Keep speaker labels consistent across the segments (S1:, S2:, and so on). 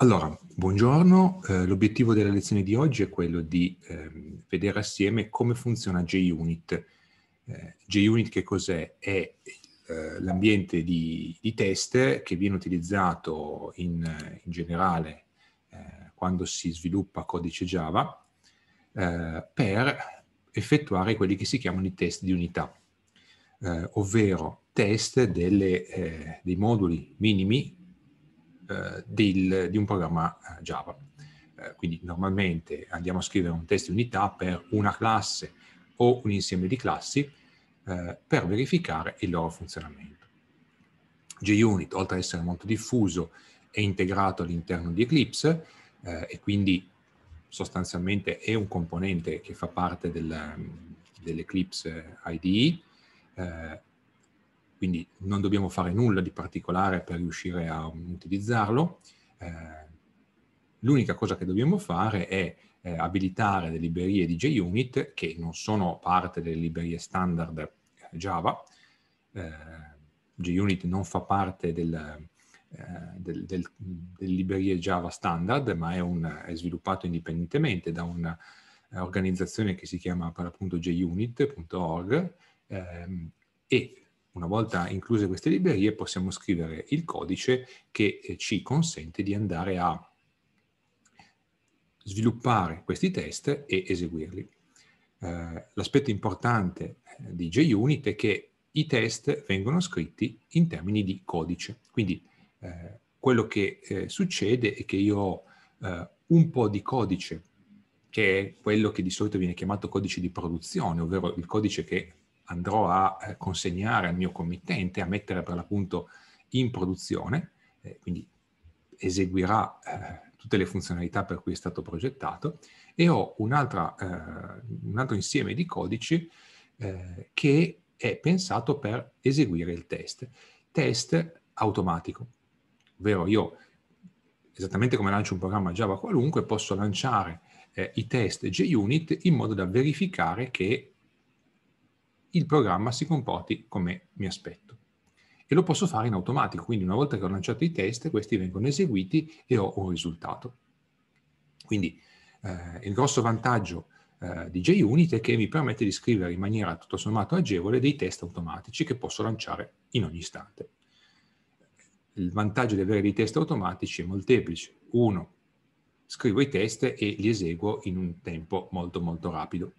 S1: Allora, buongiorno. Eh, l'obiettivo della lezione di oggi è quello di ehm, vedere assieme come funziona JUnit. Eh, JUnit che cos'è? È eh, l'ambiente di, di, test che viene utilizzato in, in generale eh, quando si sviluppa codice Java eh, per effettuare quelli che si chiamano i test di unità, eh, ovvero test delle, dei moduli minimi eh, del, di un programma eh, Java. Eh, quindi normalmente andiamo a scrivere un test di unità per una classe o un insieme di classi eh, per verificare il loro funzionamento. JUnit, oltre ad essere molto diffuso, è integrato all'interno di Eclipse eh, e quindi sostanzialmente è un componente che fa parte del, mm, dell'Eclipse IDE eh, quindi non dobbiamo fare nulla di particolare per riuscire a utilizzarlo. Eh, l'unica cosa che dobbiamo fare è eh, abilitare le librerie di JUnit che non sono parte delle librerie standard eh, Java. Eh, JUnit non fa parte del, eh, del, del, delle librerie Java standard, ma è, un, è sviluppato indipendentemente da un'organizzazione eh, che si chiama per appunto JUnit.org ehm, e una volta incluse queste librerie possiamo scrivere il codice che eh, ci consente di andare a sviluppare questi test e eseguirli. Eh, l'aspetto importante eh, di JUnit è che i test vengono scritti in termini di codice, quindi quello che succede è che io ho un po' di codice, che è quello che di solito viene chiamato codice di produzione, ovvero il codice che andrò a eh, consegnare al mio committente, a mettere per l'appunto in produzione, eh, quindi eseguirà eh, tutte le funzionalità per cui è stato progettato, e ho eh, un altro insieme di codici eh, che è pensato per eseguire il test. Test automatico, ovvero io, esattamente come lancio un programma Java qualunque, posso lanciare eh, i test JUnit in modo da verificare che il programma si comporti come mi aspetto. E lo posso fare in automatico, quindi una volta che ho lanciato i test, questi vengono eseguiti e ho un risultato. Quindi eh, il grosso vantaggio eh, di JUnit è che mi permette di scrivere in maniera tutto sommato agevole dei test automatici che posso lanciare in ogni istante. Il vantaggio di avere dei test automatici è molteplice. Uno, scrivo i test e li eseguo in un tempo molto molto rapido.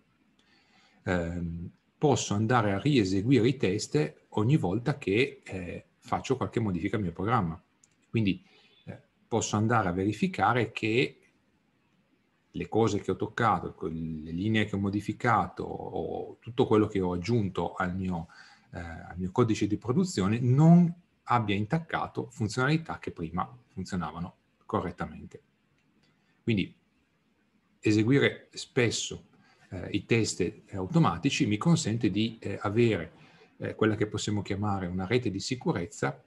S1: Um, posso andare a rieseguire i test ogni volta che eh, faccio qualche modifica al mio programma. Quindi eh, posso andare a verificare che le cose che ho toccato, le linee che ho modificato o tutto quello che ho aggiunto al mio, eh, al mio codice di produzione non abbia intaccato funzionalità che prima funzionavano correttamente. Quindi eseguire spesso eh, i test eh, automatici mi consente di eh, avere quella che possiamo chiamare una rete di sicurezza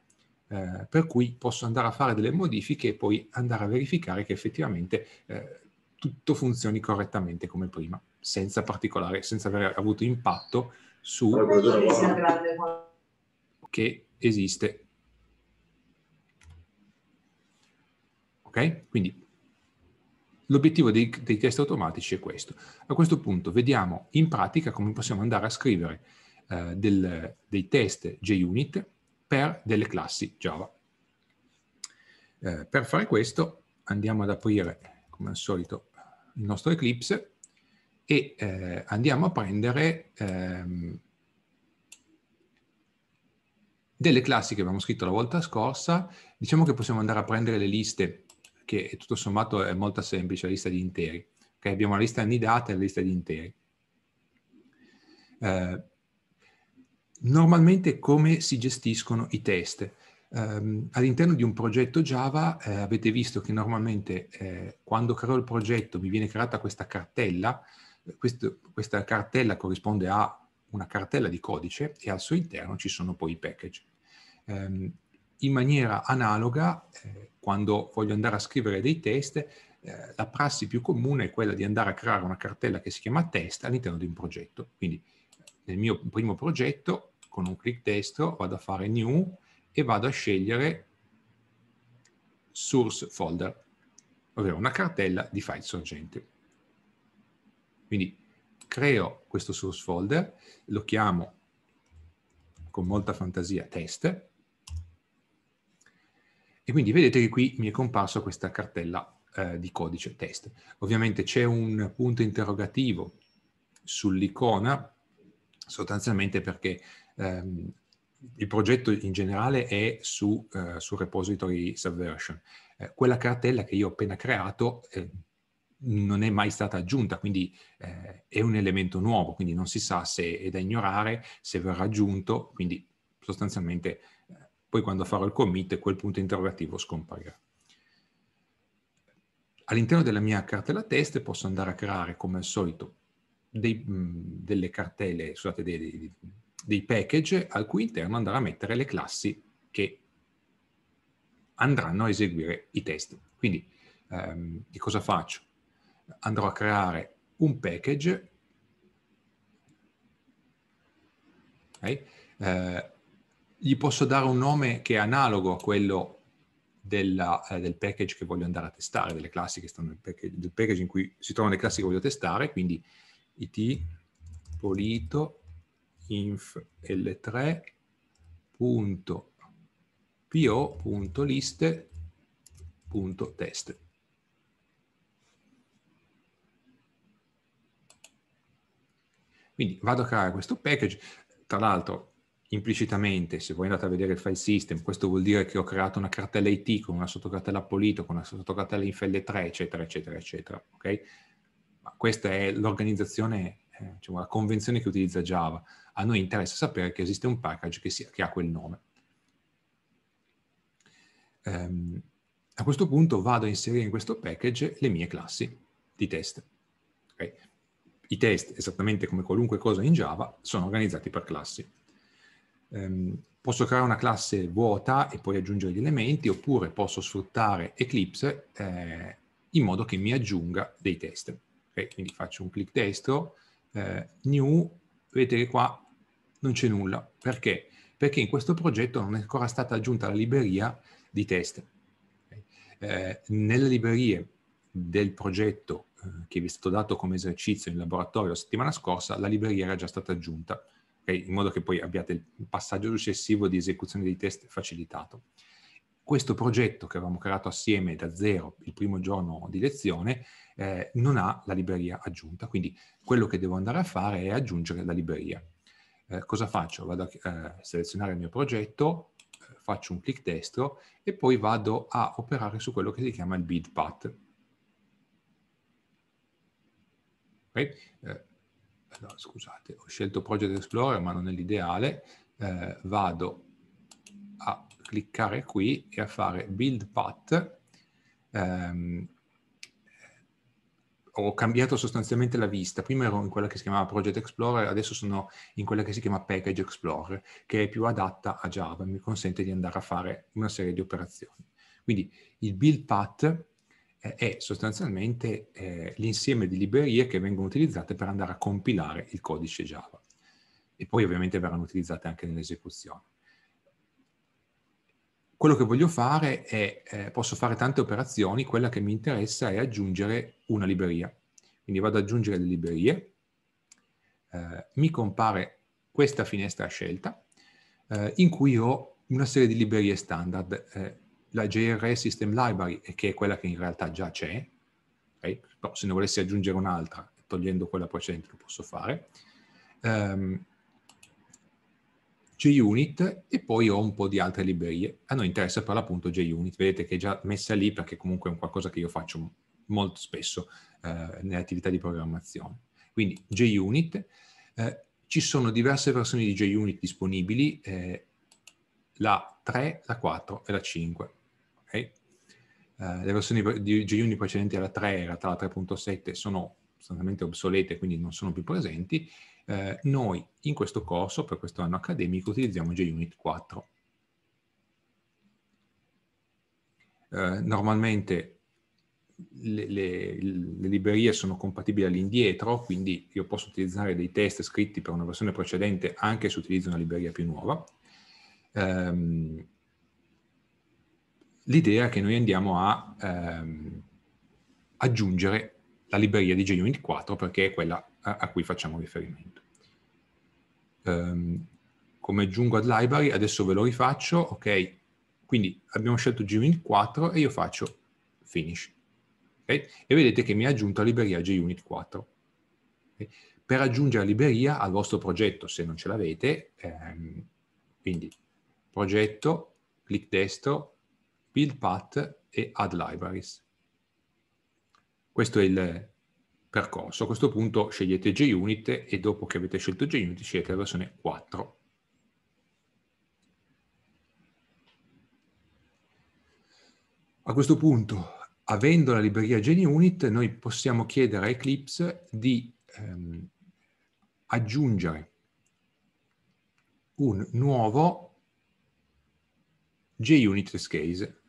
S1: eh, per cui posso andare a fare delle modifiche e poi andare a verificare che effettivamente eh, tutto funzioni correttamente come prima, senza particolare, senza aver avuto impatto su che esiste. Ok? Quindi L'obiettivo dei, dei test automatici è questo. A questo punto vediamo in pratica come possiamo andare a scrivere eh, del, dei test JUnit per delle classi Java. Eh, per fare questo andiamo ad aprire, come al solito, il nostro Eclipse e eh, andiamo a prendere ehm, delle classi che abbiamo scritto la volta scorsa. Diciamo che possiamo andare a prendere le liste che tutto sommato è molto semplice, la lista di interi. Okay? Abbiamo la lista annidata e la lista di interi. Eh, normalmente come si gestiscono i test? Um, all'interno di un progetto Java eh, avete visto che normalmente eh, quando creo il progetto mi viene creata questa cartella, questo, questa cartella corrisponde a una cartella di codice e al suo interno ci sono poi i package. Ehm, in maniera analoga, eh, quando voglio andare a scrivere dei test, eh, la prassi più comune è quella di andare a creare una cartella che si chiama test all'interno di un progetto. Quindi nel mio primo progetto, con un clic destro, vado a fare new e vado a scegliere source folder, ovvero una cartella di file sorgente. Quindi creo questo source folder, lo chiamo con molta fantasia test e quindi vedete che qui mi è comparsa questa cartella eh, di codice test. Ovviamente c'è un punto interrogativo sull'icona, sostanzialmente perché ehm, il progetto in generale è su, eh, su repository subversion. Eh, quella cartella che io ho appena creato eh, non è mai stata aggiunta, quindi eh, è un elemento nuovo, quindi non si sa se è da ignorare, se verrà aggiunto, quindi sostanzialmente poi quando farò il commit quel punto interrogativo scomparirà. All'interno della mia cartella test posso andare a creare, come al solito, dei, delle cartelle, scusate, dei, dei, dei package al cui interno andare a mettere le classi che andranno a eseguire i test. Quindi ehm, che cosa faccio? Andrò a creare un package okay, eh, gli posso dare un nome che è analogo a quello della, eh, del package che voglio andare a testare, delle classi che stanno nel package, del package in cui si trovano le classi che voglio testare, quindi it polito inf l 3polisttest Quindi vado a creare questo package, tra l'altro implicitamente, se voi andate a vedere il file system, questo vuol dire che ho creato una cartella IT con una sottocartella polito, con una sottocartella infl3, eccetera, eccetera, eccetera, ok? Ma questa è l'organizzazione, eh, diciamo, la convenzione che utilizza Java. A noi interessa sapere che esiste un package che, sia, che ha quel nome. Um, a questo punto vado a inserire in questo package le mie classi di test. Okay? I test, esattamente come qualunque cosa in Java, sono organizzati per classi ehm, posso creare una classe vuota e poi aggiungere gli elementi oppure posso sfruttare Eclipse eh, in modo che mi aggiunga dei test. Okay? Quindi faccio un clic destro, eh, new, vedete che qua non c'è nulla. Perché? Perché in questo progetto non è ancora stata aggiunta la libreria di test. Okay? Eh, nelle librerie del progetto eh, che vi è stato dato come esercizio in laboratorio la settimana scorsa, la libreria era già stata aggiunta okay? in modo che poi abbiate il passaggio successivo di esecuzione dei test facilitato. Questo progetto che avevamo creato assieme da zero il primo giorno di lezione eh, non ha la libreria aggiunta, quindi quello che devo andare a fare è aggiungere la libreria. Eh, cosa faccio? Vado a eh, selezionare il mio progetto, eh, faccio un clic destro e poi vado a operare su quello che si chiama il build path. Okay? Eh, no, scusate, ho scelto Project Explorer ma non è l'ideale, eh, vado a cliccare qui e a fare build path, ehm, ho cambiato sostanzialmente la vista, prima ero in quella che si chiamava Project Explorer, adesso sono in quella che si chiama Package Explorer, che è più adatta a Java, e mi consente di andare a fare una serie di operazioni. Quindi il build path è sostanzialmente eh, l'insieme di librerie che vengono utilizzate per andare a compilare il codice Java e poi ovviamente verranno utilizzate anche nell'esecuzione. Quello che voglio fare è, eh, posso fare tante operazioni, quella che mi interessa è aggiungere una libreria. Quindi vado ad aggiungere le librerie, eh, mi compare questa finestra scelta eh, in cui ho una serie di librerie standard eh, la JRE System Library, che è quella che in realtà già c'è, okay? però se ne volessi aggiungere un'altra, togliendo quella precedente lo posso fare, um, ehm, JUnit e poi ho un po' di altre librerie. A noi interessa per l'appunto JUnit, vedete che è già messa lì perché comunque è un qualcosa che io faccio molto spesso eh, nelle attività di programmazione. Quindi JUnit, eh, ci sono diverse versioni di JUnit disponibili, eh, la 3, la 4 e la 5. Okay? Uh, le versioni di g precedenti alla 3, in realtà la 3.7, sono sostanzialmente obsolete, quindi non sono più presenti. Uh, noi in questo corso, per questo anno accademico, utilizziamo g 4. Uh, eh, normalmente le, le, le, librerie sono compatibili all'indietro, quindi io posso utilizzare dei test scritti per una versione precedente anche se utilizzo una libreria più nuova. Um, l'idea è che noi andiamo a ehm, aggiungere la libreria di JUnit 4 perché è quella a, a cui facciamo riferimento. Um, come aggiungo ad library, adesso ve lo rifaccio, ok? Quindi abbiamo scelto JUnit 4 e io faccio finish. Okay? E vedete che mi ha aggiunto la libreria JUnit 4. Okay? Per aggiungere la libreria al vostro progetto, se non ce l'avete, ehm, quindi progetto, clic destro, buildpath e add libraries. Questo è il percorso. A questo punto scegliete JUnit e dopo che avete scelto JUnit scegliete la versione 4. A questo punto, avendo la libreria JUnit, noi possiamo chiedere a Eclipse di ehm, aggiungere un nuovo JUnit test case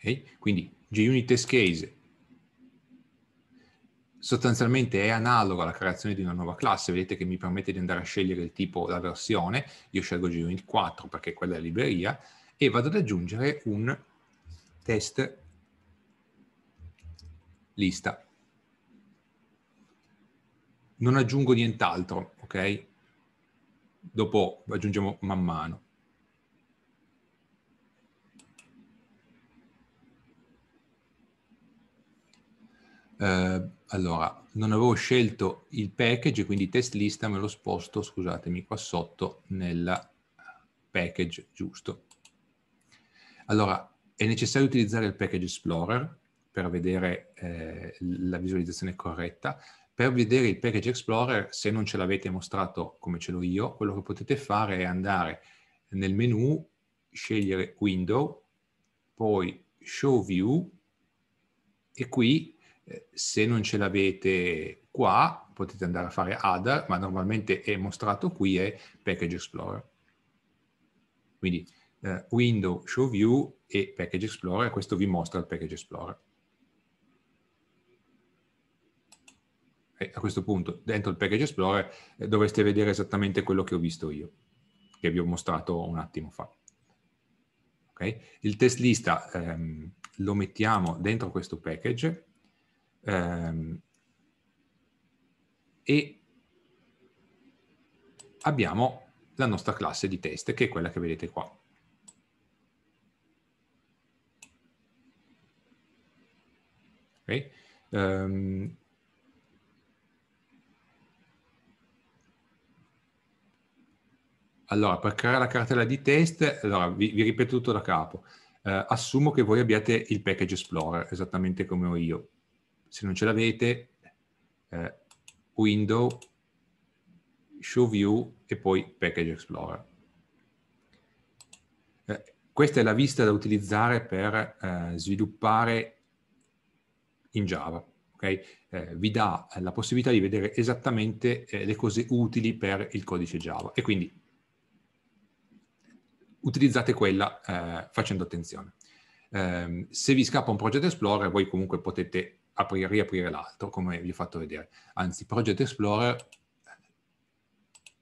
S1: Okay? Quindi JUnit Test Case sostanzialmente è analogo alla creazione di una nuova classe, vedete che mi permette di andare a scegliere il tipo, la versione, io scelgo JUnit 4 perché quella è la libreria, e vado ad aggiungere un test lista. Non aggiungo nient'altro, ok? Dopo aggiungiamo man mano. Uh, allora, non avevo scelto il package, quindi test lista me lo sposto, scusatemi, qua sotto nella package giusto. Allora, è necessario utilizzare il package explorer per vedere eh, la visualizzazione corretta. Per vedere il package explorer, se non ce l'avete mostrato come ce l'ho io, quello che potete fare è andare nel menu, scegliere window, poi show view e qui eh, se non ce l'avete qua, potete andare a fare ADA, ma normalmente è mostrato qui, è Package Explorer. Quindi eh, Window, Show View e Package Explorer, questo vi mostra il Package Explorer. E a questo punto, dentro il Package Explorer, eh, dovreste vedere esattamente quello che ho visto io, che vi ho mostrato un attimo fa. Okay? Il test lista ehm, lo mettiamo dentro questo package, Ehm, e abbiamo la nostra classe di test, che è quella che vedete qua. Okay. Um, allora, per creare la cartella di test, allora, vi, vi ripeto tutto da capo. Uh, assumo che voi abbiate il package explorer, esattamente come ho io. Se non ce l'avete, eh, Window, Show View e poi Package Explorer. Eh, questa è la vista da utilizzare per eh, sviluppare in Java. Okay? Eh, vi dà la possibilità di vedere esattamente eh, le cose utili per il codice Java e quindi utilizzate quella eh, facendo attenzione. Ehm, se vi scappa un Project Explorer voi comunque potete aprire, riaprire l'altro, come vi ho fatto vedere. Anzi, Project Explorer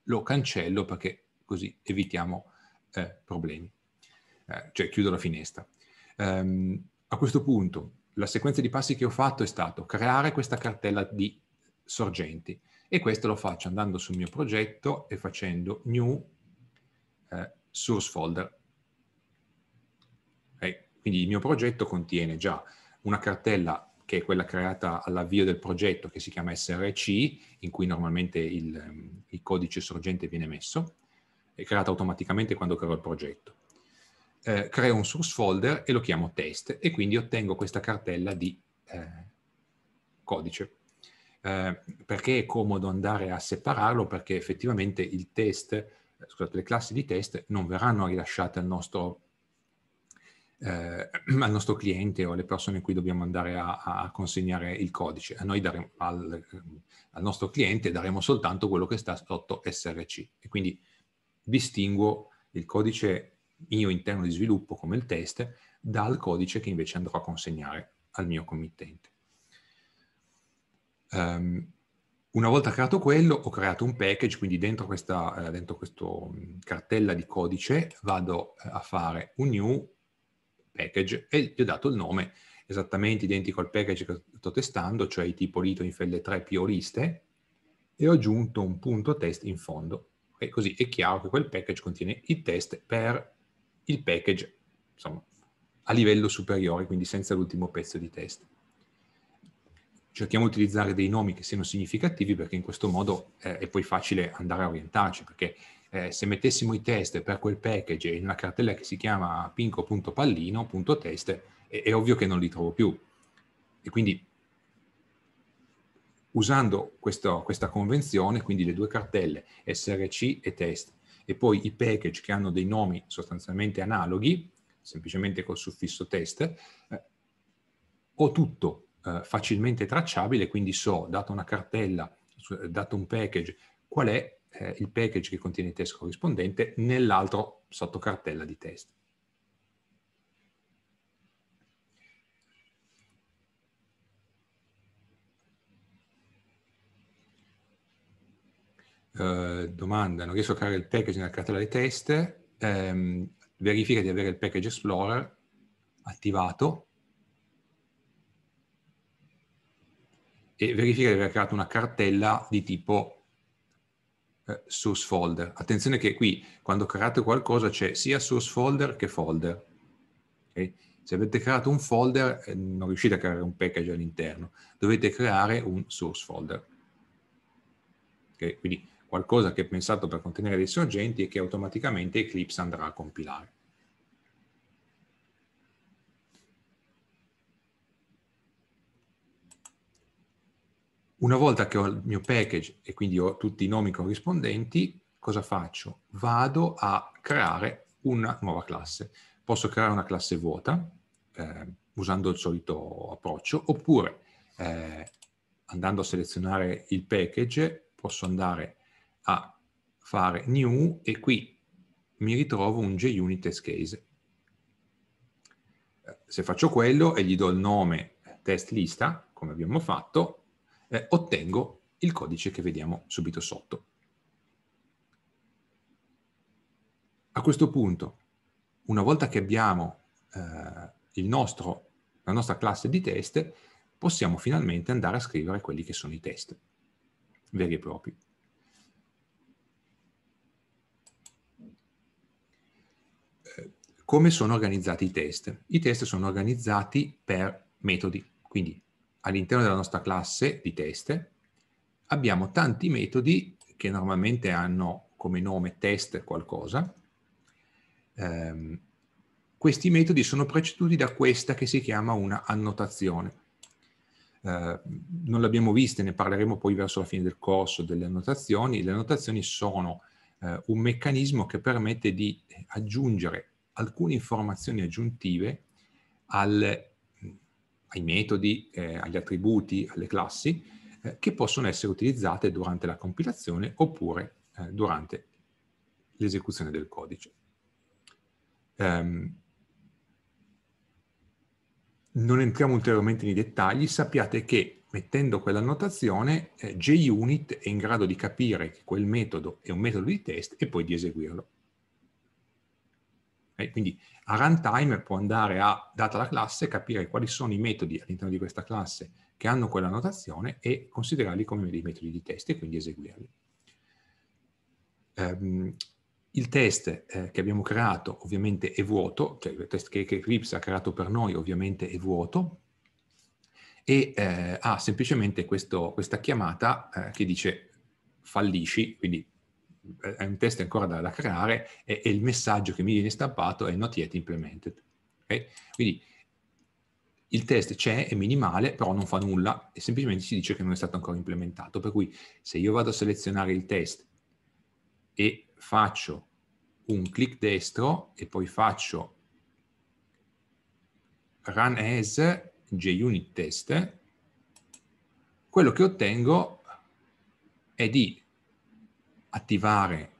S1: lo cancello perché così evitiamo eh, problemi. Eh, cioè, chiudo la finestra. Um, a questo punto, la sequenza di passi che ho fatto è stato creare questa cartella di sorgenti e questo lo faccio andando sul mio progetto e facendo new eh, source folder. Okay. Quindi il mio progetto contiene già una cartella che è quella creata all'avvio del progetto che si chiama SRC, in cui normalmente il, ehm, il codice sorgente viene messo, è creata automaticamente quando creo il progetto. Eh, creo un source folder e lo chiamo test e quindi ottengo questa cartella di eh, codice. Eh, perché è comodo andare a separarlo? Perché effettivamente il test, eh, scusate, le classi di test non verranno rilasciate al nostro eh, al nostro cliente o alle persone a cui dobbiamo andare a, a consegnare il codice. A noi daremo, al, ehm, al, nostro cliente daremo soltanto quello che sta sotto SRC e quindi distinguo il codice mio interno di sviluppo come il test dal codice che invece andrò a consegnare al mio committente. Um, una volta creato quello, ho creato un package, quindi dentro questa, eh, dentro questa mm, cartella di codice vado eh, a fare un new package e gli ho dato il nome esattamente identico al package che sto testando, cioè IT Polito in felle 3 più liste, e ho aggiunto un punto test in fondo. E così è chiaro che quel package contiene i test per il package, insomma, a livello superiore, quindi senza l'ultimo pezzo di test. Cerchiamo di utilizzare dei nomi che siano significativi perché in questo modo eh, è poi facile andare a orientarci, perché eh, se mettessimo i test per quel package in una cartella che si chiama pinco.pallino.test, è, è ovvio che non li trovo più. E quindi usando questo, questa convenzione, quindi le due cartelle src e test, e poi i package che hanno dei nomi sostanzialmente analoghi, semplicemente col suffisso test, eh, ho tutto eh, facilmente tracciabile, quindi so, data una cartella, dato un package, qual è eh, il package che contiene il test corrispondente nell'altro sottocartella di testo. Eh, domanda, non riesco a creare il package nella cartella di test, ehm, verifica di avere il package explorer attivato e verifica di aver creato una cartella di tipo eh, source folder. Attenzione che qui quando create qualcosa c'è sia source folder che folder. Okay? Se avete creato un folder eh, non riuscite a creare un package all'interno, dovete creare un source folder. Okay? Quindi qualcosa che è pensato per contenere dei sorgenti e che automaticamente Eclipse andrà a compilare. Una volta che ho il mio package e quindi ho tutti i nomi corrispondenti, cosa faccio? Vado a creare una nuova classe. Posso creare una classe vuota eh, usando il solito approccio oppure eh, andando a selezionare il package posso andare a fare new e qui mi ritrovo un JUnit test case. Eh, se faccio quello e gli do il nome test lista, come abbiamo fatto, eh, ottengo il codice che vediamo subito sotto. A questo punto, una volta che abbiamo eh, nostro, la nostra classe di test, possiamo finalmente andare a scrivere quelli che sono i test veri e propri. Eh, come sono organizzati i test? I test sono organizzati per metodi, quindi all'interno della nostra classe di test abbiamo tanti metodi che normalmente hanno come nome test qualcosa. Um, questi metodi sono preceduti da questa che si chiama una annotazione. Uh, non l'abbiamo vista, ne parleremo poi verso la fine del corso delle annotazioni. Le annotazioni sono uh, un meccanismo che permette di aggiungere alcune informazioni aggiuntive al ai metodi, eh, agli attributi, alle classi, eh, che possono essere utilizzate durante la compilazione oppure eh, durante l'esecuzione del codice. Um, non entriamo ulteriormente nei dettagli, sappiate che mettendo quella notazione eh, JUnit è in grado di capire che quel metodo è un metodo di test e poi di eseguirlo. Okay? Quindi a runtime può andare a, data la classe, capire quali sono i metodi all'interno di questa classe che hanno quella notazione e considerarli come dei metodi di test e quindi eseguirli. Um, il test eh, che abbiamo creato ovviamente è vuoto, cioè il test che, che Eclipse ha creato per noi ovviamente è vuoto, e eh, ha semplicemente questo, questa chiamata eh, che dice fallisci, quindi è un test ancora da, da creare e, e, il messaggio che mi viene stampato è not yet implemented. Okay? Quindi il test c'è, è minimale, però non fa nulla e semplicemente ci dice che non è stato ancora implementato. Per cui se io vado a selezionare il test e faccio un clic destro e poi faccio run as JUnit test, quello che ottengo è di attivare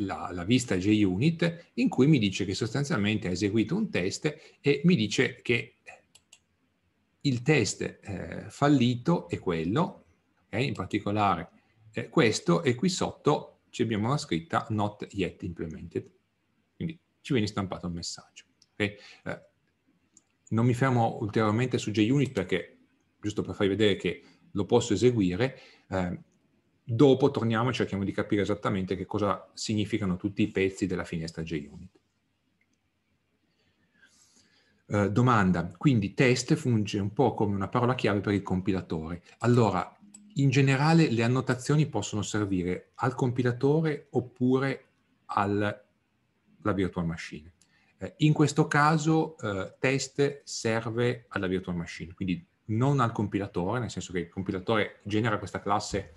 S1: la, la vista JUnit in cui mi dice che sostanzialmente ha eseguito un test e mi dice che il test eh, fallito è quello, okay? in particolare eh, questo e qui sotto ci abbiamo la scritta not yet implemented. Quindi ci viene stampato un messaggio. Okay? Eh, non mi fermo ulteriormente su JUnit perché, giusto per farvi vedere che lo posso eseguire, eh, Dopo torniamo e cerchiamo di capire esattamente che cosa significano tutti i pezzi della finestra JUnit. Eh, domanda, quindi test funge un po' come una parola chiave per il compilatore. Allora, in generale le annotazioni possono servire al compilatore oppure alla virtual machine. Eh, in questo caso eh, test serve alla virtual machine, quindi non al compilatore, nel senso che il compilatore genera questa classe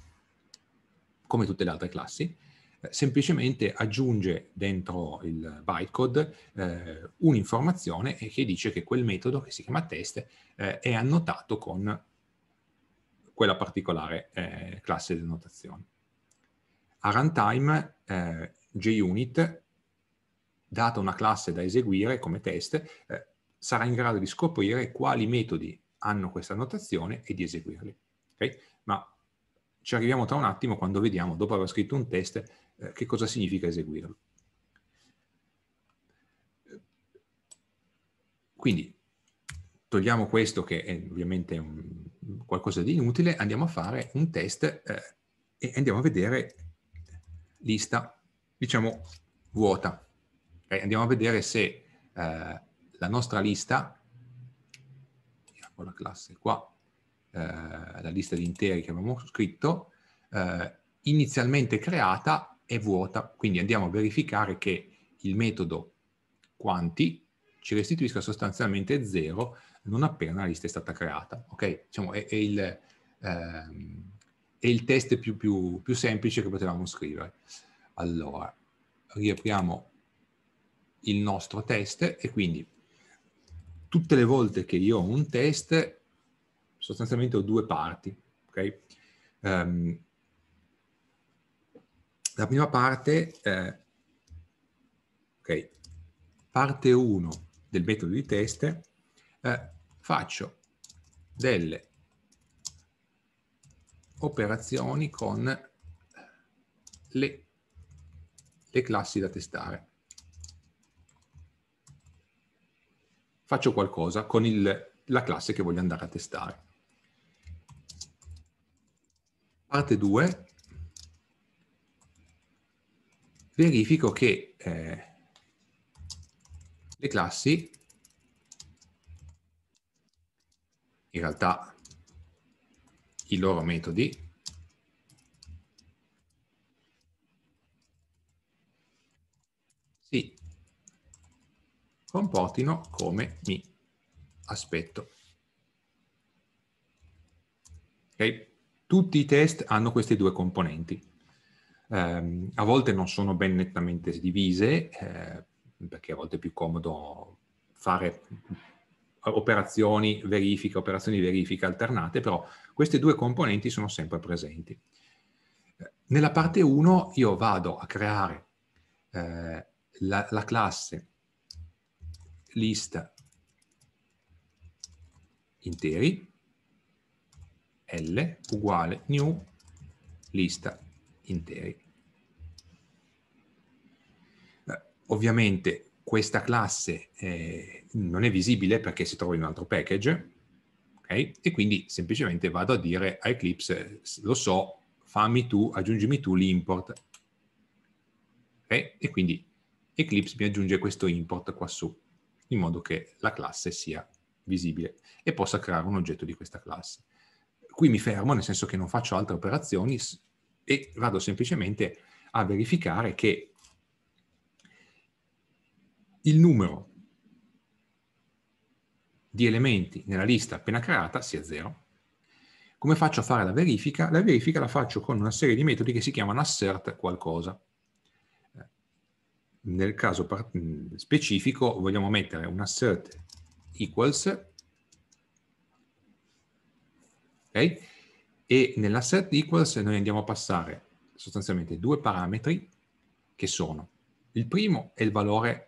S1: come tutte le altre classi, eh, semplicemente aggiunge dentro il bytecode eh, un'informazione che dice che quel metodo che si chiama test eh, è annotato con quella particolare eh, classe di annotazione. A runtime eh, JUnit, data una classe da eseguire come test, eh, sarà in grado di scoprire quali metodi hanno questa annotazione e di eseguirli. Okay? Ma ci arriviamo tra un attimo quando vediamo, dopo aver scritto un test, eh, che cosa significa eseguirlo. Quindi togliamo questo che è ovviamente un, qualcosa di inutile, andiamo a fare un test eh, e andiamo a vedere lista, diciamo, vuota. Okay? Eh, andiamo a vedere se eh, la nostra lista, ecco la classe qua, eh, la lista di interi che abbiamo scritto, eh, inizialmente creata è vuota, quindi andiamo a verificare che il metodo quanti ci restituisca sostanzialmente 0 non appena la lista è stata creata. Ok? Diciamo, è, è, il, ehm, è il test più, più, più, semplice che potevamo scrivere. Allora, riapriamo il nostro test e quindi tutte le volte che io ho un test sostanzialmente ho due parti. Okay? Um, la prima parte, eh, okay, parte 1 del metodo di test, eh, faccio delle operazioni con le, le classi da testare. Faccio qualcosa con il, la classe che voglio andare a testare. Parte 2. Verifico che eh, le classi in realtà i loro metodi si comportino come mi aspetto. Okay. Tutti i test hanno queste due componenti. Eh, a volte non sono ben nettamente divise, eh, perché a volte è più comodo fare operazioni verifica, operazioni verifica alternate, però queste due componenti sono sempre presenti. Nella parte 1 io vado a creare eh, la, la, classe list interi l uguale new lista interi. ovviamente questa classe eh, non è visibile perché si trova in un altro package, okay? e quindi semplicemente vado a dire a Eclipse, lo so, fammi tu, aggiungimi tu l'import. Okay? E quindi Eclipse mi aggiunge questo import qua su, in modo che la classe sia visibile e possa creare un oggetto di questa classe qui mi fermo, nel senso che non faccio altre operazioni e vado semplicemente a verificare che il numero di elementi nella lista appena creata sia 0. Come faccio a fare la verifica? La verifica la faccio con una serie di metodi che si chiamano assert qualcosa. Eh, nel caso mm, specifico vogliamo mettere un assert equals E nella set equals noi andiamo a passare sostanzialmente due parametri che sono il primo è il valore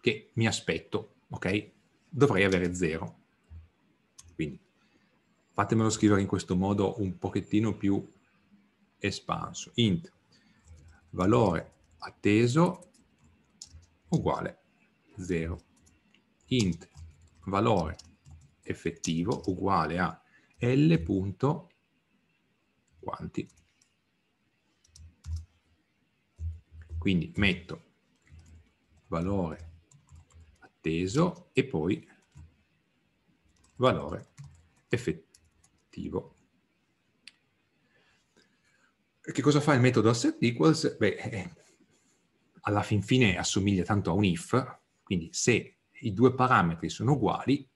S1: che mi aspetto, ok? Dovrei avere 0. Quindi fatemelo scrivere in questo modo un pochettino più espanso. Int valore atteso uguale 0. Int valore effettivo uguale a l. quanti. Quindi metto valore atteso e poi valore effettivo. Che cosa fa il metodo asset equals? Beh, eh, alla fin fine assomiglia tanto a un if, quindi se i due parametri sono uguali,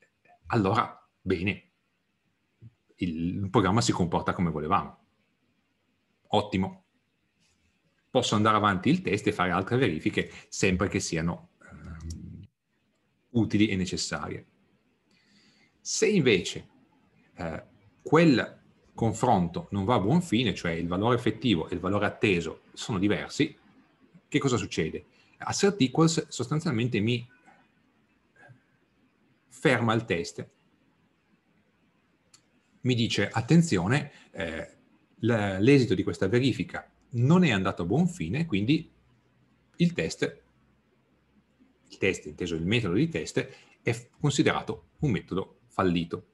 S1: allora bene, il programma si comporta come volevamo. Ottimo. Posso andare avanti il test e fare altre verifiche sempre che siano eh, utili e necessarie. Se invece eh, quel confronto non va a buon fine, cioè il valore effettivo e il valore atteso sono diversi, che cosa succede? Assert equals sostanzialmente mi ferma il test mi dice attenzione, eh, l'esito di questa verifica non è andato a buon fine, quindi il test, il test inteso il metodo di test, è considerato un metodo fallito.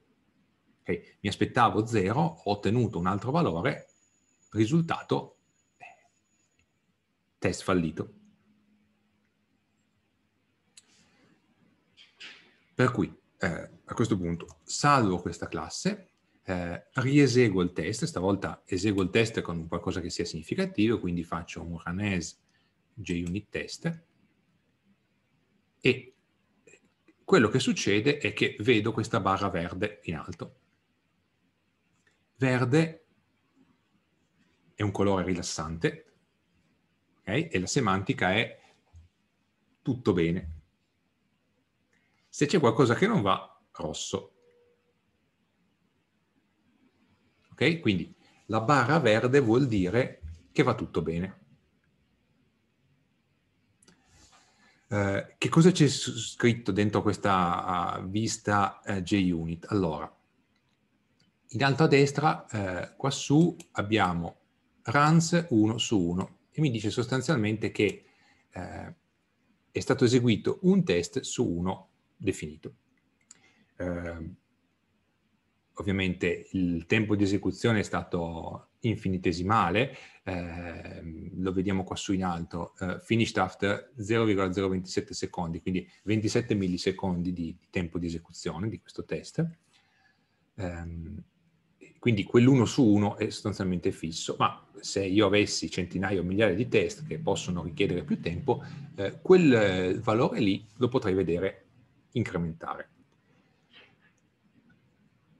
S1: Okay? Mi aspettavo 0, ho ottenuto un altro valore, risultato eh, test fallito. Per cui, eh, a questo punto, salvo questa classe, eh, rieseguo il test, stavolta eseguo il test con qualcosa che sia significativo, quindi faccio un run as JUnit test e quello che succede è che vedo questa barra verde in alto. Verde è un colore rilassante okay? e la semantica è tutto bene. Se c'è qualcosa che non va, rosso Ok? Quindi la barra verde vuol dire che va tutto bene. Eh, che cosa c'è scritto dentro questa uh, vista uh, JUnit? Allora, in alto a destra, eh, qua abbiamo runs 1 su 1 e mi dice sostanzialmente che eh, è stato eseguito un test su 1 definito. Eh, ovviamente il tempo di esecuzione è stato infinitesimale, eh, lo vediamo qua su in alto, eh, finished after 0,027 secondi, quindi 27 millisecondi di, tempo di esecuzione di questo test. Eh, quindi quell'1 su 1 è sostanzialmente fisso, ma se io avessi centinaia o migliaia di test che possono richiedere più tempo, eh, quel valore lì lo potrei vedere incrementare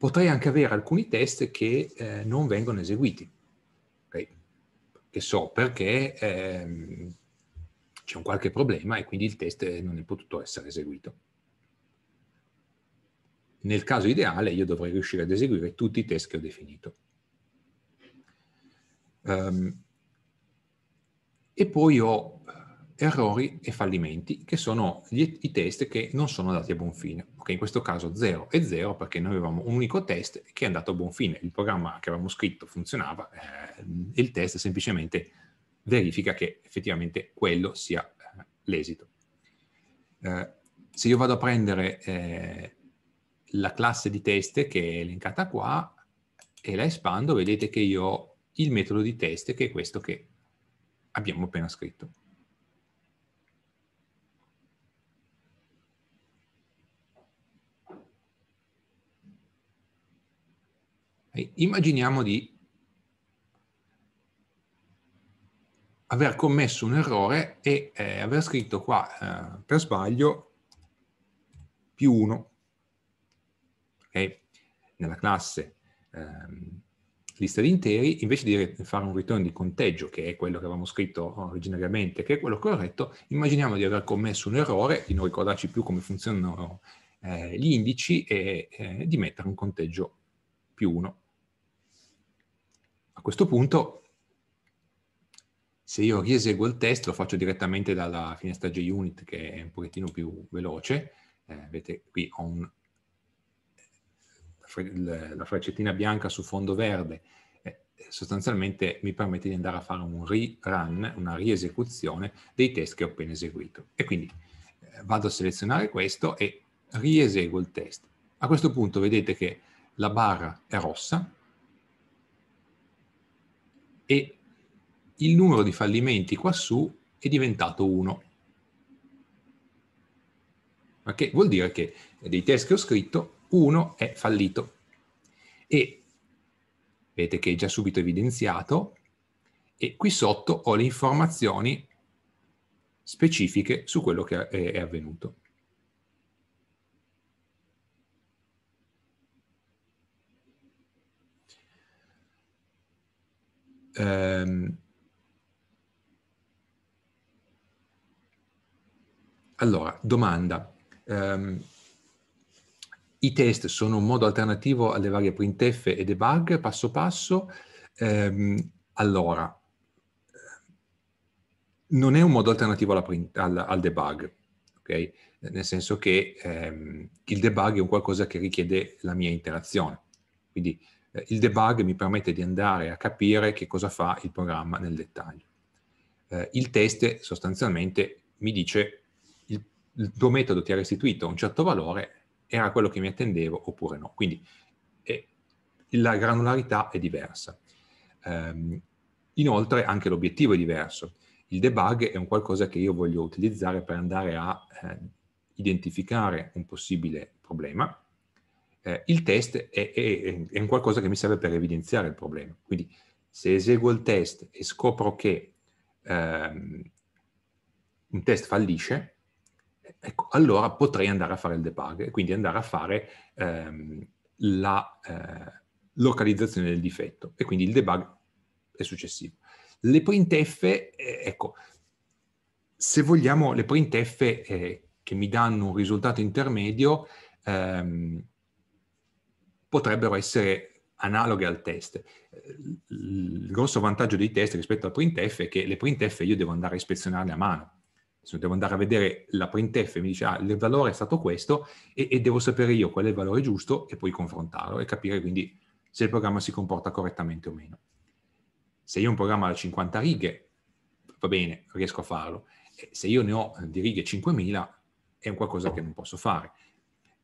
S1: potrei anche avere alcuni test che eh, non vengono eseguiti. Okay. Che so perché ehm, c'è un qualche problema e quindi il test non è potuto essere eseguito. Nel caso ideale io dovrei riuscire ad eseguire tutti i test che ho definito. Um, e poi ho errori e fallimenti, che sono gli, i test che non sono andati a buon fine. Okay, in questo caso 0 e 0 perché noi avevamo un unico test che è andato a buon fine. Il programma che avevamo scritto funzionava eh, il test semplicemente verifica che effettivamente quello sia eh, l'esito. Eh, se io vado a prendere eh, la classe di test che è elencata qua e la espando, vedete che io ho il metodo di test che è questo che abbiamo appena scritto. Immaginiamo di aver commesso un errore e eh, aver scritto qua eh, per sbaglio più 1. Okay? Nella classe ehm, lista di interi, invece di fare un ritorno di conteggio, che è quello che avevamo scritto originariamente, che è quello corretto, immaginiamo di aver commesso un errore, di non ricordarci più come funzionano eh, gli indici e eh, di mettere un conteggio più 1 questo punto, se io rieseguo il test, lo faccio direttamente dalla finestra JUnit, che è un pochettino più veloce. Eh, vedete, qui ho un, la freccettina bianca su fondo verde, eh, sostanzialmente mi permette di andare a fare un rerun, una riesecuzione dei test che ho appena eseguito. E quindi eh, vado a selezionare questo e rieseguo il test. A questo punto vedete che la barra è rossa, e il numero di fallimenti quassù è diventato 1. Ok? vuol dire che dei test che ho scritto, 1 è fallito. E vedete che è già subito evidenziato, e qui sotto ho le informazioni specifiche su quello che è avvenuto. ehm, allora, domanda. Um, I test sono un modo alternativo alle varie printf e debug passo passo. Um, allora, non è un modo alternativo print, al, al, debug, okay? Nel senso che um, il debug è un qualcosa che richiede la mia interazione. Quindi eh, il debug mi permette di andare a capire che cosa fa il programma nel dettaglio. Eh, il test sostanzialmente mi dice il, il tuo metodo ti ha restituito un certo valore, era quello che mi attendevo oppure no. Quindi eh, la granularità è diversa. Ehm, inoltre anche l'obiettivo è diverso. Il debug è un qualcosa che io voglio utilizzare per andare a eh, identificare un possibile problema eh, il test è, è, è, un qualcosa che mi serve per evidenziare il problema. Quindi se eseguo il test e scopro che ehm, un test fallisce, ecco, allora potrei andare a fare il debug e quindi andare a fare ehm, la eh, localizzazione del difetto e quindi il debug è successivo. Le printf, eh, ecco, se vogliamo, le printf eh, che mi danno un risultato intermedio ehm, potrebbero essere analoghe al test. Il grosso vantaggio dei test rispetto al printf è che le printf io devo andare a ispezionarle a mano. Se devo andare a vedere la printf mi dice ah, il valore è stato questo e, e devo sapere io qual è il valore giusto e poi confrontarlo e capire quindi se il programma si comporta correttamente o meno. Se io ho un programma da 50 righe, va bene, riesco a farlo. Eh, se io ne ho di righe 5.000, è un qualcosa che non posso fare.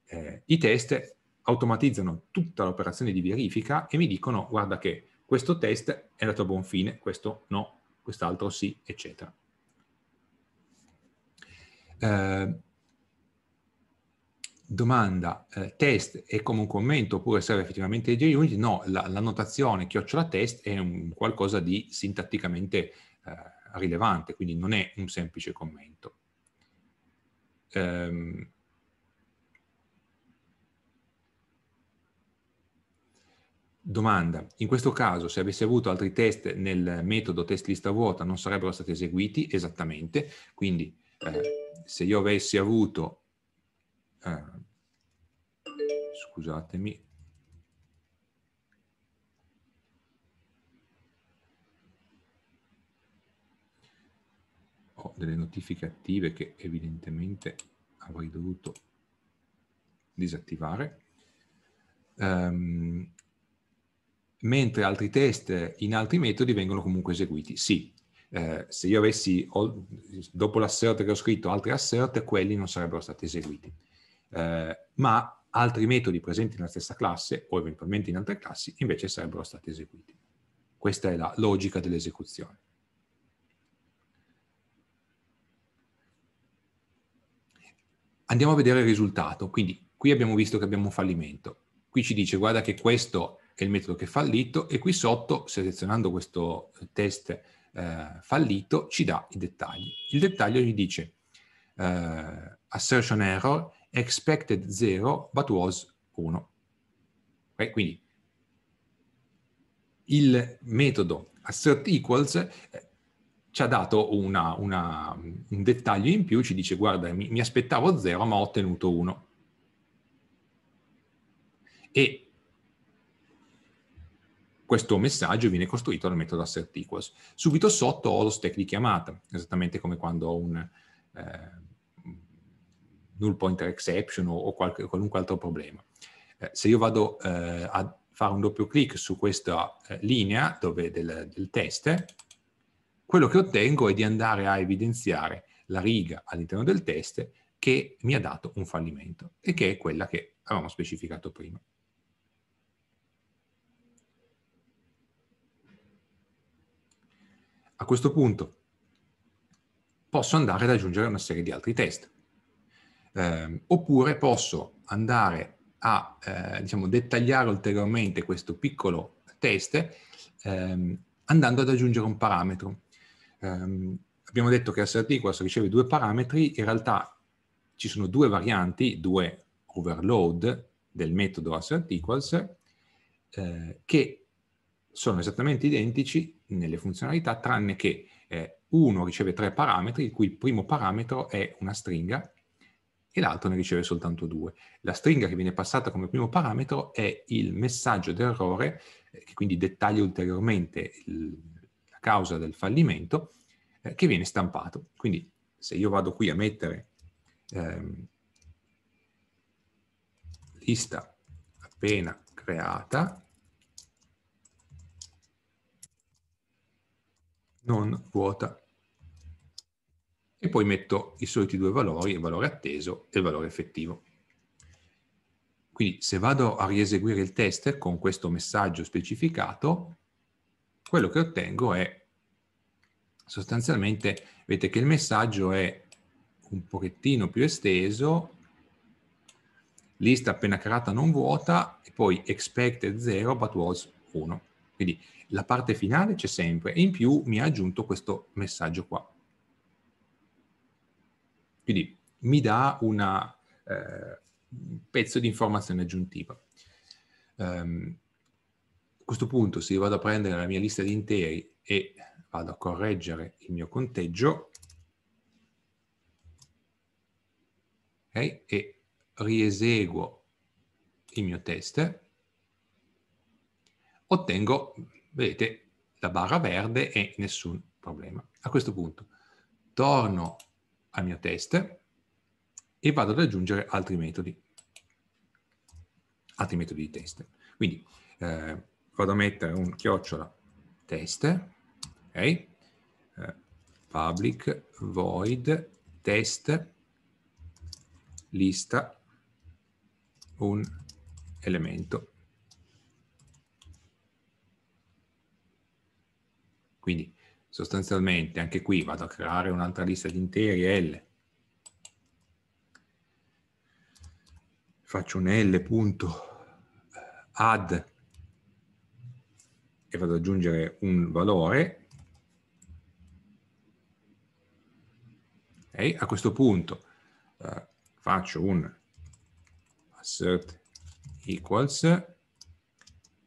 S1: Eh, I test automatizzano tutta l'operazione di verifica e mi dicono guarda che questo test è andato a buon fine, questo no, quest'altro sì, eccetera. Eh, domanda, eh, test è come un commento oppure serve effettivamente JUnit? No, la, la, notazione chiocciola test è un qualcosa di sintatticamente eh, rilevante, quindi non è un semplice commento. Um, Domanda, in questo caso se avessi avuto altri test nel metodo test lista vuota non sarebbero stati eseguiti esattamente, quindi eh, se io avessi avuto, eh, scusatemi, ho delle notifiche attive che evidentemente avrei dovuto disattivare. Um, mentre altri test in altri metodi vengono comunque eseguiti. Sì, eh, se io avessi ho, dopo l'assert che ho scritto altri assert, quelli non sarebbero stati eseguiti. Eh, ma altri metodi presenti nella stessa classe o eventualmente in altre classi invece sarebbero stati eseguiti. Questa è la logica dell'esecuzione. Andiamo a vedere il risultato. Quindi qui abbiamo visto che abbiamo un fallimento. Qui ci dice guarda che questo è il metodo che è fallito, e qui sotto, selezionando questo eh, test eh, fallito, ci dà i dettagli. Il dettaglio gli dice eh, assertion error, expected 0, but was 1. Okay? Quindi il metodo assert equals eh, ci ha dato una, una, un dettaglio in più, ci dice guarda mi, mi aspettavo 0 ma ho ottenuto 1. E questo messaggio viene costruito dal metodo assert equals. Subito sotto ho lo stack di chiamata, esattamente come quando ho un eh, null pointer exception o, o qualche, qualunque altro problema. Eh, se io vado eh, a fare un doppio clic su questa eh, linea dove del, del test, quello che ottengo è di andare a evidenziare la riga all'interno del test che mi ha dato un fallimento e che è quella che avevamo specificato prima. A questo punto posso andare ad aggiungere una serie di altri test. Eh, oppure posso andare a eh, diciamo, dettagliare ulteriormente questo piccolo test ehm, andando ad aggiungere un parametro. Eh, abbiamo detto che SRT riceve due parametri, in realtà ci sono due varianti, due overload del metodo assert equals, eh, che sono esattamente identici nelle funzionalità, tranne che eh, uno riceve tre parametri, il cui il primo parametro è una stringa e l'altro ne riceve soltanto due. La stringa che viene passata come primo parametro è il messaggio d'errore, eh, che quindi dettaglia ulteriormente il, la causa del fallimento, eh, che viene stampato. Quindi se io vado qui a mettere ehm, lista appena creata, non vuota. E poi metto i soliti due valori, il valore atteso e il valore effettivo. Quindi se vado a rieseguire il test con questo messaggio specificato, quello che ottengo è sostanzialmente, vedete che il messaggio è un pochettino più esteso, lista appena creata non vuota e poi expected 0 but was 1. Quindi la parte finale c'è sempre e in più mi ha aggiunto questo messaggio qua. Quindi mi dà una, eh, un pezzo di informazione aggiuntiva. Um, a questo punto se io vado a prendere la mia lista di interi e vado a correggere il mio conteggio, okay, e rieseguo il mio test, ottengo vedete la barra verde e nessun problema. A questo punto torno al mio test e vado ad aggiungere altri metodi, altri metodi di test. Quindi eh, vado a mettere un chiocciola test, ok? Eh, public void test lista un elemento Quindi sostanzialmente anche qui vado a creare un'altra lista di interi L. Faccio un L punto eh, add e vado ad aggiungere un valore. E A questo punto eh, faccio un assert equals,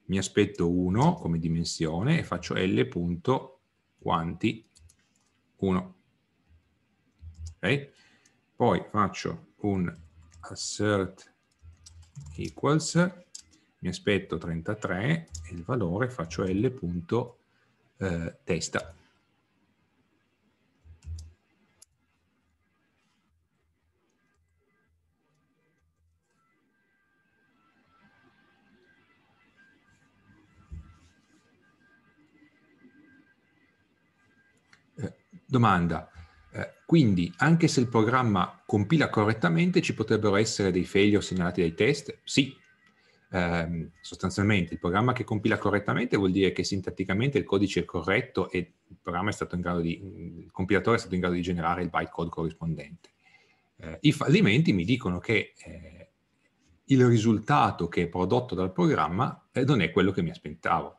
S1: mi aspetto 1 come dimensione e faccio L punto quanti 1. Okay. Poi faccio un assert equals, mi aspetto 33 e il valore faccio l.testa. Eh, Domanda. Eh, quindi, anche se il programma compila correttamente, ci potrebbero essere dei failure segnalati dai test? Sì. Eh, sostanzialmente, il programma che compila correttamente vuol dire che sintatticamente il codice è corretto e il, di, il compilatore è stato in grado di generare il bytecode corrispondente. Eh, I fallimenti mi dicono che eh, il risultato che è prodotto dal programma eh, non è quello che mi aspettavo.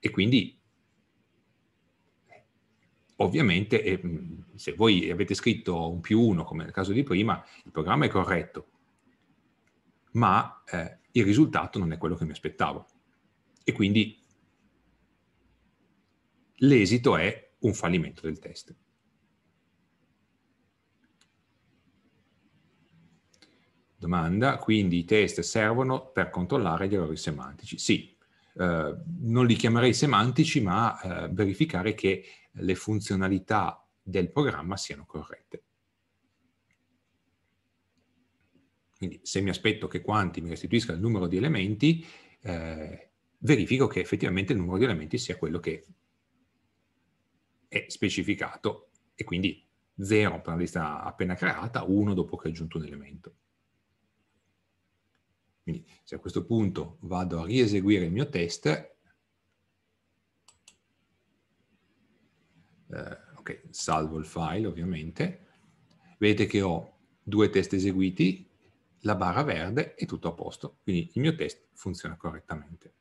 S1: E quindi ovviamente eh, se voi avete scritto un più uno come nel caso di prima, il programma è corretto, ma eh, il risultato non è quello che mi aspettavo. E quindi l'esito è un fallimento del test. Domanda, quindi i test servono per controllare gli errori semantici? Sì, eh, non li chiamerei semantici, ma eh, verificare che le funzionalità del programma siano corrette. Quindi se mi aspetto che quanti mi restituisca il numero di elementi, eh, verifico che effettivamente il numero di elementi sia quello che è specificato e quindi 0 per la lista appena creata, 1 dopo che ho aggiunto un elemento. Quindi se a questo punto vado a rieseguire il mio test, eh, ok, salvo il file ovviamente, vedete che ho due test eseguiti, la barra verde e tutto a posto, quindi il mio test funziona correttamente.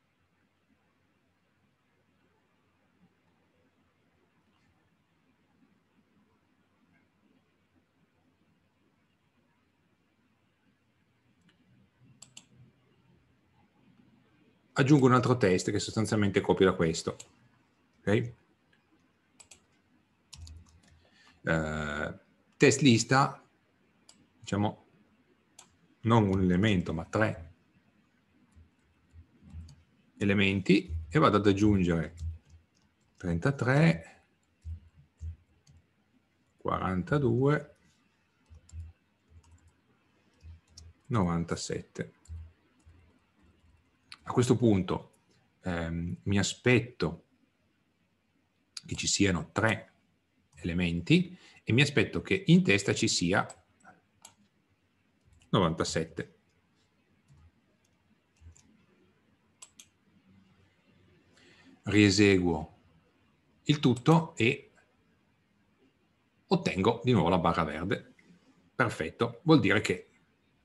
S1: aggiungo un altro test che sostanzialmente copia questo. Okay? Eh, test lista, diciamo, non un elemento ma tre elementi e vado ad aggiungere 33, 42, 97. A questo punto ehm, mi aspetto che ci siano tre elementi e mi aspetto che in testa ci sia 97. Rieseguo il tutto e ottengo di nuovo la barra verde. Perfetto, vuol dire che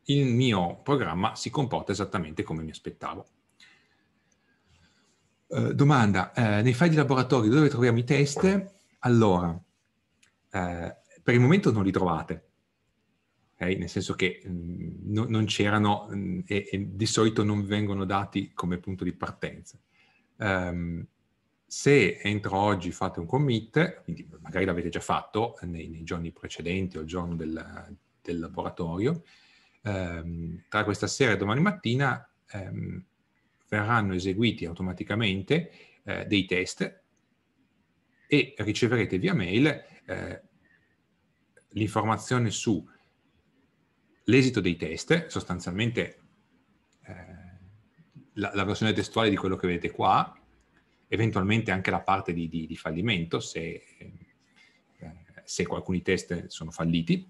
S1: il mio programma si comporta esattamente come mi aspettavo. Uh, domanda, uh, nei file di laboratorio dove troviamo i test? Allora, uh, per il momento non li trovate, okay? nel senso che mh, mm, no, non c'erano mh, mm, e, e, di solito non vengono dati come punto di partenza. Um, se entro oggi fate un commit, quindi magari l'avete già fatto nei, nei giorni precedenti o il giorno del, del laboratorio, um, tra questa sera e domani mattina um, verranno eseguiti automaticamente eh, dei test e riceverete via mail eh, l'informazione sull'esito dei test, sostanzialmente eh, la, la, versione testuale di quello che vedete qua, eventualmente anche la parte di, di, di fallimento, se, eh, se alcuni test sono falliti,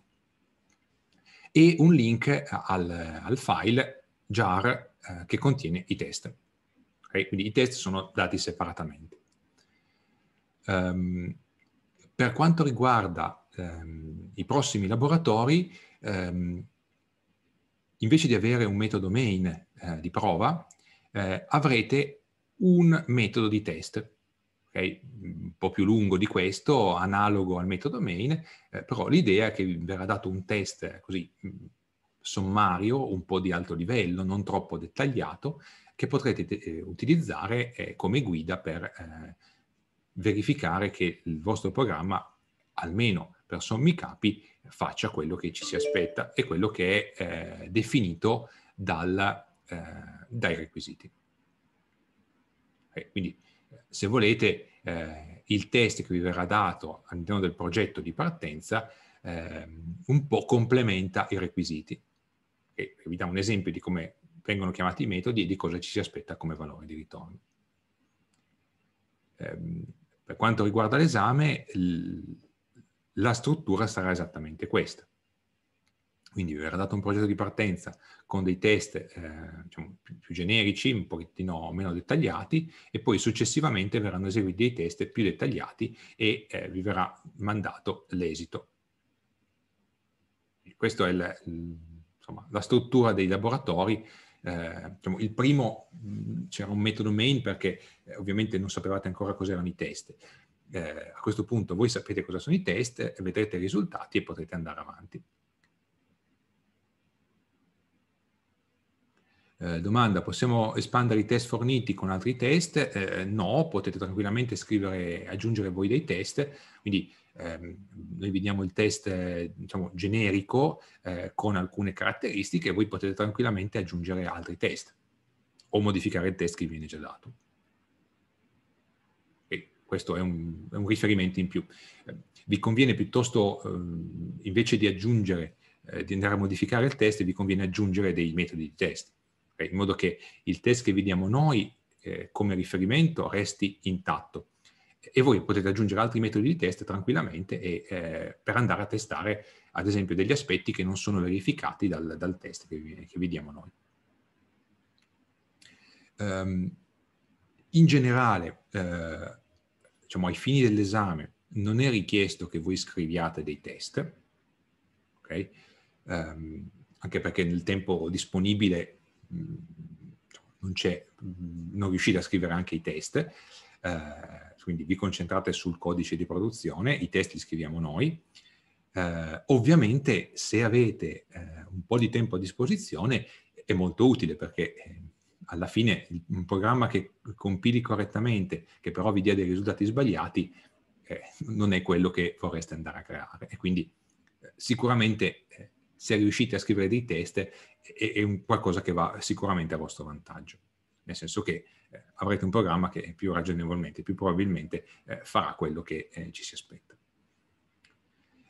S1: e un link al, al file jar eh, che contiene i test. Okay? Quindi i test sono dati separatamente. Um, per quanto riguarda um, i prossimi laboratori, um, invece di avere un metodo main eh, di prova, eh, avrete un metodo di test, okay? un po' più lungo di questo, analogo al metodo main, eh, però l'idea è che vi verrà dato un test eh, così mm, sommario, un po' di alto livello, non troppo dettagliato, che potrete eh, utilizzare eh, come guida per eh, verificare che il vostro programma, almeno per sommi capi, faccia quello che ci si aspetta e quello che è eh, definito dal, eh, dai requisiti. Eh, quindi, se volete, il test che vi verrà dato all'interno del progetto di partenza ehm, un po' complementa i requisiti e vi dà un esempio di come vengono chiamati i metodi e di cosa ci si aspetta come valore di ritorno. Ehm, per quanto riguarda l'esame, la struttura sarà esattamente questa. Quindi vi verrà dato un progetto di partenza con dei test eh, diciamo, più generici, un pochettino meno dettagliati, e poi successivamente verranno eseguiti dei test più dettagliati e eh, vi verrà mandato l'esito. Questo è il, insomma, la struttura dei laboratori. Eh, diciamo, il primo c'era un metodo main perché eh, ovviamente non sapevate ancora cos'erano i test. Eh, a questo punto voi sapete cosa sono i test, vedrete i risultati e potrete andare avanti. Eh, domanda, possiamo espandere i test forniti con altri test? Eh, no, potete tranquillamente scrivere, aggiungere voi dei test, quindi Ehm, noi vi diamo il test diciamo, generico eh, con alcune caratteristiche e voi potete tranquillamente aggiungere altri test o modificare il test che vi viene già dato. E questo è un, è un, riferimento in più. Eh, vi conviene piuttosto, ehm, invece di aggiungere, eh, di andare a modificare il test, vi conviene aggiungere dei metodi di test, in modo che il test che vi diamo noi come riferimento resti intatto e voi potete aggiungere altri metodi di test tranquillamente e, eh, per andare a testare ad esempio degli aspetti che non sono verificati dal, dal test che vi, che vi, diamo noi. Um, in generale, eh, diciamo, ai fini dell'esame non è richiesto che voi scriviate dei test, okay? um, anche perché nel tempo disponibile mh, mm, diciamo, non, mm, non riuscite a scrivere anche i test, eh, quindi vi concentrate sul codice di produzione, i test li scriviamo noi. Eh, ovviamente se avete eh, un po' di tempo a disposizione è molto utile perché eh, alla fine un programma che compili correttamente, che però vi dia dei risultati sbagliati, eh, non è quello che vorreste andare a creare. E quindi eh, sicuramente eh, se riuscite a scrivere dei test è, è qualcosa che va sicuramente a vostro vantaggio. Nel senso che eh, avrete un programma che più ragionevolmente, più probabilmente eh, farà quello che eh, ci si aspetta.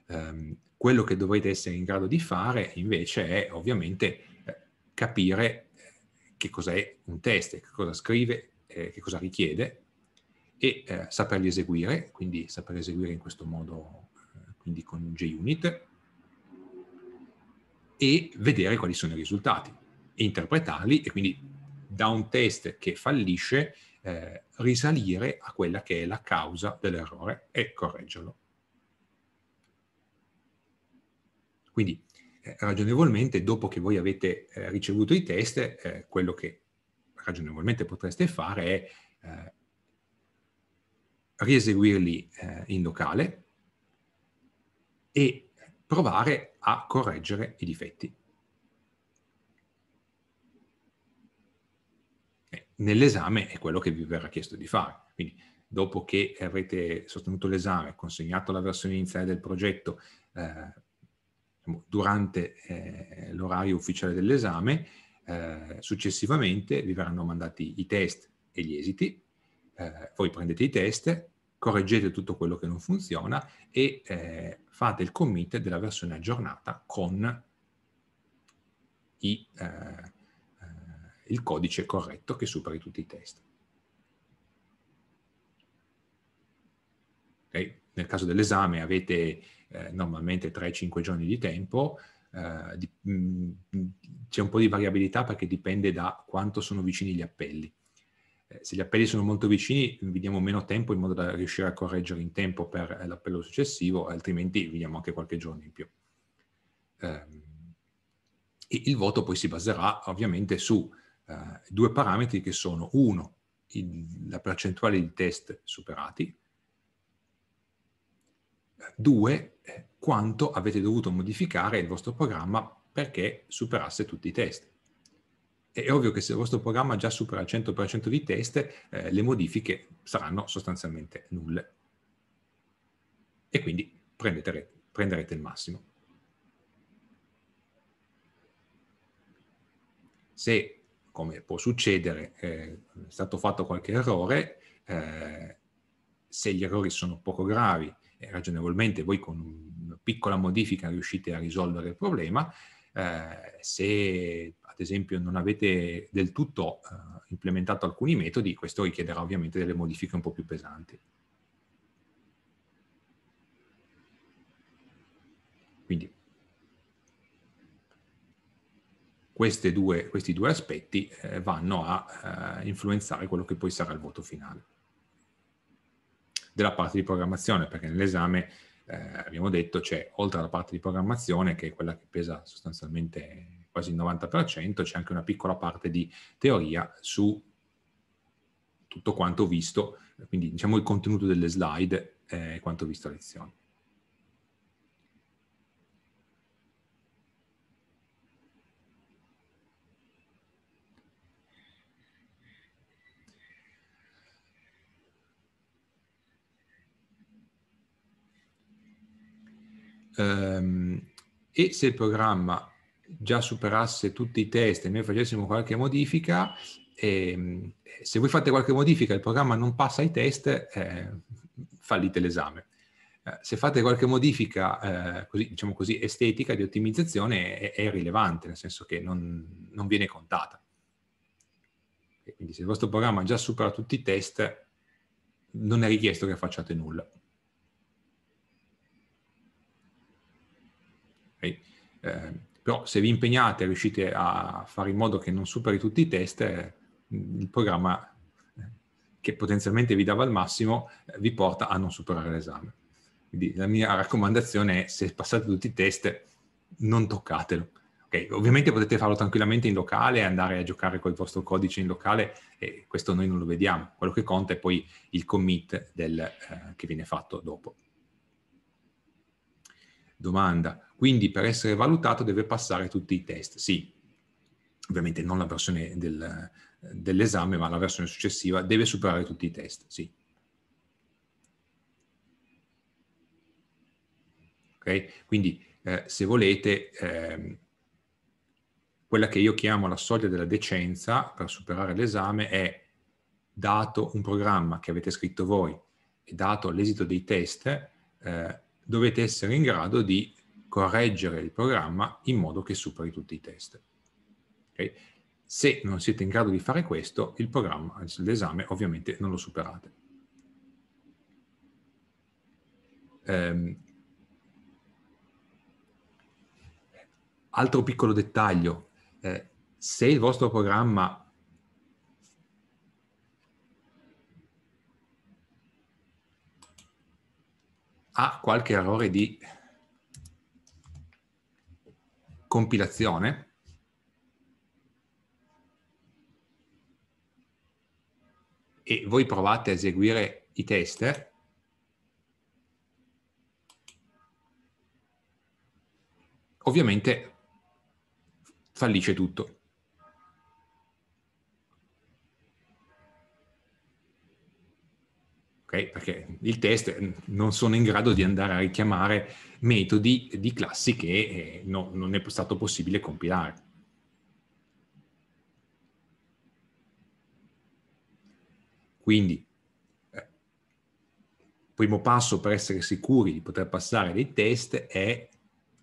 S1: Um, quello che dovrete essere in grado di fare invece è ovviamente capire che cos'è un test, che cosa scrive, eh, che cosa richiede e eh, saperli eseguire, quindi saper eseguire in questo modo, quindi con JUnit e vedere quali sono i risultati, interpretarli e quindi da un test che fallisce eh, risalire a quella che è la causa dell'errore e correggerlo. Quindi eh, ragionevolmente dopo che voi avete eh, ricevuto i test, eh, quello che ragionevolmente potreste fare è eh, rieseguirli eh, in locale e provare a correggere i difetti. nell'esame è quello che vi verrà chiesto di fare. Quindi dopo che avrete sostenuto l'esame, consegnato la versione iniziale del progetto eh, diciamo, durante eh, l'orario ufficiale dell'esame, eh, successivamente vi verranno mandati i test e gli esiti, eh, voi prendete i test, correggete tutto quello che non funziona e eh, fate il commit della versione aggiornata con i, eh, il codice corretto che superi tutti i test. Okay? Nel caso dell'esame avete eh, normalmente 3-5 giorni di tempo, eh, mm, c'è un po' di variabilità perché dipende da quanto sono vicini gli appelli. Eh, se gli appelli sono molto vicini vi diamo meno tempo in modo da riuscire a correggere in tempo per eh, l'appello successivo, altrimenti vi diamo anche qualche giorno in più. Ehm, il voto poi si baserà ovviamente su eh, due parametri che sono uno, il, la percentuale di test superati, due, eh, quanto avete dovuto modificare il vostro programma perché superasse tutti i test. È ovvio che se il vostro programma già supera il 100% di test, eh, le modifiche saranno sostanzialmente nulle. E quindi prenderete il massimo. Se come può succedere, eh, è stato fatto qualche errore, eh, se gli errori sono poco gravi e eh, ragionevolmente voi con una piccola modifica riuscite a risolvere il problema, eh, se ad esempio non avete del tutto eh, implementato alcuni metodi, questo richiederà ovviamente delle modifiche un po' più pesanti. due, questi due aspetti eh, vanno a eh, influenzare quello che poi sarà il voto finale della parte di programmazione, perché nell'esame eh, abbiamo detto c'è oltre alla parte di programmazione, che è quella che pesa sostanzialmente quasi il 90%, c'è anche una piccola parte di teoria su tutto quanto visto, quindi diciamo il contenuto delle slide eh, e quanto visto a lezione. Ehm, e se il programma già superasse tutti i test e noi facessimo qualche modifica, e, ehm, se voi fate qualche modifica e il programma non passa i test, eh, fallite l'esame. Eh, se fate qualche modifica, eh, così, diciamo così, estetica di ottimizzazione, è, è irrilevante, nel senso che non, non viene contata. E quindi se il vostro programma già supera tutti i test, non è richiesto che facciate nulla. Okay? Eh, però se vi impegnate e riuscite a fare in modo che non superi tutti i test, eh, il programma eh, che potenzialmente vi dava il massimo eh, vi porta a non superare l'esame. Quindi la mia raccomandazione è se passate tutti i test non toccatelo. Okay? Ovviamente potete farlo tranquillamente in locale, andare a giocare col vostro codice in locale e questo noi non lo vediamo. Quello che conta è poi il commit del, eh, che viene fatto dopo domanda. Quindi per essere valutato deve passare tutti i test, sì, ovviamente non la versione del, dell'esame, ma la versione successiva, deve superare tutti i test, sì. Okay? Quindi eh, se volete, eh, quella che io chiamo la soglia della decenza per superare l'esame è dato un programma che avete scritto voi e dato l'esito dei test, eh, dovete essere in grado di correggere il programma in modo che superi tutti i test. Okay? Se non siete in grado di fare questo, il programma, l'esame ovviamente non lo superate. Um, altro piccolo dettaglio, eh, se il vostro programma ha qualche errore di compilazione, e voi provate a eseguire i test, ovviamente fallisce tutto. okay? perché il test eh, non sono in grado di andare a richiamare metodi di classi che eh, no, non è stato possibile compilare. Quindi, eh, primo passo per essere sicuri di poter passare dei test è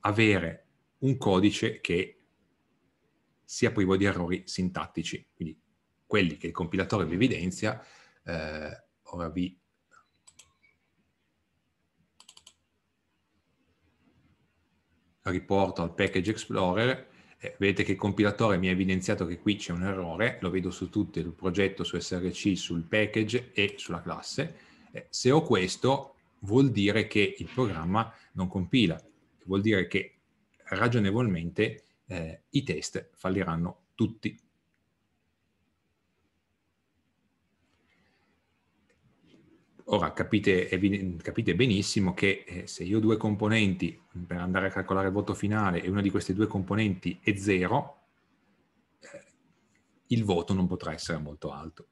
S1: avere un codice che sia privo di errori sintattici, quindi quelli che il compilatore vi evidenzia, eh, ora vi riporto al Package Explorer, eh, vedete che il compilatore mi ha evidenziato che qui c'è un errore, lo vedo su tutto il progetto, su SRC, sul package e sulla classe. Eh, se ho questo vuol dire che il programma non compila, vuol dire che ragionevolmente eh, i test falliranno tutti. Ora capite, capite benissimo che eh, se io ho due componenti mm, per andare a calcolare il voto finale e una di queste due componenti è 0, eh, il voto non potrà essere molto alto.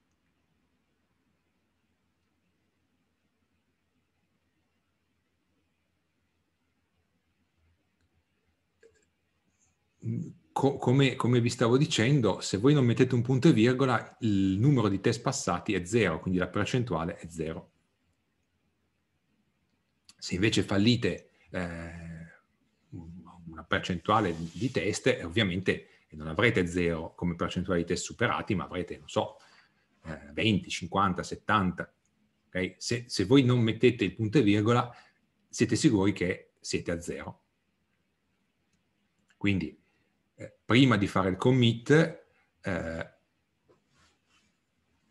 S1: Mm, co come, come, vi stavo dicendo, se voi non mettete un punto e virgola, il numero di test passati è 0, quindi la percentuale è 0. Se invece fallite eh, una percentuale di test, eh, ovviamente non avrete zero come percentuale di test superati, ma avrete, non so, eh, 20, 50, 70. Okay? Se, se voi non mettete il punto e virgola, siete sicuri che siete a zero. Quindi eh, prima di fare il commit eh,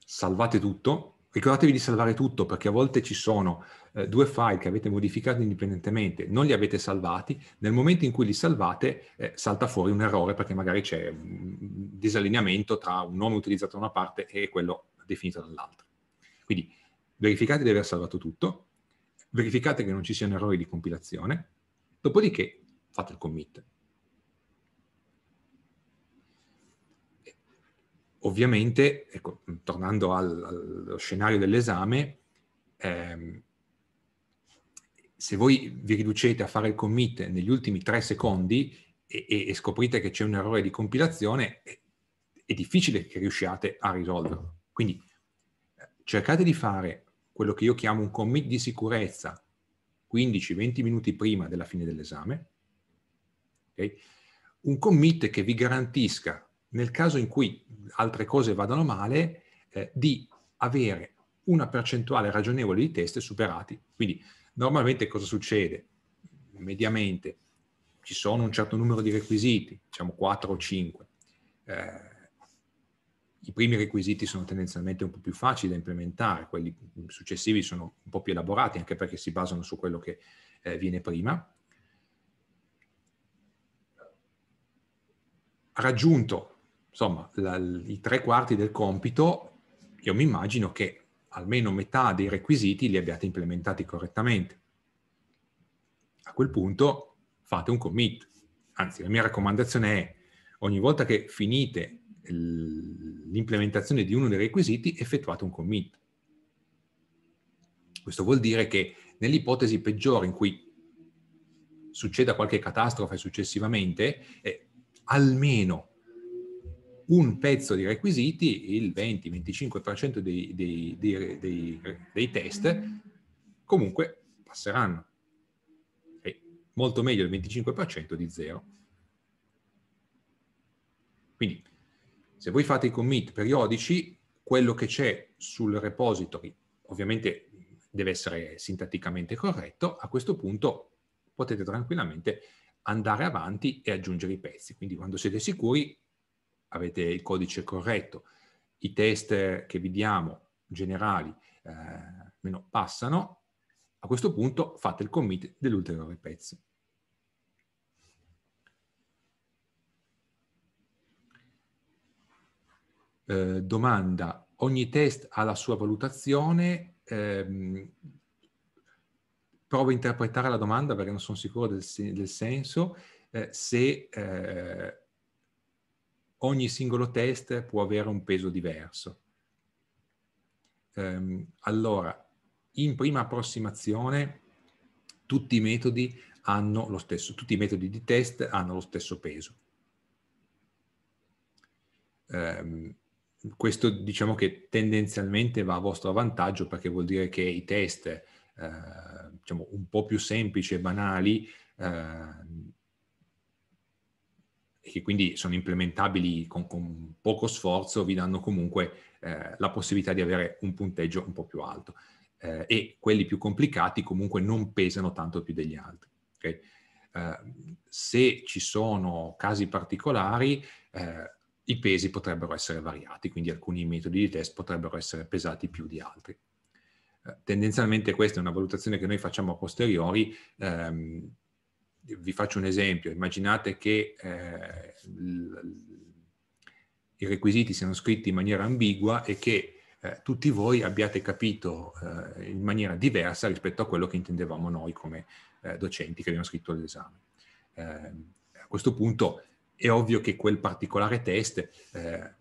S1: salvate tutto, ricordatevi di salvare tutto perché a volte ci sono eh, due file che avete modificato indipendentemente, non li avete salvati, nel momento in cui li salvate eh, salta fuori un errore perché magari c'è un disallineamento tra un nome utilizzato da una parte e quello definito dall'altra. Quindi verificate di aver salvato tutto, verificate che non ci siano errori di compilazione, dopodiché fate il commit. Ovviamente, ecco, tornando al, allo scenario dell'esame, ehm, se voi vi riducete a fare il commit negli ultimi tre secondi e, e scoprite che c'è un errore di compilazione, è, è difficile che riusciate a risolverlo. Quindi eh, cercate di fare quello che io chiamo un commit di sicurezza 15-20 minuti prima della fine dell'esame, okay? un commit che vi garantisca, nel caso in cui altre cose vadano male, eh, di avere una percentuale ragionevole di test superati. Quindi Normalmente cosa succede? Mediamente ci sono un certo numero di requisiti, diciamo 4 o 5. Eh, I primi requisiti sono tendenzialmente un po' più facili da implementare, quelli successivi sono un po' più elaborati anche perché si basano su quello che eh, viene prima. Raggiunto insomma la, i tre quarti del compito, io mi immagino che almeno metà dei requisiti li abbiate implementati correttamente. A quel punto fate un commit. Anzi, la mia raccomandazione è ogni volta che finite l'implementazione di uno dei requisiti, effettuate un commit. Questo vuol dire che nell'ipotesi peggiore in cui succeda qualche catastrofe successivamente, eh, almeno un pezzo di requisiti, il 20-25% dei, dei, dei, dei, test comunque passeranno. È molto meglio il 25% di zero. Quindi, se voi fate i commit periodici, quello che c'è sul repository, ovviamente deve essere sintaticamente corretto, a questo punto potete tranquillamente andare avanti e aggiungere i pezzi. Quindi quando siete sicuri avete il codice corretto, i test che vi diamo generali eh, passano, a questo punto fate il commit dell'ulteriore pezzo. Eh, domanda, ogni test ha la sua valutazione, ehm, provo a interpretare la domanda perché non sono sicuro del, del senso, eh, se eh, ogni singolo test può avere un peso diverso. Ehm, allora, in prima approssimazione tutti i metodi hanno lo stesso, tutti i metodi di test hanno lo stesso peso. Ehm, questo diciamo che tendenzialmente va a vostro vantaggio perché vuol dire che i test eh, diciamo, un po' più semplici e banali eh, che quindi sono implementabili con, con poco sforzo, vi danno comunque eh, la possibilità di avere un punteggio un po' più alto. Eh, e quelli più complicati comunque non pesano tanto più degli altri. Okay? Eh, se ci sono casi particolari, eh, i pesi potrebbero essere variati, quindi alcuni metodi di test potrebbero essere pesati più di altri eh, tendenzialmente questa è una valutazione che noi facciamo a posteriori, ehm, vi faccio un esempio, immaginate che eh, i requisiti siano scritti in maniera ambigua e che eh, tutti voi abbiate capito eh, in maniera diversa rispetto a quello che intendevamo noi come eh, docenti che abbiamo scritto l'esame. Eh, a questo punto è ovvio che quel particolare test eh,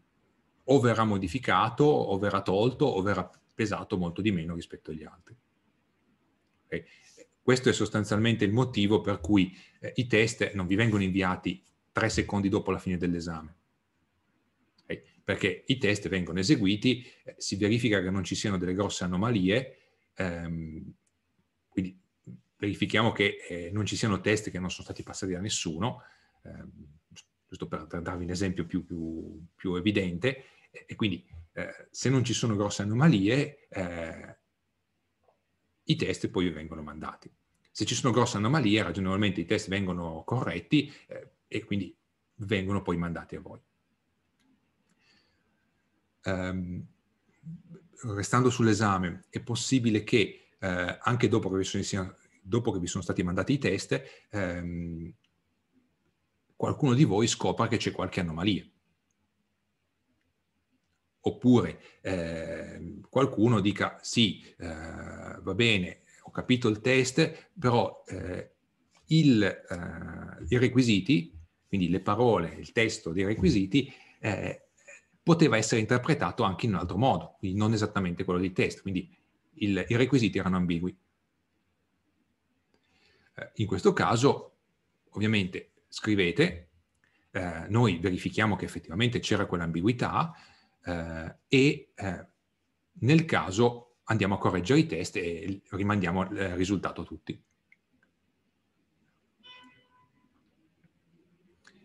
S1: o verrà modificato, o verrà tolto, o verrà pesato molto di meno rispetto agli altri. Okay. Questo è sostanzialmente il motivo per cui eh, i test non vi vengono inviati tre secondi dopo la fine dell'esame. Okay? Perché i test vengono eseguiti, eh, si verifica che non ci siano delle grosse anomalie, ehm, quindi verifichiamo che eh, non ci siano test che non sono stati passati da nessuno, ehm, giusto per, darvi un esempio più, più, più evidente, e, e quindi eh, se non ci sono grosse anomalie, eh, i test poi vengono mandati. Se ci sono grosse anomalie, ragionevolmente i test vengono corretti eh, e quindi vengono poi mandati a voi. Um, restando sull'esame, è possibile che eh, anche dopo che, vi sono, dopo che vi sono stati mandati i test, ehm, qualcuno di voi scopra che c'è qualche anomalia. Oppure eh, qualcuno dica sì, eh, va bene, ho capito il test, però eh, il, eh, i requisiti, quindi le parole, il testo dei requisiti, eh, poteva essere interpretato anche in un altro modo, quindi non esattamente quello di test, quindi il, i requisiti erano ambigui. Eh, in questo caso, ovviamente, scrivete, eh, noi verifichiamo che effettivamente c'era quell'ambiguità eh, e nel caso andiamo a correggere i test e rimandiamo il eh, risultato a tutti.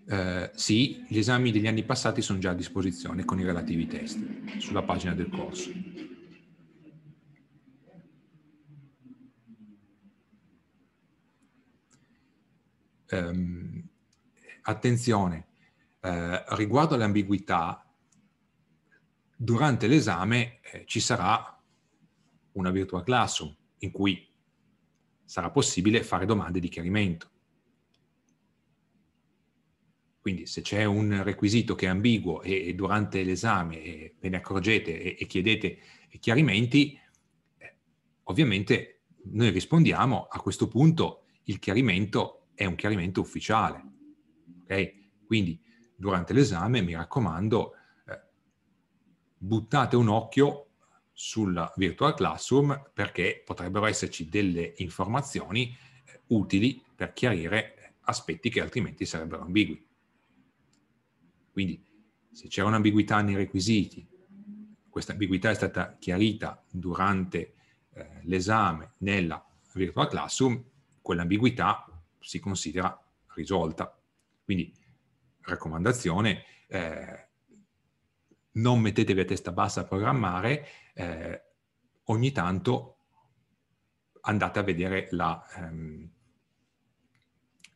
S1: Eh, sì, gli esami degli anni passati sono già a disposizione con i relativi test
S2: sulla pagina del corso.
S1: Um, attenzione, eh, riguardo alle ambiguità, durante l'esame eh, ci sarà una virtual classroom in cui sarà possibile fare domande di chiarimento. Quindi se c'è un requisito che è ambiguo e, e durante l'esame ve ne accorgete e, e chiedete chiarimenti, eh, ovviamente noi rispondiamo a questo punto il chiarimento è un chiarimento ufficiale. Okay? Quindi durante l'esame, mi raccomando, eh, buttate un occhio sulla Virtual Classroom perché potrebbero esserci delle informazioni eh, utili per chiarire aspetti che altrimenti sarebbero ambigui. Quindi se c'era un'ambiguità nei requisiti, questa ambiguità è stata chiarita durante eh, l'esame nella Virtual Classroom, quell'ambiguità si considera risolta. Quindi raccomandazione, eh, non mettetevi a testa bassa a programmare, eh, ogni tanto andate a vedere la, ehm,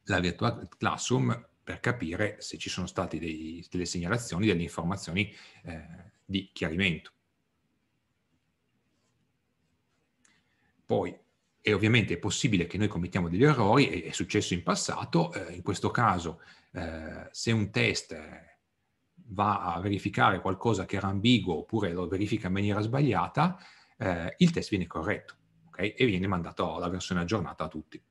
S1: la Virtual Classroom per capire se ci sono state delle segnalazioni, delle informazioni eh, di chiarimento. Poi è ovviamente possibile che noi commettiamo degli errori, è, successo in passato, eh, in questo caso eh, se un test va a verificare qualcosa che era ambiguo oppure lo verifica in maniera sbagliata, eh, il test viene corretto okay? e viene mandato la versione aggiornata a tutti.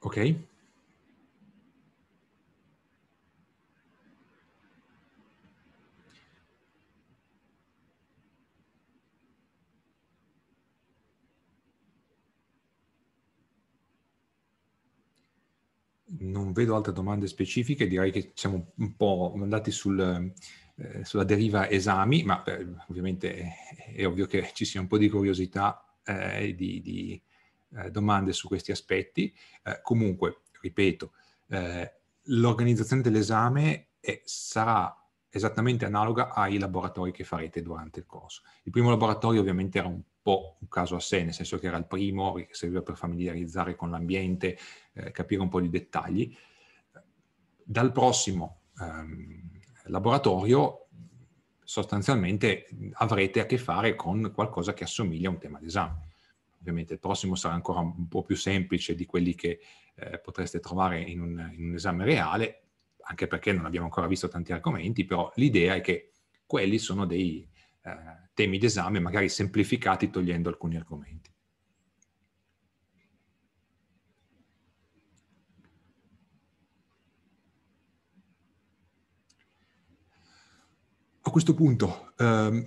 S1: Ok? non vedo altre domande specifiche, direi che siamo un po' andati sul, eh, sulla deriva esami, ma beh, ovviamente è, ovvio che ci sia un po' di curiosità eh, e eh, di, di eh, domande su questi aspetti. Eh, comunque, ripeto, eh, l'organizzazione dell'esame è, sarà esattamente analoga ai laboratori che farete durante il corso. Il primo laboratorio ovviamente era un po' un caso a sé, nel senso che era il primo, che serviva per familiarizzare con l'ambiente, eh, capire un po' di dettagli. Dal prossimo ehm, laboratorio sostanzialmente avrete a che fare con qualcosa che assomiglia a un tema d'esame. Ovviamente il prossimo sarà ancora un po' più semplice di quelli che eh, potreste trovare in un, in un esame reale, anche perché non abbiamo ancora visto tanti argomenti, però l'idea è che quelli sono dei eh, temi d'esame magari semplificati togliendo alcuni argomenti. questo punto ehm,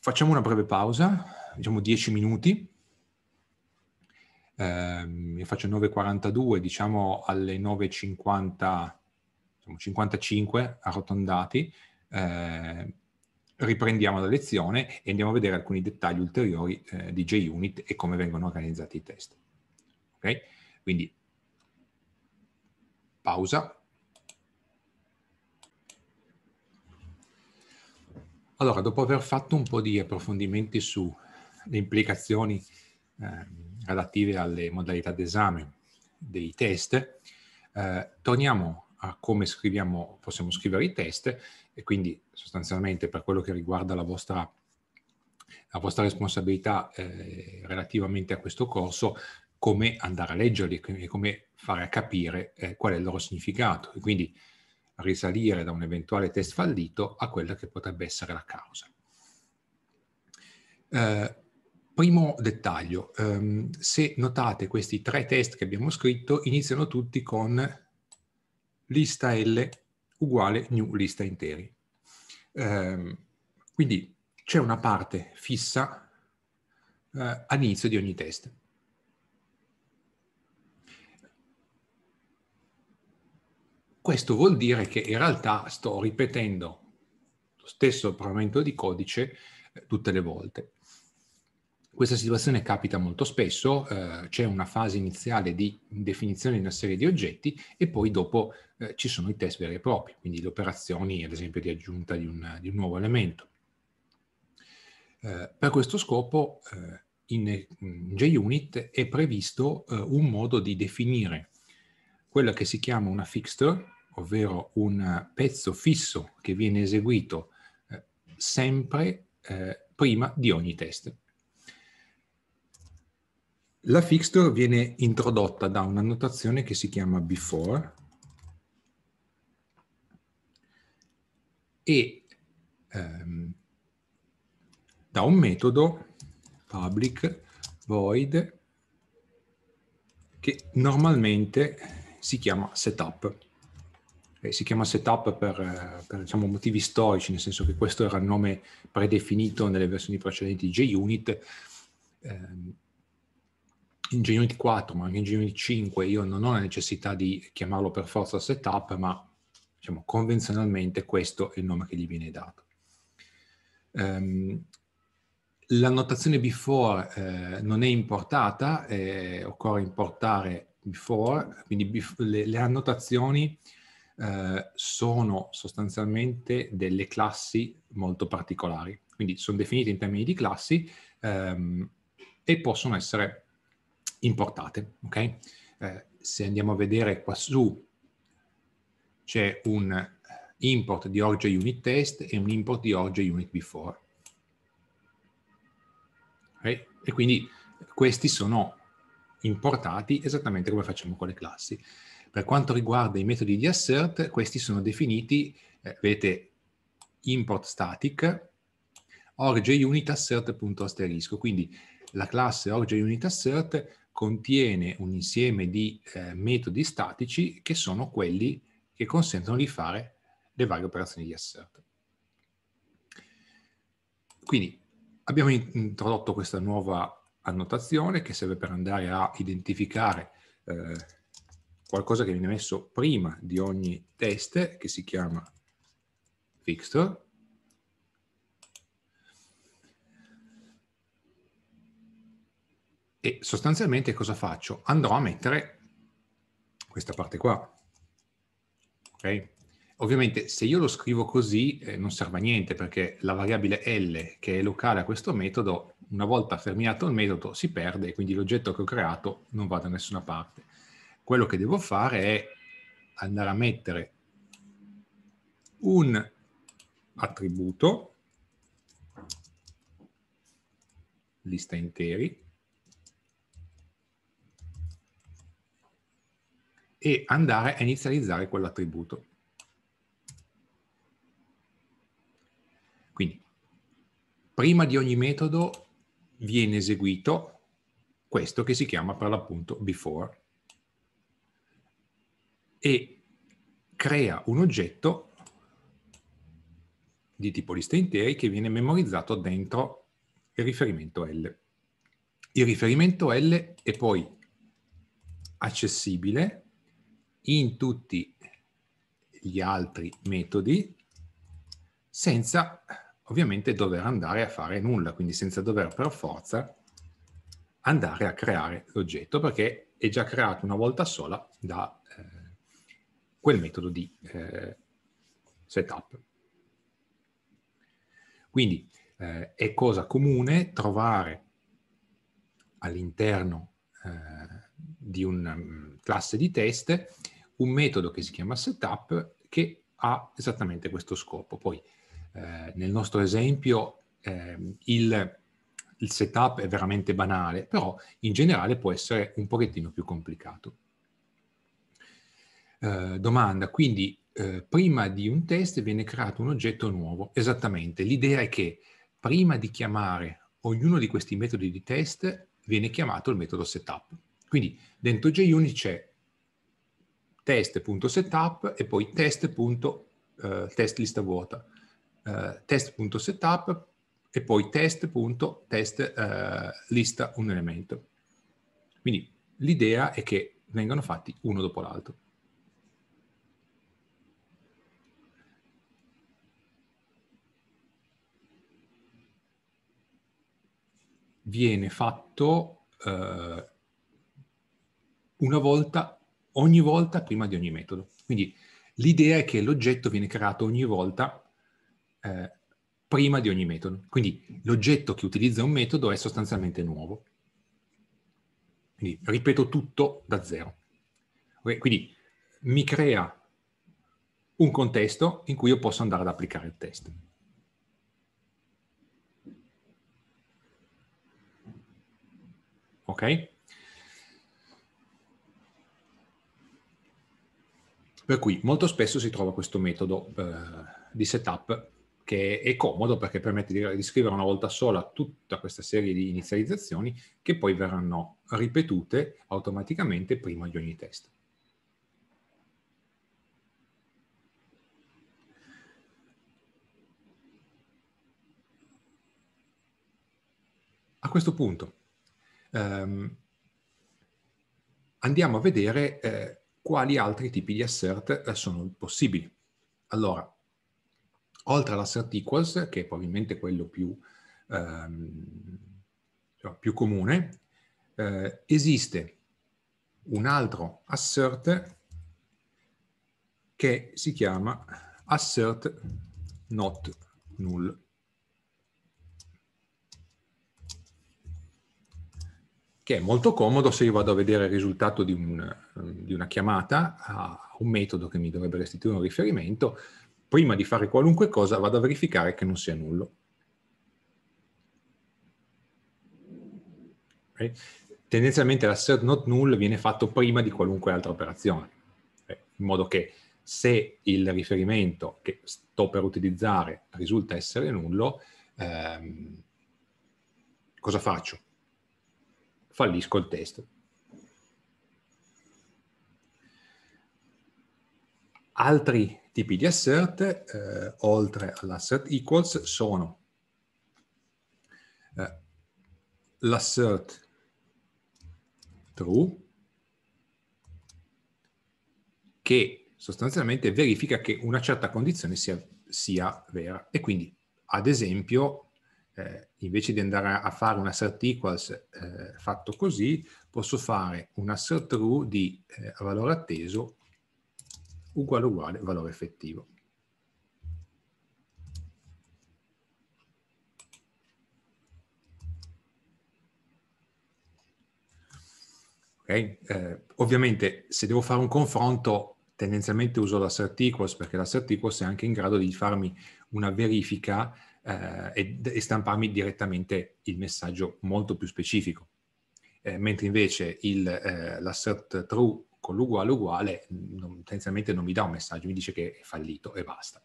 S1: facciamo una breve pausa, diciamo 10 minuti. Ehm, io faccio 9.42, diciamo alle 9.50, diciamo 55 arrotondati. Eh, riprendiamo la lezione e andiamo a vedere alcuni dettagli ulteriori eh, di JUnit e come vengono organizzati i test. Ok? Quindi pausa Allora, dopo aver fatto un po' di approfondimenti sulle implicazioni eh, relative alle modalità d'esame dei test, eh, torniamo a come scriviamo, possiamo scrivere i test e quindi sostanzialmente per quello che riguarda la vostra, la vostra responsabilità eh, relativamente a questo corso, come andare a leggerli e come fare a capire eh, qual è il loro significato. E quindi risalire da un eventuale test fallito a quella che potrebbe essere la causa. Eh, primo dettaglio, ehm, se notate questi tre test che abbiamo scritto iniziano tutti con lista L uguale new lista interi. Eh, quindi c'è una parte fissa eh, all'inizio di ogni test. Questo vuol dire che in realtà sto ripetendo lo stesso frammento di codice eh, tutte le volte. Questa situazione capita molto spesso, eh, c'è una fase iniziale di definizione di una serie di oggetti e poi dopo eh, ci sono i test veri e propri, quindi le operazioni ad esempio di aggiunta di un, di un nuovo elemento. Eh, per questo scopo eh, in, in JUnit è previsto eh, un modo di definire quella che si chiama una fixture, ovvero un eh, pezzo fisso che viene eseguito eh, sempre eh, prima di ogni test. La fixture viene introdotta da una notazione che si chiama before e ehm, da un metodo public void che normalmente si chiama setup. E si chiama setup per, eh, per diciamo, motivi storici, nel senso che questo era il nome predefinito nelle versioni precedenti di JUnit. Ehm, in JUnit 4, ma anche in JUnit 5, io non ho la necessità di chiamarlo per forza setup, ma diciamo, convenzionalmente questo è il nome che gli viene dato. Um, ehm, la notazione before eh, non è importata, eh, occorre importare before, quindi bef le, le, annotazioni eh, sono sostanzialmente delle classi molto particolari, quindi sono definite in termini di classi ehm, e possono essere importate. Okay? Eh, se andiamo a vedere qua su c'è un import di orge unit test e un import di orge unit before. Okay? E quindi questi sono importati esattamente come facciamo con le classi. Per quanto riguarda i metodi di assert, questi sono definiti, eh, vedete, import static, orge quindi la classe orge contiene un insieme di eh, metodi statici che sono quelli che consentono di fare le varie operazioni di assert. Quindi abbiamo introdotto questa nuova annotazione che serve per andare a identificare eh, qualcosa che viene messo prima di ogni test che si chiama fixture e sostanzialmente cosa faccio? Andrò a mettere questa parte qua, ok? Ovviamente se io lo scrivo così eh, non serve a niente perché la variabile L che è locale a questo metodo, una volta fermato il metodo si perde e quindi l'oggetto che ho creato non va da nessuna parte. Quello che devo fare è andare a mettere un attributo lista interi e andare a inizializzare quell'attributo. prima di ogni metodo viene eseguito questo che si chiama per l'appunto before e crea un oggetto di tipo lista interi che viene memorizzato dentro il riferimento L. Il riferimento L è poi accessibile in tutti gli altri metodi senza ovviamente dover andare a fare nulla, quindi senza dover per forza andare a creare l'oggetto perché è già creato una volta sola da eh, quel metodo di eh, setup. Quindi eh, è cosa comune trovare all'interno eh, di una mm, classe di test un metodo che si chiama setup che ha esattamente questo scopo. Poi eh, nel nostro esempio eh, il, il setup è veramente banale, però in generale può essere un pochettino più complicato. Eh, domanda, quindi eh, prima di un test viene creato un oggetto nuovo. Esattamente, l'idea è che prima di chiamare ognuno di questi metodi di test viene chiamato il metodo setup. Quindi dentro JUnit c'è test.setup e poi test.testlista eh, vuota. Eh, test.setup e poi test.test eh, lista un elemento. Quindi l'idea è che vengano fatti uno dopo l'altro. Viene fatto eh, una volta, ogni volta prima di ogni metodo. Quindi l'idea è che l'oggetto viene creato ogni volta eh, prima di ogni metodo. Quindi l'oggetto che utilizza un metodo è sostanzialmente nuovo. Quindi ripeto tutto da zero. Okay? Quindi mi crea un contesto in cui io posso andare ad applicare il test. Ok? Per cui molto spesso si trova questo metodo eh, di setup che è comodo perché permette di, di scrivere una volta sola tutta questa serie di inizializzazioni che poi verranno ripetute automaticamente prima di ogni test. A questo punto ehm, andiamo a vedere eh, quali altri tipi di assert eh, sono possibili. Allora, oltre all'assert equals, che è probabilmente quello più, ehm, cioè più comune, eh, esiste un altro assert che si chiama assert not null. Che è molto comodo se io vado a vedere il risultato di, un, di una chiamata a un metodo che mi dovrebbe restituire un riferimento, prima di fare qualunque cosa vado a verificare che non sia nullo. Okay? Tendenzialmente l'assert not null viene fatto prima di qualunque altra operazione, in modo che se il riferimento che sto per utilizzare risulta essere nullo, ehm, cosa faccio? Fallisco il test. Altri tipi di assert, eh, oltre all'assert equals, sono eh, l'assert true, che sostanzialmente verifica che una certa condizione sia, sia vera. E quindi, ad esempio, eh, invece di andare a fare un assert equals eh, fatto così, posso fare un assert true di eh, valore atteso uguale uguale valore effettivo. Okay? Eh, ovviamente se devo fare un confronto tendenzialmente uso l'assert equals perché l'assert equals è anche in grado di farmi una verifica eh, e, e, stamparmi direttamente il messaggio molto più specifico. Eh, mentre invece il, eh, l'assert true con l'uguale uguale non, tendenzialmente non mi dà un messaggio, mi dice che è fallito e basta.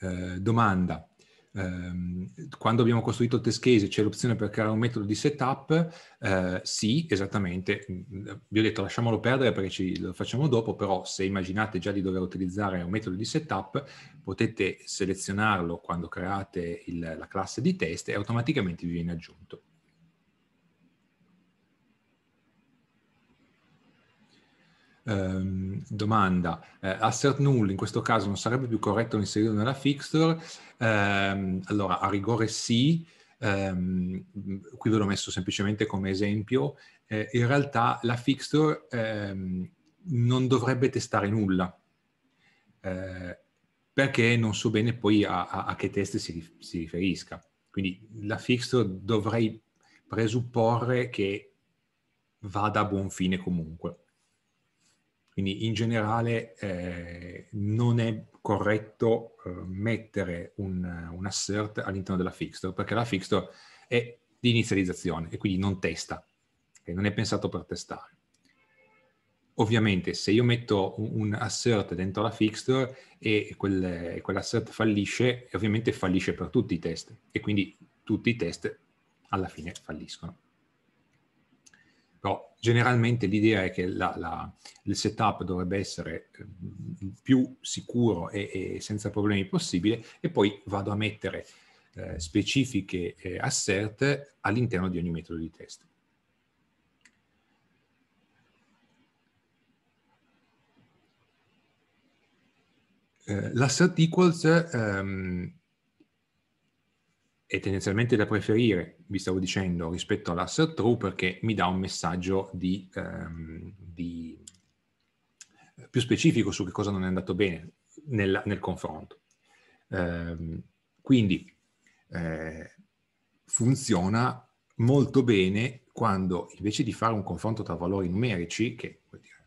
S1: Eh, domanda, Ehm, quando abbiamo costruito il test case c'è l'opzione per creare un metodo di setup, eh, sì, esattamente, mm, mm, vi ho detto lasciamolo perdere perché ci, lo facciamo dopo, però se immaginate già di dover utilizzare un metodo di setup potete selezionarlo quando create il, la classe di test e automaticamente vi viene aggiunto. Ehm, domanda, eh, assert null in questo caso non sarebbe più corretto inserirlo nella fixture? Ehm, allora, a rigore sì, ehm, qui ve l'ho messo semplicemente come esempio, eh, in realtà la fixture ehm, non dovrebbe testare nulla. Eh, perché non so bene poi a, a, a che test si, si, riferisca. Quindi la fixture dovrei presupporre che vada a buon fine comunque. Quindi in generale eh, non è corretto eh, mettere un, un, assert all'interno della fixture perché la fixture è di inizializzazione e quindi non testa, okay? non è pensato per testare. Ovviamente se io metto un, un assert dentro la fixture e quel, quell'assert fallisce, ovviamente fallisce per tutti i test e quindi tutti i test alla fine falliscono però generalmente l'idea è che la, la, il setup dovrebbe essere eh, più sicuro e, e, senza problemi possibile e poi vado a mettere eh, specifiche eh, assert all'interno di ogni metodo di test. Eh, l'assert equals ehm, è tendenzialmente da preferire vi stavo dicendo rispetto all'assert true perché mi dà un messaggio di, ehm, di eh, più specifico su che cosa non è andato bene nel, nel confronto. Ehm, quindi eh, funziona molto bene quando invece di fare un confronto tra valori numerici, che dire,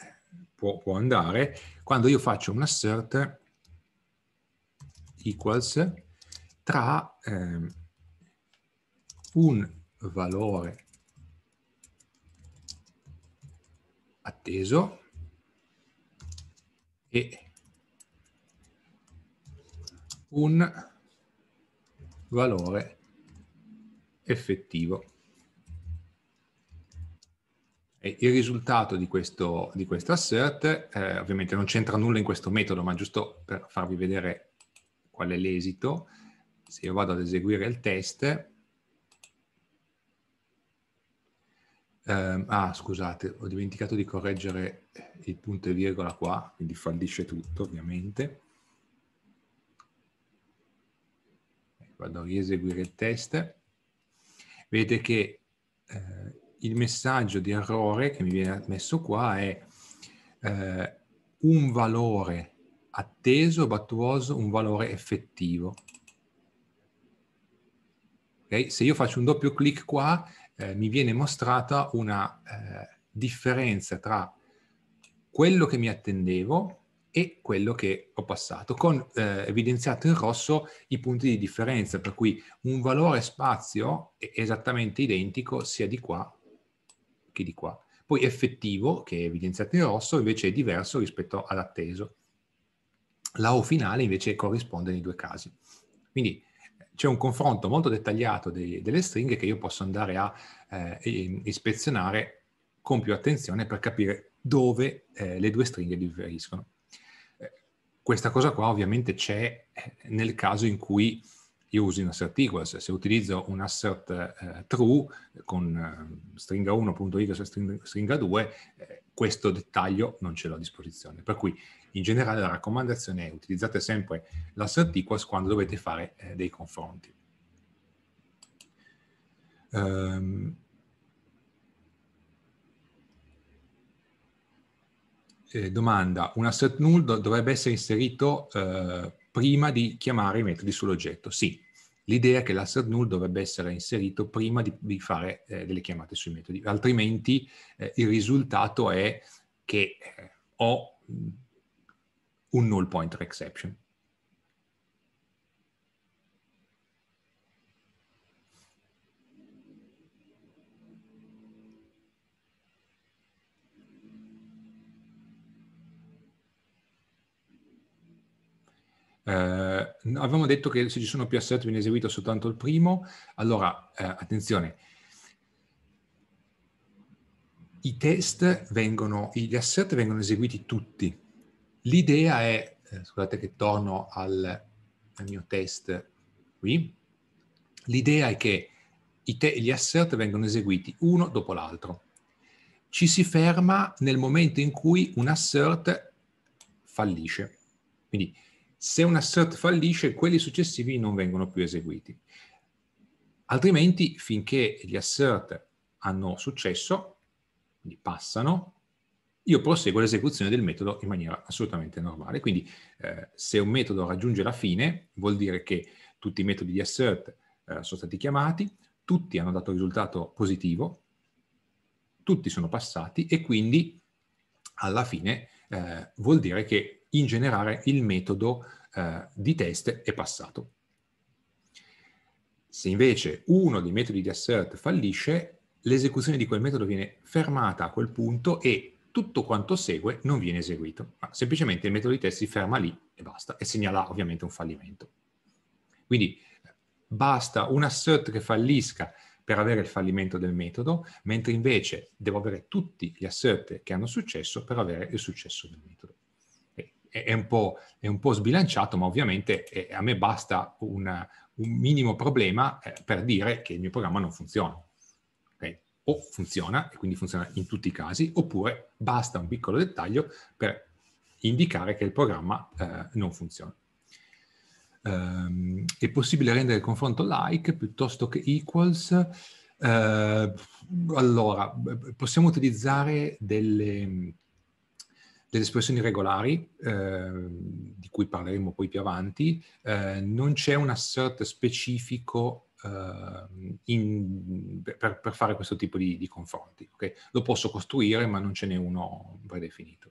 S1: eh, può, può, andare, quando io faccio un assert equals tra... Ehm, un valore atteso e un valore effettivo. E il risultato di questo, di questo assert, eh, ovviamente non c'entra nulla in questo metodo, ma giusto per farvi vedere qual è l'esito, se io vado ad eseguire il test, Eh, ah, scusate, ho dimenticato di correggere il punto e virgola qua, quindi fallisce tutto ovviamente. Ecco, vado a rieseguire il test. Vedete che eh, il messaggio di errore che mi viene messo qua è eh, un valore atteso, battuoso, un valore effettivo. Okay? Se io faccio un doppio clic qua, eh, mi viene mostrata una eh, differenza tra quello che mi attendevo e quello che ho passato, con eh, evidenziato in rosso i punti di differenza, per cui un valore spazio è esattamente identico sia di qua che di qua. Poi effettivo, che è evidenziato in rosso, invece è diverso rispetto all'atteso. La O finale invece corrisponde nei due casi. Quindi c'è un confronto molto dettagliato dei, delle stringhe che io posso andare a eh, ispezionare con più attenzione per capire dove eh, le due stringhe differiscono. Eh, questa cosa qua ovviamente c'è eh, nel caso in cui io uso in assert equals, se utilizzo un assert eh, true con eh, stringa 1.equals e stringa, 2, eh, questo dettaglio non ce l'ho a disposizione. Per cui in generale la raccomandazione è utilizzate sempre l'assert equals quando dovete fare eh, dei confronti. Um, domanda, un asset null dovrebbe essere inserito eh, prima di chiamare i metodi sull'oggetto. Sì, l'idea è che l'assert null dovrebbe essere inserito prima di, di fare eh, delle chiamate sui metodi, altrimenti eh, il risultato è che eh, ho mm, un null pointer exception. Eh, avevamo detto che se ci sono più asset viene eseguito soltanto il primo. Allora, eh, attenzione, i test vengono, gli asset vengono eseguiti tutti. L'idea è, eh, scusate che torno al, al, mio test qui, l'idea è che te, gli assert vengono eseguiti uno dopo l'altro. Ci si ferma nel momento in cui un assert fallisce. Quindi se un assert fallisce, quelli successivi non vengono più eseguiti. Altrimenti, finché gli assert hanno successo, quindi passano, io proseguo l'esecuzione del metodo in maniera assolutamente normale. Quindi eh, se un metodo raggiunge la fine, vuol dire che tutti i metodi di assert eh, sono stati chiamati, tutti hanno dato risultato positivo, tutti sono passati e quindi alla fine eh, vuol dire che in generale il metodo eh, di test è passato. Se invece uno dei metodi di assert fallisce, l'esecuzione di quel metodo viene fermata a quel punto e tutto quanto segue non viene eseguito, ma semplicemente il metodo di test si ferma lì e basta, e segnala ovviamente un fallimento. Quindi basta un assert che fallisca per avere il fallimento del metodo, mentre invece devo avere tutti gli assert che hanno successo per avere il successo del metodo è un, è, un po', sbilanciato, ma ovviamente eh, a me basta una, un minimo problema eh, per dire che il mio programma non funziona. Okay? O funziona, e quindi funziona in tutti i casi, oppure basta un piccolo dettaglio per indicare che il programma eh, non funziona. Um, è possibile rendere il confronto like piuttosto che equals? Uh, allora, possiamo utilizzare delle delle espressioni regolari, eh, di cui parleremo poi più avanti, eh, non c'è un assert specifico eh, in, per, per, fare questo tipo di, di confronti. Okay? Lo posso costruire, ma non ce n'è uno predefinito.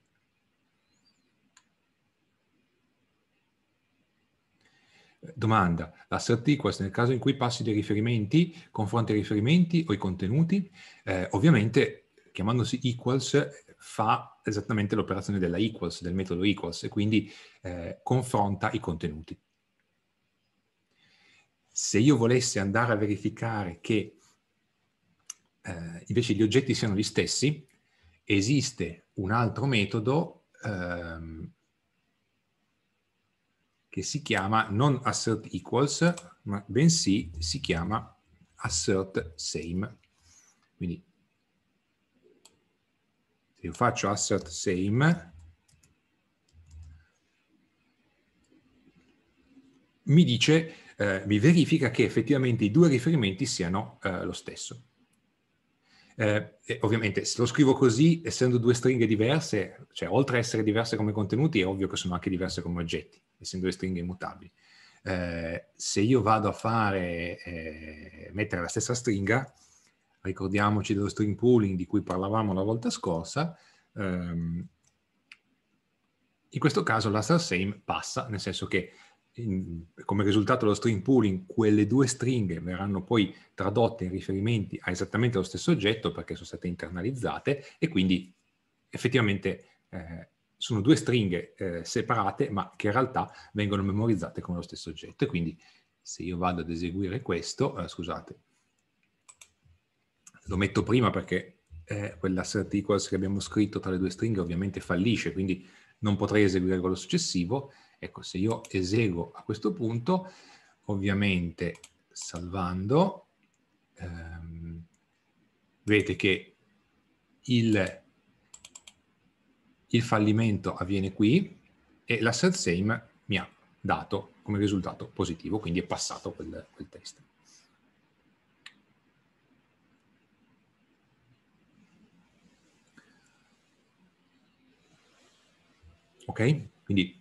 S1: Domanda, l'assert equals nel caso in cui passi dei riferimenti, confronti i riferimenti o i contenuti, eh, ovviamente chiamandosi equals fa esattamente l'operazione della equals, del metodo equals, e quindi eh, confronta i contenuti. Se io volessi andare a verificare che eh, invece gli oggetti siano gli stessi, esiste un altro metodo ehm, che si chiama non assert equals, ma bensì si chiama assert same. Quindi io faccio asset same, mi dice, eh, mi verifica che effettivamente i due riferimenti siano eh, lo stesso. Eh, ovviamente se lo scrivo così, essendo due stringhe diverse, cioè oltre a essere diverse come contenuti, è ovvio che sono anche diverse come oggetti, essendo due stringhe immutabili. Eh, se io vado a fare, eh, mettere la stessa stringa, ricordiamoci dello string pooling di cui parlavamo la volta scorsa, ehm, in questo caso l'aster same passa, nel senso che in, come risultato dello string pooling quelle due stringhe verranno poi tradotte in riferimenti a esattamente lo stesso oggetto perché sono state internalizzate e quindi effettivamente eh, sono due stringhe eh, separate ma che in realtà vengono memorizzate come lo stesso oggetto e quindi se io vado ad eseguire questo, eh, scusate, lo metto prima perché eh, quell'asse articles che abbiamo scritto tra le due stringhe ovviamente fallisce, quindi non potrei eseguire quello successivo. Ecco, se io eseguo a questo punto, ovviamente salvando, ehm, vedete che il, il, fallimento avviene qui e l'assert same mi ha dato come risultato positivo, quindi è passato quel, quel test. Ok? Quindi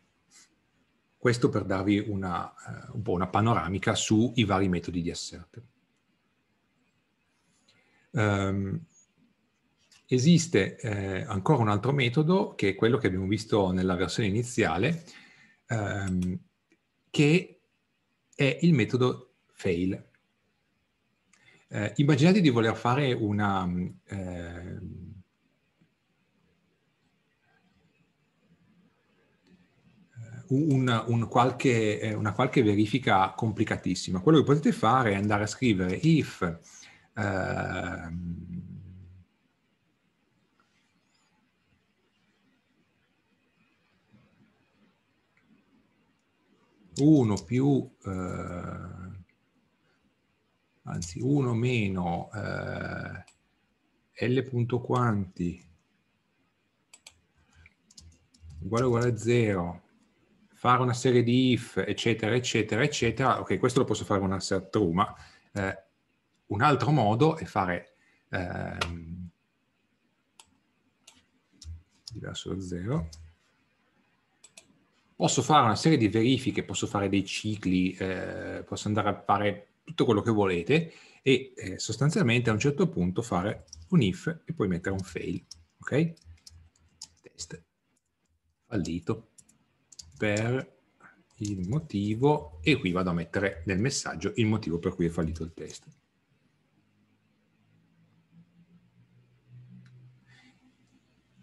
S1: questo per darvi una, eh, un po' una panoramica sui vari metodi di assert. Um, ehm, esiste eh, ancora un altro metodo, che è quello che abbiamo visto nella versione iniziale, um, che è il metodo fail. Eh, immaginate di voler fare una... Um, un, un qualche, eh, una qualche verifica complicatissima. Quello che potete fare è andare a scrivere if eh, uno più eh, anzi uno meno eh, l.quanti uguale uguale a zero fare una serie di if, eccetera, eccetera, eccetera, ok, questo lo posso fare con una set true, ma eh, un altro modo è fare ehm, diverso da zero. Posso fare una serie di verifiche, posso fare dei cicli, eh, posso andare a fare tutto quello che volete e eh, sostanzialmente a un certo punto fare un if e poi mettere un fail, ok? Test fallito per il motivo e qui vado a mettere nel messaggio il motivo per cui è fallito il test.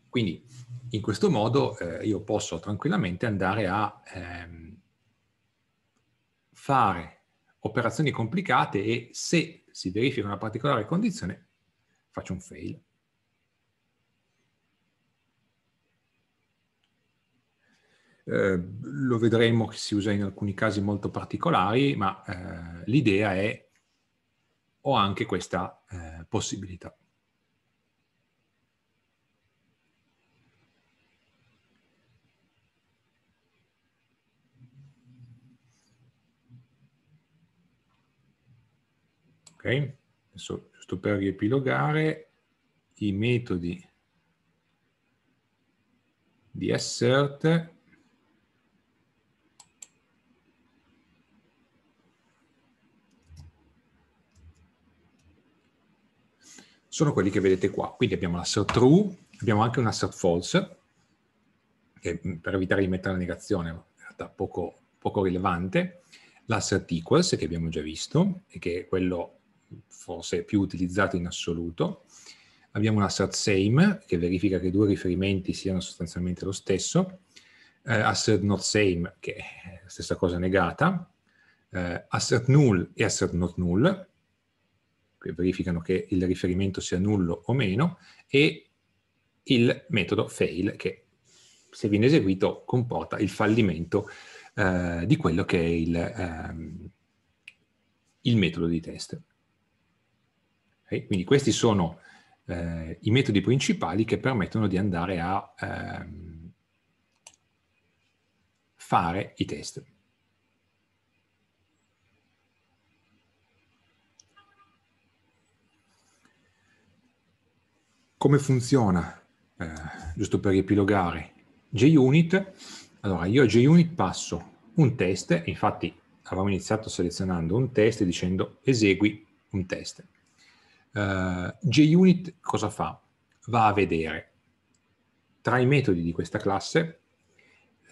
S1: Quindi in questo modo eh, io posso tranquillamente andare a ehm, fare operazioni complicate e se si verifica una particolare condizione faccio un fail. Ehm, lo vedremo che si usa in alcuni casi molto particolari, ma eh, l'idea è ho anche questa eh, possibilità. Ok, adesso giusto per riepilogare, i metodi di assert sono quelli che vedete qua. Quindi abbiamo l'assert true, abbiamo anche un assert false, che mm, per evitare di mettere la negazione in realtà poco, poco rilevante, l'assert equals che abbiamo già visto e che è quello forse più utilizzato in assoluto. Abbiamo l'assert same che verifica che i due riferimenti siano sostanzialmente lo stesso. Eh, assert not same che è la stessa cosa negata. Eh, assert null e assert not null che verificano che il riferimento sia nullo o meno, e il metodo fail che se viene eseguito comporta il fallimento eh, di quello che è il, ehm, il metodo di test. Okay? Quindi questi sono eh, i metodi principali che permettono di andare a ehm, fare i test. Come funziona? Eh, giusto per riepilogare, JUnit, allora io a JUnit passo un test, infatti avevamo iniziato selezionando un test e dicendo esegui un test. Uh, JUnit cosa fa? Va a vedere tra i metodi di questa classe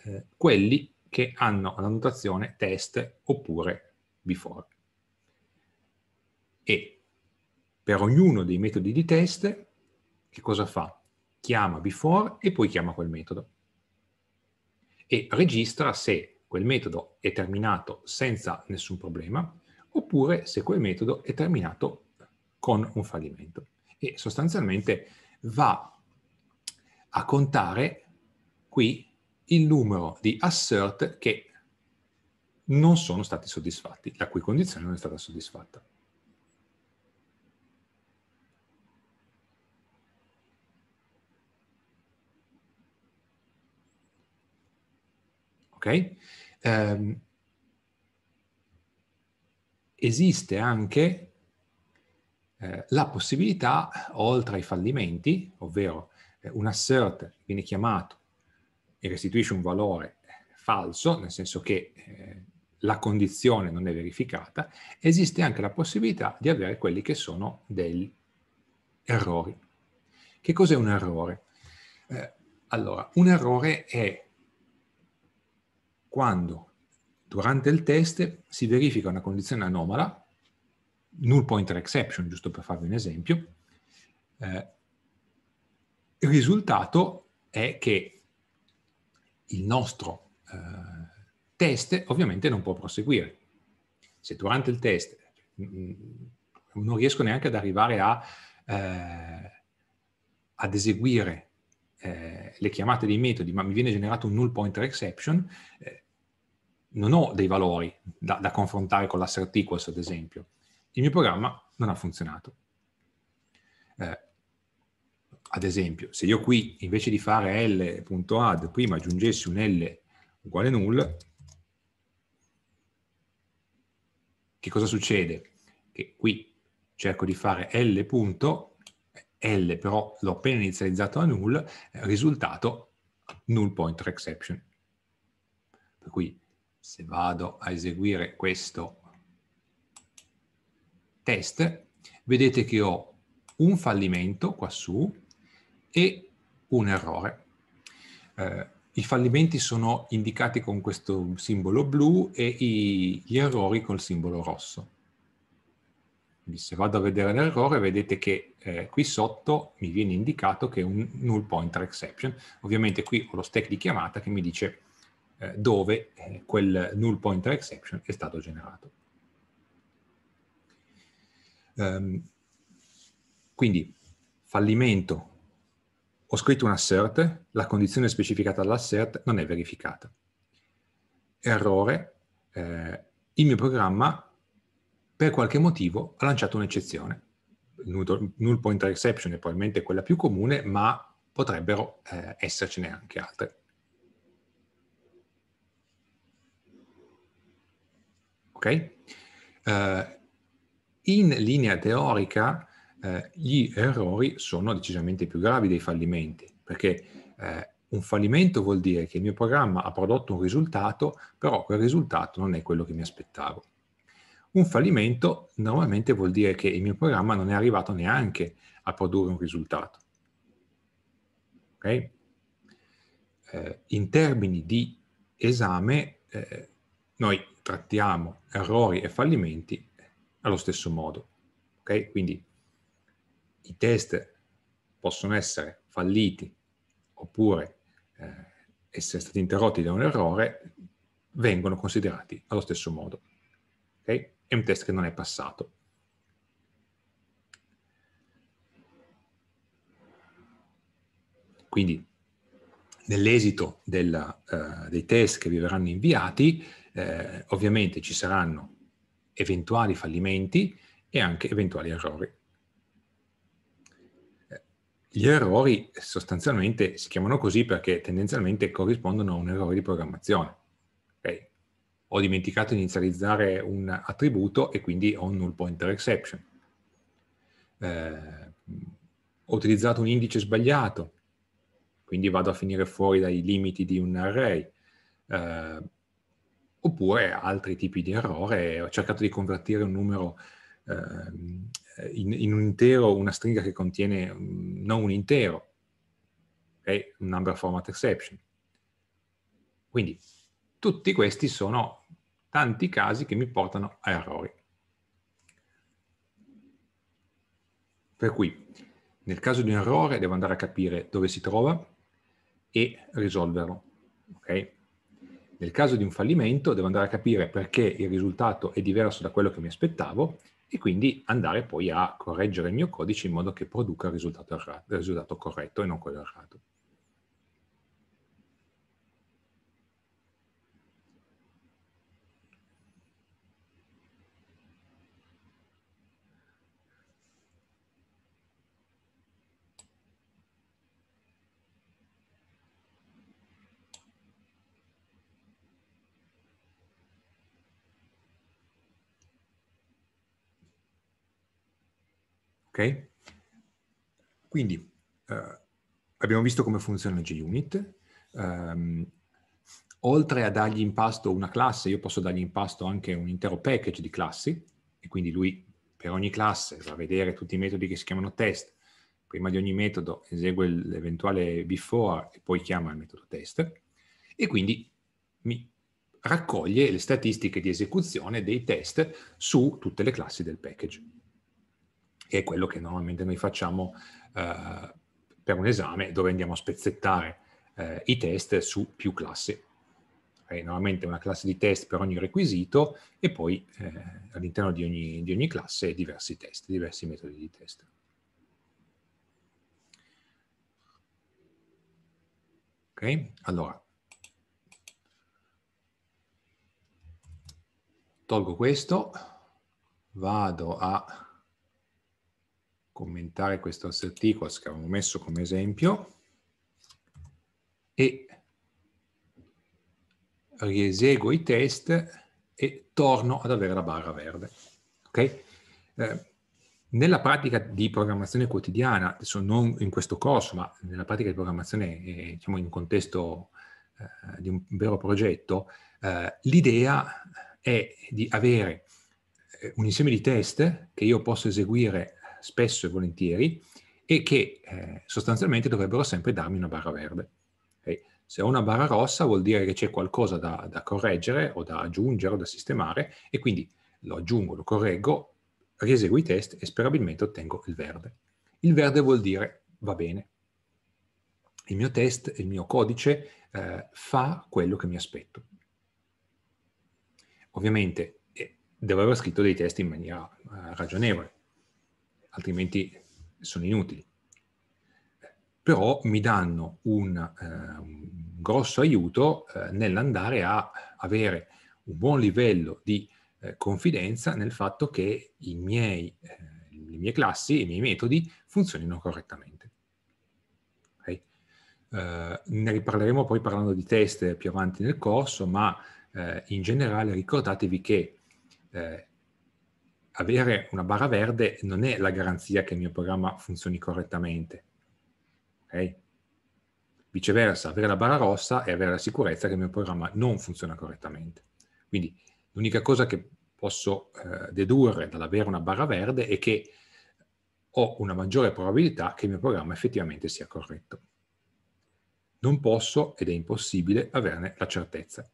S1: eh, quelli che hanno la notazione test oppure before. E per ognuno dei metodi di test che cosa fa? Chiama before e poi chiama quel metodo. E registra se quel metodo è terminato senza nessun problema oppure se quel metodo è terminato con un fallimento. E sostanzialmente va a contare qui il numero di assert che non sono stati soddisfatti, la cui condizione non è stata soddisfatta. ok? Eh, esiste anche eh, la possibilità, oltre ai fallimenti, ovvero eh, un assert viene chiamato e restituisce un valore falso, nel senso che eh, la condizione non è verificata, esiste anche la possibilità di avere quelli che sono degli errori. Che cos'è un errore? Eh, allora, un errore è quando durante il test si verifica una condizione anomala, null pointer exception, giusto per farvi un esempio, eh, il risultato è che il nostro eh, test ovviamente non può proseguire. Se durante il test mh, mm, mm, non riesco neanche ad arrivare a, eh, ad eseguire eh, le chiamate dei metodi, ma mi viene generato un null pointer exception, eh, non ho dei valori da, da confrontare con l'assert equals, ad esempio. Il mio programma non ha funzionato. Eh, ad esempio, se io qui invece di fare l.add prima aggiungessi un l uguale null, che cosa succede? Che qui cerco di fare l punto l però l'ho appena inizializzato a null, eh, risultato null pointer exception. Per cui se vado a eseguire questo test, vedete che ho un fallimento quassù e un errore. Eh, i fallimenti sono indicati con questo simbolo blu e i, gli errori col simbolo rosso se vado a vedere l'errore, vedete che eh, qui sotto mi viene indicato che è un null pointer exception. Ovviamente qui ho lo stack di chiamata che mi dice eh, dove eh, quel null pointer exception è stato generato. Um, quindi fallimento, ho scritto un assert, la condizione specificata dall'assert non è verificata. Errore, eh, il mio programma per qualche motivo ha lanciato un'eccezione. Null pointer exception è probabilmente quella più comune, ma potrebbero eh, essercene anche altre. Ok? Uh, in linea teorica eh, gli errori sono decisamente più gravi dei fallimenti, perché eh, un fallimento vuol dire che il mio programma ha prodotto un risultato, però quel risultato non è quello che mi aspettavo. Un fallimento normalmente vuol dire che il mio programma non è arrivato neanche a produrre un risultato. Okay? Eh, in termini di esame, eh, noi trattiamo errori e fallimenti allo stesso modo. Okay? Quindi i test possono essere falliti oppure eh, essere stati interrotti da un errore, vengono considerati allo stesso modo. Okay? è un test che non è passato. Quindi nell'esito uh, dei test che vi verranno inviati, eh, ovviamente ci saranno eventuali fallimenti e anche eventuali errori. Eh, gli errori sostanzialmente si chiamano così perché tendenzialmente corrispondono a un errore di programmazione ho dimenticato di inizializzare un attributo e quindi ho un null pointer exception. Eh, ho utilizzato un indice sbagliato, quindi vado a finire fuori dai limiti di un array. Eh, oppure altri tipi di errore, ho cercato di convertire un numero eh, in, in, un intero, una stringa che contiene mm, non un intero, ok? Un number format exception. Quindi tutti questi sono tanti casi che mi portano a errori. Per cui, nel caso di un errore, devo andare a capire dove si trova e risolverlo. Okay? Nel caso di un fallimento, devo andare a capire perché il risultato è diverso da quello che mi aspettavo e quindi andare poi a correggere il mio codice in modo che produca il risultato, errato, il risultato corretto e non quello errato. Okay? Quindi eh, abbiamo visto come funziona JUnit. Um, ehm, oltre a dargli in pasto una classe, io posso dargli in pasto anche un intero package di classi, e quindi lui per ogni classe va a vedere tutti i metodi che si chiamano test, prima di ogni metodo esegue l'eventuale before e poi chiama il metodo test, e quindi mi raccoglie le statistiche di esecuzione dei test su tutte le classi del package che è quello che normalmente noi facciamo eh, per un esame dove andiamo a spezzettare eh, i test su più classi. Eh, normalmente una classe di test per ogni requisito e poi eh, all'interno di ogni, di ogni classe diversi test, diversi metodi di test. Ok, allora tolgo questo, vado a commentare questo equals che avevamo messo come esempio e rieseguo i test e torno ad avere la barra verde. Okay? Eh, nella pratica di programmazione quotidiana, adesso non in questo corso, ma nella pratica di programmazione eh, diciamo in un contesto eh, di un vero progetto, eh, l'idea è di avere eh, un insieme di test che io posso eseguire spesso e volentieri e che eh, sostanzialmente dovrebbero sempre darmi una barra verde. Okay? Se ho una barra rossa vuol dire che c'è qualcosa da, da correggere o da aggiungere o da sistemare e quindi lo aggiungo, lo correggo, rieseguo i test e sperabilmente ottengo il verde. Il verde vuol dire va bene, il mio test, il mio codice eh, fa quello che mi aspetto. Ovviamente eh, devo aver scritto dei test in maniera eh, ragionevole, altrimenti sono inutili. Però mi danno un, eh, un grosso aiuto eh, nell'andare a avere un buon livello di eh, confidenza nel fatto che miei, eh, le mie classi, i miei metodi funzionino correttamente. Okay? Eh, ne riparleremo poi parlando di test più avanti nel corso, ma eh, in generale ricordatevi che eh, avere una barra verde non è la garanzia che il mio programma funzioni correttamente. Okay? Viceversa, avere la barra rossa è avere la sicurezza che il mio programma non funziona correttamente. Quindi l'unica cosa che posso eh, dedurre dall'avere una barra verde è che ho una maggiore probabilità che il mio programma effettivamente sia corretto. Non posso ed è impossibile averne la certezza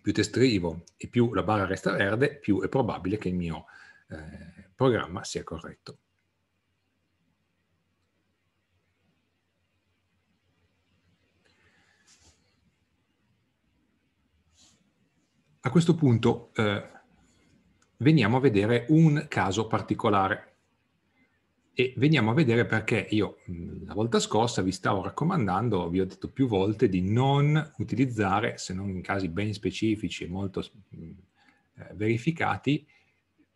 S1: più testrivo e più la barra resta verde, più è probabile che il mio eh, programma sia corretto. A questo punto eh, veniamo a vedere un caso particolare e veniamo a vedere perché io la volta scorsa vi stavo raccomandando, vi ho detto più volte, di non utilizzare, se non in casi ben specifici e molto eh, verificati,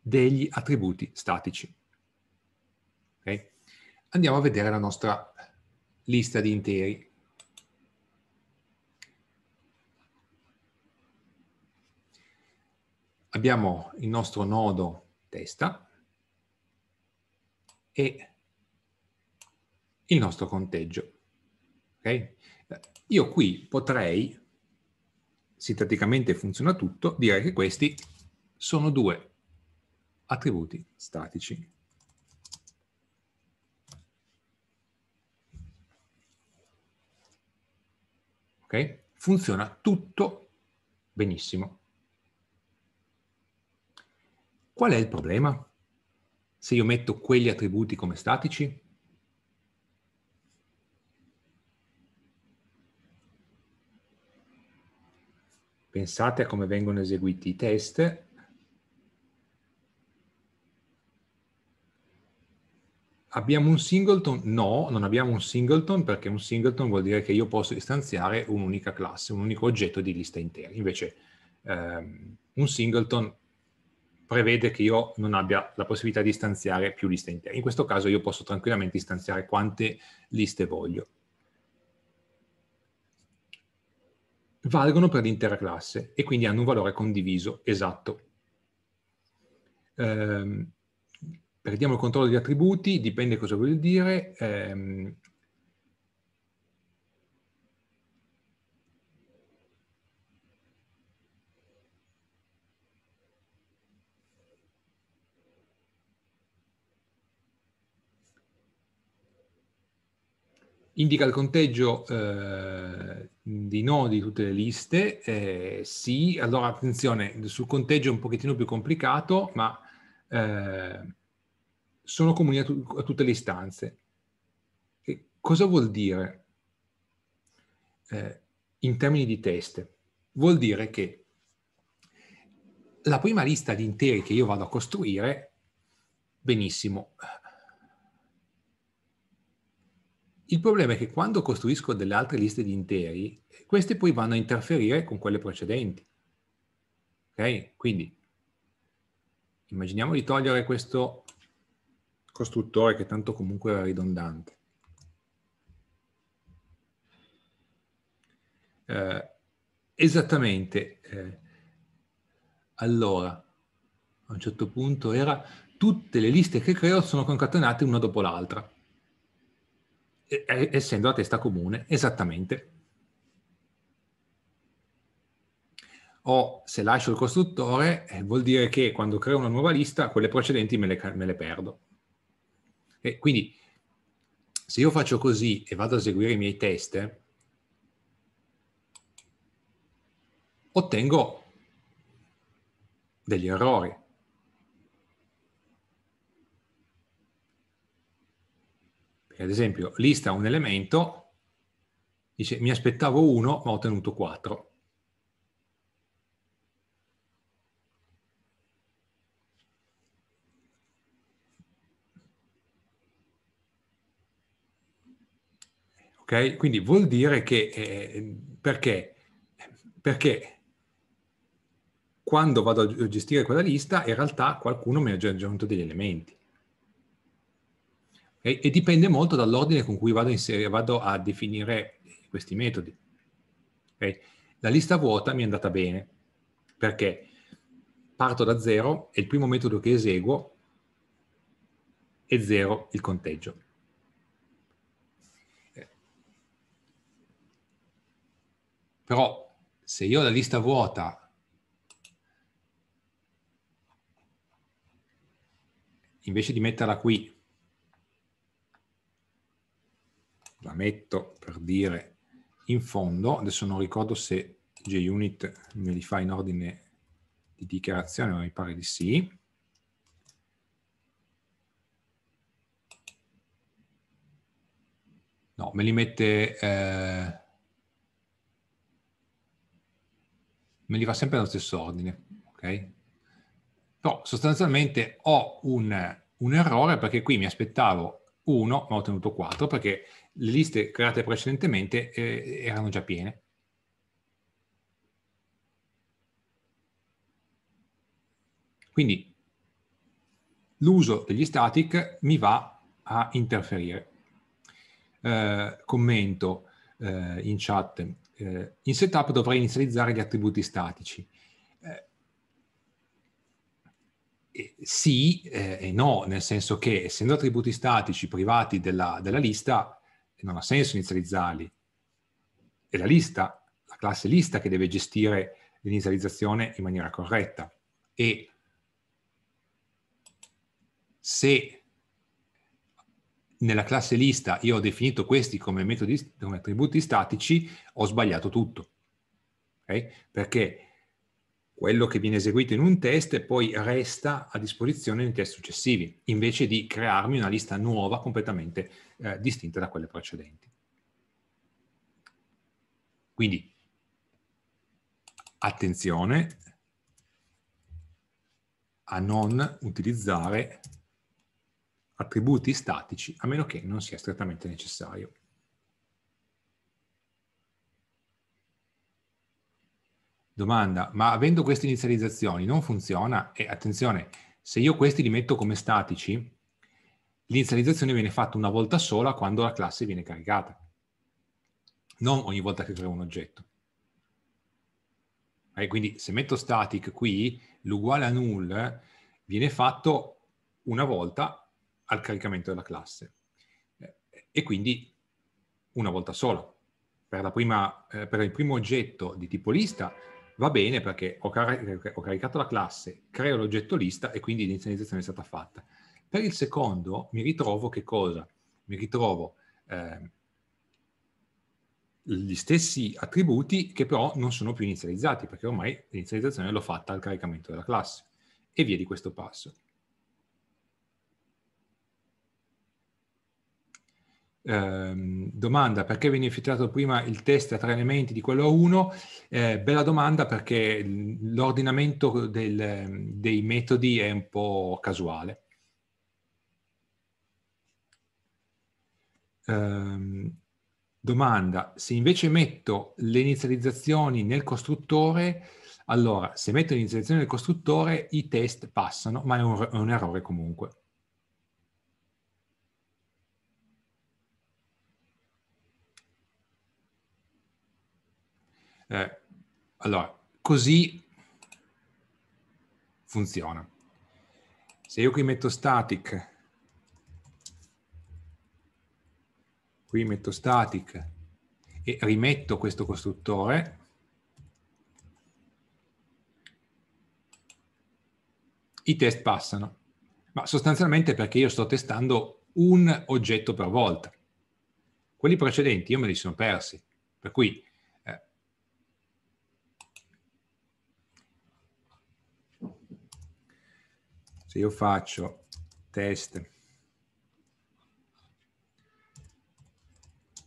S1: degli attributi statici. Okay? Andiamo a vedere la nostra lista di interi. Abbiamo il nostro nodo testa, e il nostro conteggio. Okay? Io qui potrei, sinteticamente funziona tutto, dire che questi sono due attributi statici. Okay? Funziona tutto benissimo. Qual è il problema? se io metto quegli attributi come statici? Pensate a come vengono eseguiti i test. Abbiamo un singleton? No, non abbiamo un singleton perché un singleton vuol dire che io posso istanziare un'unica classe, un unico oggetto di lista intera. Invece ehm, un singleton prevede che io non abbia la possibilità di istanziare più liste intere. In questo caso io posso tranquillamente istanziare quante liste voglio. Valgono per l'intera classe e quindi hanno un valore condiviso esatto. Ehm, perdiamo il controllo degli attributi, dipende cosa vuol dire. Ehm, indica il conteggio eh, di no di tutte le liste. Eh, sì, allora attenzione, sul conteggio è un pochettino più complicato, ma eh, sono comuni a, tu- a, tutte le istanze. E cosa vuol dire eh, in termini di test? Vuol dire che la prima lista di interi che io vado a costruire, benissimo, il problema è che quando costruisco delle altre liste di interi, queste poi vanno a interferire con quelle precedenti. Ok? Quindi immaginiamo di togliere questo costruttore che tanto comunque era ridondante. Eh, esattamente. Eh, allora, a un certo punto era tutte le liste che creo sono concatenate una dopo l'altra essendo la testa comune, esattamente. O se lascio il costruttore, eh, vuol dire che quando creo una nuova lista, quelle precedenti me le, me le perdo. E quindi, se io faccio così e vado a eseguire i miei test, ottengo degli errori. Perché ad esempio lista un elemento, dice mi aspettavo 1 ma ho ottenuto 4. Ok? Quindi vuol dire che eh, perché? Perché quando vado a gestire quella lista, in realtà qualcuno mi ha già aggiunto degli elementi. E, e dipende molto dall'ordine con cui vado, inserire, vado a definire questi metodi. Okay? La lista vuota mi è andata bene perché parto da zero e il primo metodo che eseguo è zero il conteggio. Però se io ho la lista vuota invece di metterla qui la metto per dire in fondo, adesso non ricordo se JUnit me li fa in ordine di dichiarazione, ma mi pare di sì. No, me li mette... Eh, me li fa sempre nello stesso ordine, ok? Però sostanzialmente ho un, un errore perché qui mi aspettavo 1, ma ho ottenuto 4 perché le liste create precedentemente eh, erano già piene. Quindi l'uso degli static mi va a interferire. Eh, commento eh, in chat, eh, in setup dovrei inizializzare gli attributi statici. Eh, sì eh, e eh, no, nel senso che essendo attributi statici privati della, della lista, non ha senso inizializzarli. È la lista, la classe lista che deve gestire l'inizializzazione in maniera corretta. E se nella classe lista io ho definito questi come, metodi, come attributi statici, ho sbagliato tutto. Okay? Perché quello che viene eseguito in un test e poi resta a disposizione nei test successivi, invece di crearmi una lista nuova completamente eh, distinta da quelle precedenti. Quindi, attenzione a non utilizzare attributi statici a meno che non sia strettamente necessario. Domanda, ma avendo queste inizializzazioni non funziona? E attenzione, se io questi li metto come statici, l'inizializzazione viene fatta una volta sola quando la classe viene caricata, non ogni volta che creo un oggetto. E quindi se metto static qui, l'uguale a null viene fatto una volta al caricamento della classe e quindi una volta sola. Per, prima, eh, per il primo oggetto di tipo lista va bene perché ho, car- ho caricato la classe, creo l'oggetto lista e quindi l'inizializzazione è stata fatta. Per il secondo mi ritrovo che cosa? Mi ritrovo eh, gli stessi attributi che però non sono più inizializzati perché ormai l'inizializzazione l'ho fatta al caricamento della classe e via di questo passo. Ehm, domanda, perché viene filtrato prima il test a tre elementi di quello a uno? Eh, bella domanda perché l'ordinamento del, dei metodi è un po' casuale. Ehm, domanda, se invece metto le inizializzazioni nel costruttore, allora se metto l'inizializzazione nel costruttore i test passano, ma è un, è un errore comunque. Eh, allora, così funziona. Se io qui metto static, qui metto static e rimetto questo costruttore, i test passano, ma sostanzialmente perché io sto testando un oggetto per volta. Quelli precedenti io me li sono persi, per cui se io faccio test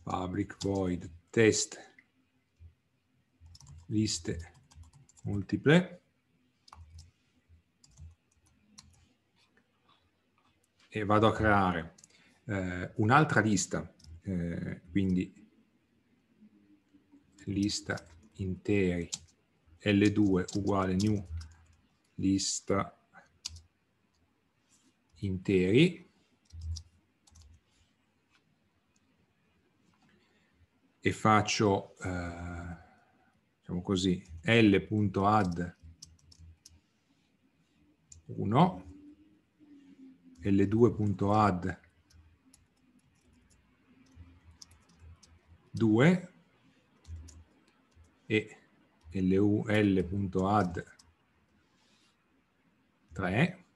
S1: public void test liste multiple e vado a creare eh, un'altra lista, eh, quindi lista interi L2 uguale new lista interi e faccio, eh, diciamo così, l.add 1, l2.add 2 e l.add 3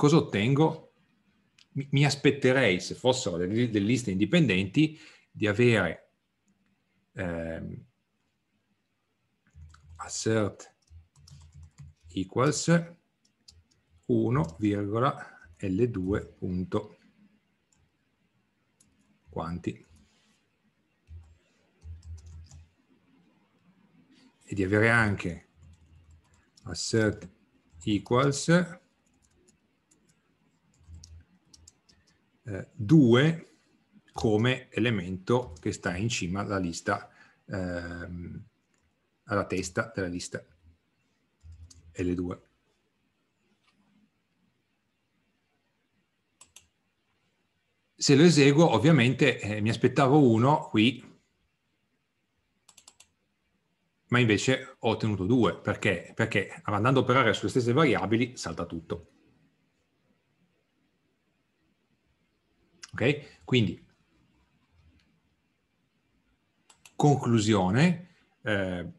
S1: cosa ottengo? Mi, aspetterei, se fossero delle, liste indipendenti, di avere ehm, assert equals 1,l2. Quanti? E di avere anche assert equals eh, due come elemento che sta in cima alla lista, ehm, alla testa della lista L2. Se lo eseguo, ovviamente eh, mi aspettavo 1 qui, ma invece ho ottenuto 2, perché? Perché andando a operare sulle stesse variabili salta tutto. Ok? Quindi, conclusione, eh,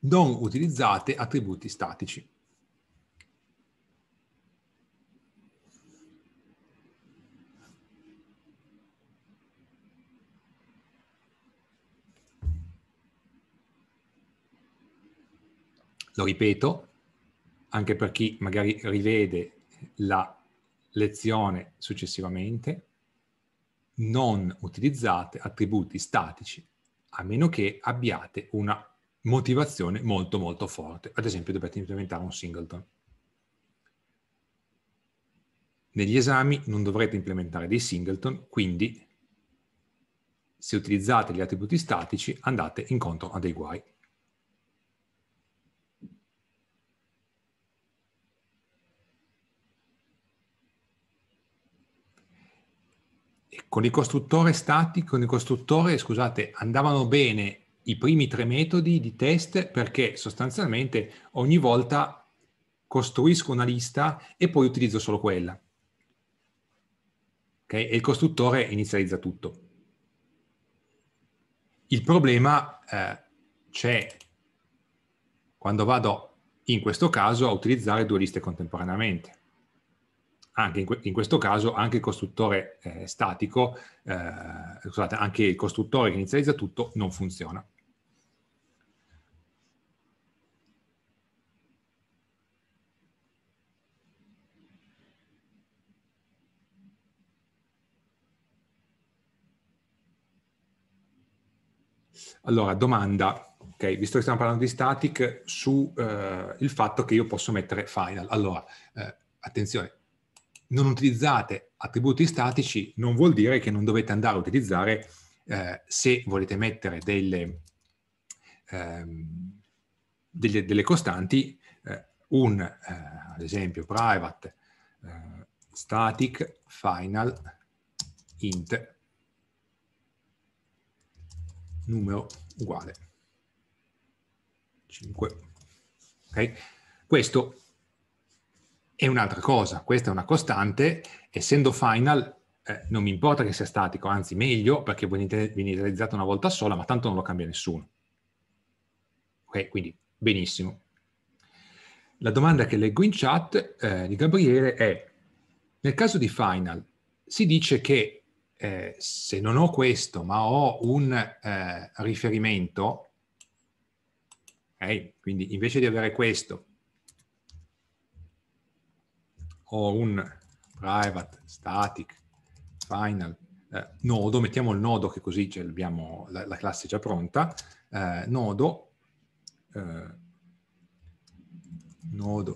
S1: non utilizzate attributi statici. Lo ripeto, anche per chi magari rivede la lezione successivamente, non utilizzate attributi statici a meno che abbiate una motivazione molto molto forte. Ad esempio dovete implementare un singleton. Negli esami non dovrete implementare dei singleton, quindi se utilizzate gli attributi statici andate incontro a dei guai. Con il costruttore statico, con il costruttore, scusate, andavano bene i primi tre metodi di test perché sostanzialmente ogni volta costruisco una lista e poi utilizzo solo quella. Okay? E il costruttore inizializza tutto. Il problema eh, c'è quando vado in questo caso a utilizzare due liste contemporaneamente anche in, que- in, questo caso anche il costruttore eh, statico, eh, scusate, anche il costruttore che inizializza tutto non funziona. Allora, domanda, okay, visto che stiamo parlando di static, sul eh, fatto che io posso mettere final. Allora, eh, attenzione, non utilizzate attributi statici non vuol dire che non dovete andare a utilizzare eh, se volete mettere delle, ehm, delle, delle costanti eh, un, eh, ad esempio, private eh, static final int numero uguale 5. Okay? Questo e un'altra cosa, questa è una costante, essendo final eh, non mi importa che sia statico, anzi meglio perché viene inizializzato una volta sola, ma tanto non lo cambia nessuno. Ok, quindi benissimo. La domanda che leggo in chat eh, di Gabriele è, nel caso di final, si dice che eh, se non ho questo, ma ho un eh, riferimento, okay, quindi invece di avere questo, ho un private static final eh, nodo, mettiamo il nodo che così abbiamo la, la, classe già pronta, eh, nodo, eh, nodo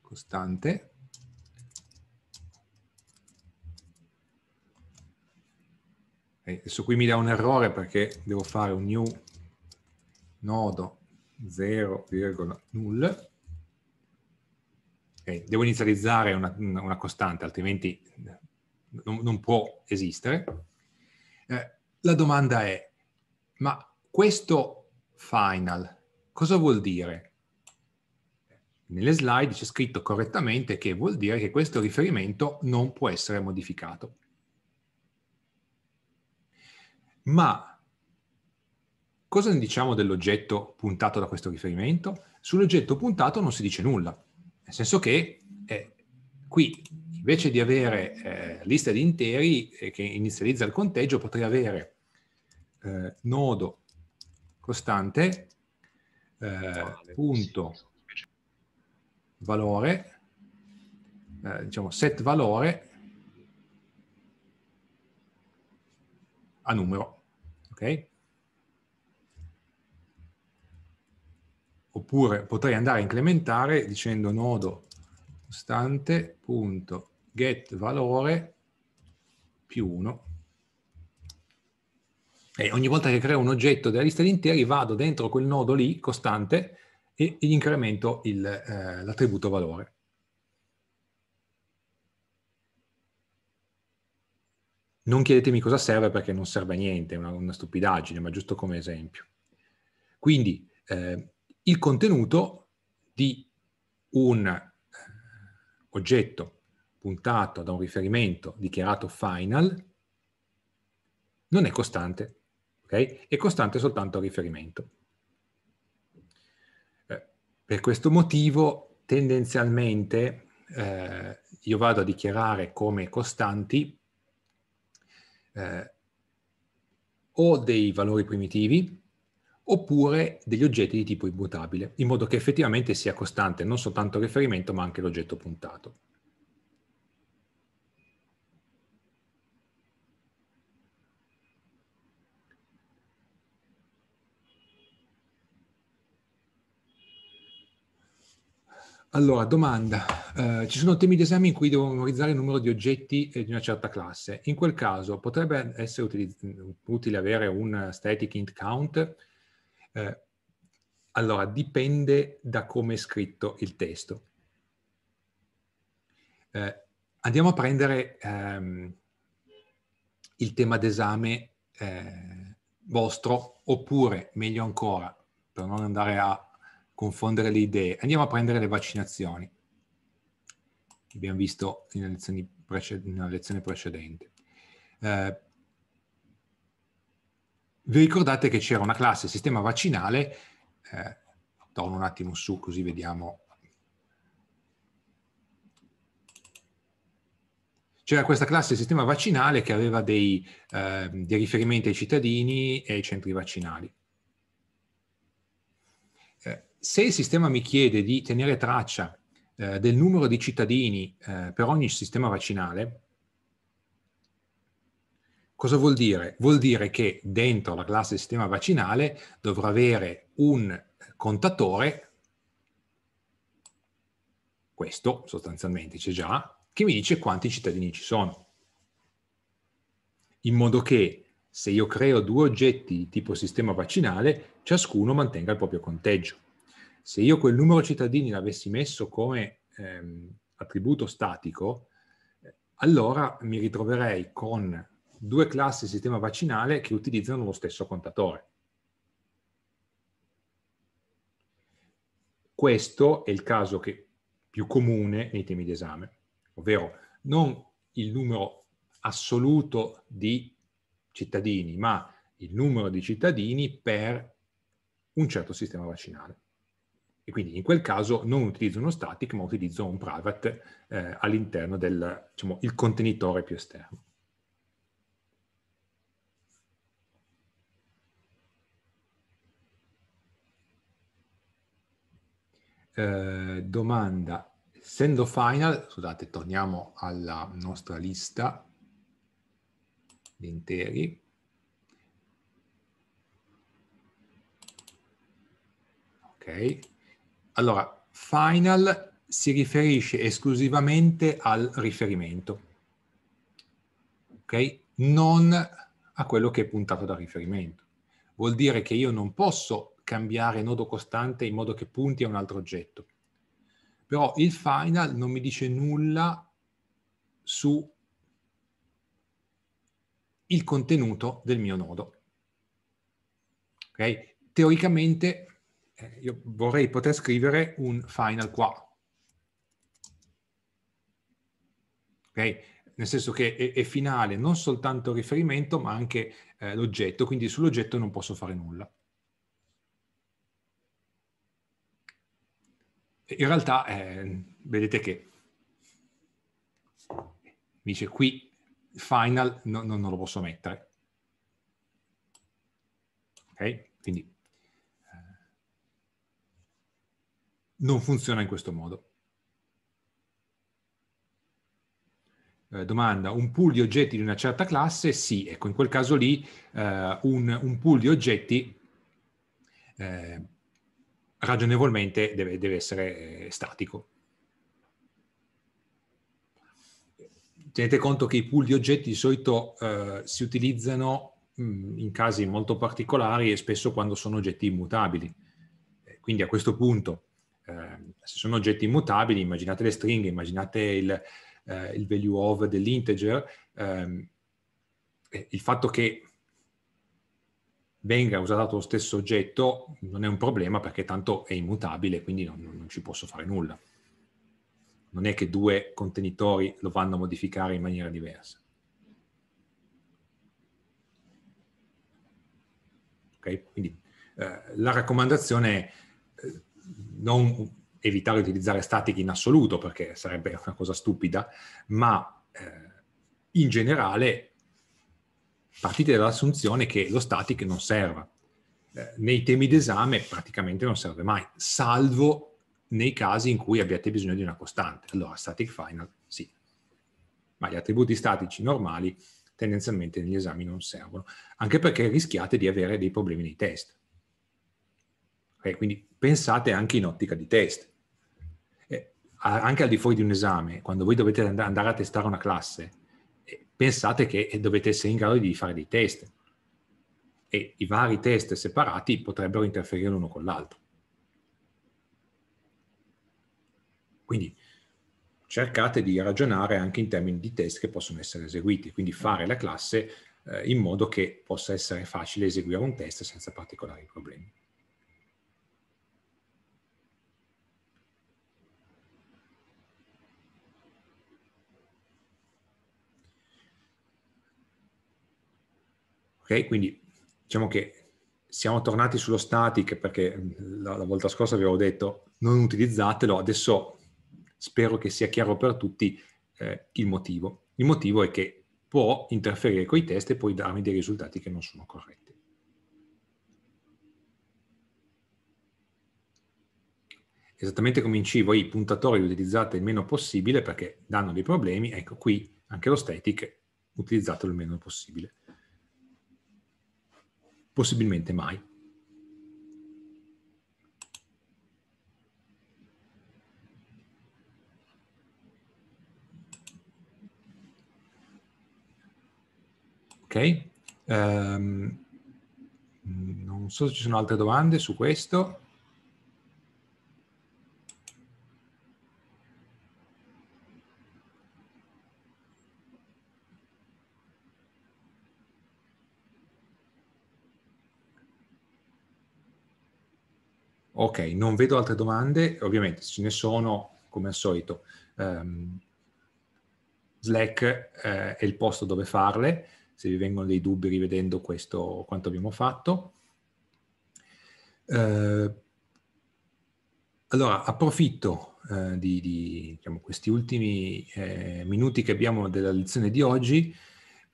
S1: costante, e eh, adesso qui mi dà un errore perché devo fare un new nodo null, Devo inizializzare una, una costante, altrimenti eh, non, non può esistere. Eh, la domanda è, ma questo final cosa vuol dire? Nelle slide c'è scritto correttamente che vuol dire che questo riferimento non può essere modificato. Ma cosa ne diciamo dell'oggetto puntato da questo riferimento? Sull'oggetto puntato non si dice nulla nel senso che eh, qui invece di avere eh, lista di interi eh, che inizializza il conteggio, potrei avere eh, nodo costante eh, punto valore, eh, diciamo set valore a numero. Okay? oppure potrei andare a incrementare dicendo nodo costante.getValore più 1 e ogni volta che creo un oggetto della lista di interi vado dentro quel nodo lì costante e gli incremento il, eh, l'attributo valore. Non chiedetemi cosa serve perché non serve a niente, è una, una stupidaggine, ma giusto come esempio. Quindi eh, il contenuto di un eh, oggetto puntato da un riferimento dichiarato final non è costante, okay? È costante soltanto il riferimento. Eh, per questo motivo, tendenzialmente, eh, io vado a dichiarare come costanti eh, o dei valori primitivi oppure degli oggetti di tipo immutabile, in modo che effettivamente sia costante non soltanto il riferimento ma anche l'oggetto puntato. Allora, domanda. Eh, ci sono temi di esame in cui devo memorizzare il numero di oggetti eh, di una certa classe. In quel caso potrebbe essere mm, utile avere un eh, static int count eh, allora, dipende da come è scritto il testo. Eh, andiamo a prendere ehm, il tema d'esame eh, vostro, oppure, meglio ancora, per non andare a confondere le idee, andiamo a prendere le vaccinazioni. Abbiamo visto nella lezione, preced- lezione precedente. Eh, vi ricordate che c'era una classe sistema vaccinale, eh, torno un attimo su così vediamo. C'era questa classe sistema vaccinale che aveva dei, eh, dei riferimenti ai cittadini e ai centri vaccinali. Eh, se il sistema mi chiede di tenere traccia eh, del numero di cittadini eh, per ogni sistema vaccinale, Cosa vuol dire? Vuol dire che dentro la classe sistema vaccinale dovrò avere un contatore, questo sostanzialmente c'è già, che mi dice quanti cittadini ci sono. In modo che se io creo due oggetti di tipo sistema vaccinale, ciascuno mantenga il proprio conteggio. Se io quel numero cittadini l'avessi messo come ehm, attributo statico, allora mi ritroverei con due classi di sistema vaccinale che utilizzano lo stesso contatore. Questo è il caso che, più comune nei temi di esame, ovvero non il numero assoluto di cittadini, ma il numero di cittadini per un certo sistema vaccinale. E quindi in quel caso non utilizzo uno static, ma utilizzo un private eh, all'interno del diciamo, contenitore più esterno. Eh, domanda, essendo final, scusate, torniamo alla nostra lista di interi. Ok, allora, final si riferisce esclusivamente al riferimento, ok? Non a quello che è puntato da riferimento. Vuol dire che io non posso cambiare nodo costante in modo che punti a un altro oggetto. Però il final non mi dice nulla su il contenuto del mio nodo. Okay? Teoricamente eh, io vorrei poter scrivere un final qua. Okay? Nel senso che è, è, finale non soltanto il riferimento ma anche eh, l'oggetto, quindi sull'oggetto non posso fare nulla. in realtà eh, vedete che dice qui final no, no, non lo posso mettere. Ok? Quindi eh, non funziona in questo modo. Eh, domanda, un pool di oggetti di una certa classe? Sì, ecco, in quel caso lì eh, un, un, pool di oggetti eh, ragionevolmente deve, deve essere eh, statico. Tenete conto che i pool di oggetti di solito eh, si utilizzano mh, mm, in casi molto particolari e spesso quando sono oggetti immutabili. Eh, quindi a questo punto, eh, se sono oggetti immutabili, immaginate le stringhe, immaginate il, eh, il value of dell'integer, ehm, il fatto che venga usato lo stesso oggetto non è un problema perché tanto è immutabile, quindi non, non ci posso fare nulla. Non è che due contenitori lo vanno a modificare in maniera diversa. Okay? Quindi eh, la raccomandazione è eh, non evitare di utilizzare statiche in assoluto perché sarebbe una cosa stupida, ma eh, in generale partite dall'assunzione che lo static non serva. Eh, nei temi d'esame praticamente non serve mai, salvo nei casi in cui abbiate bisogno di una costante. Allora, static final sì, ma gli attributi statici normali tendenzialmente negli esami non servono, anche perché rischiate di avere dei problemi nei test. Okay, eh, quindi pensate anche in ottica di test. Eh, anche al di fuori di un esame, quando voi dovete andare a testare una classe, pensate che dovete essere in grado di fare dei test e i vari test separati potrebbero interferire l'uno con l'altro. Quindi cercate di ragionare anche in termini di test che possono essere eseguiti, quindi fare la classe eh, in modo che possa essere facile eseguire un test senza particolari problemi. Okay? Quindi diciamo che siamo tornati sullo static perché mm, la, la volta scorsa avevo detto non utilizzatelo, adesso spero che sia chiaro per tutti eh, il motivo. Il motivo è che può interferire con i test e poi darmi dei risultati che non sono corretti. Esattamente come in C, voi i puntatori li utilizzate il meno possibile perché danno dei problemi, ecco qui anche lo static utilizzatelo il meno possibile possibilmente mai. Ok? Um, non so se ci sono altre domande su questo. Ok, non vedo altre domande, ovviamente se ce ne sono, come al solito, um, Slack eh, è il posto dove farle, se vi vengono dei dubbi rivedendo questo, quanto abbiamo fatto. Uh, allora, approfitto uh, di, di diciamo, questi ultimi eh, minuti che abbiamo della lezione di oggi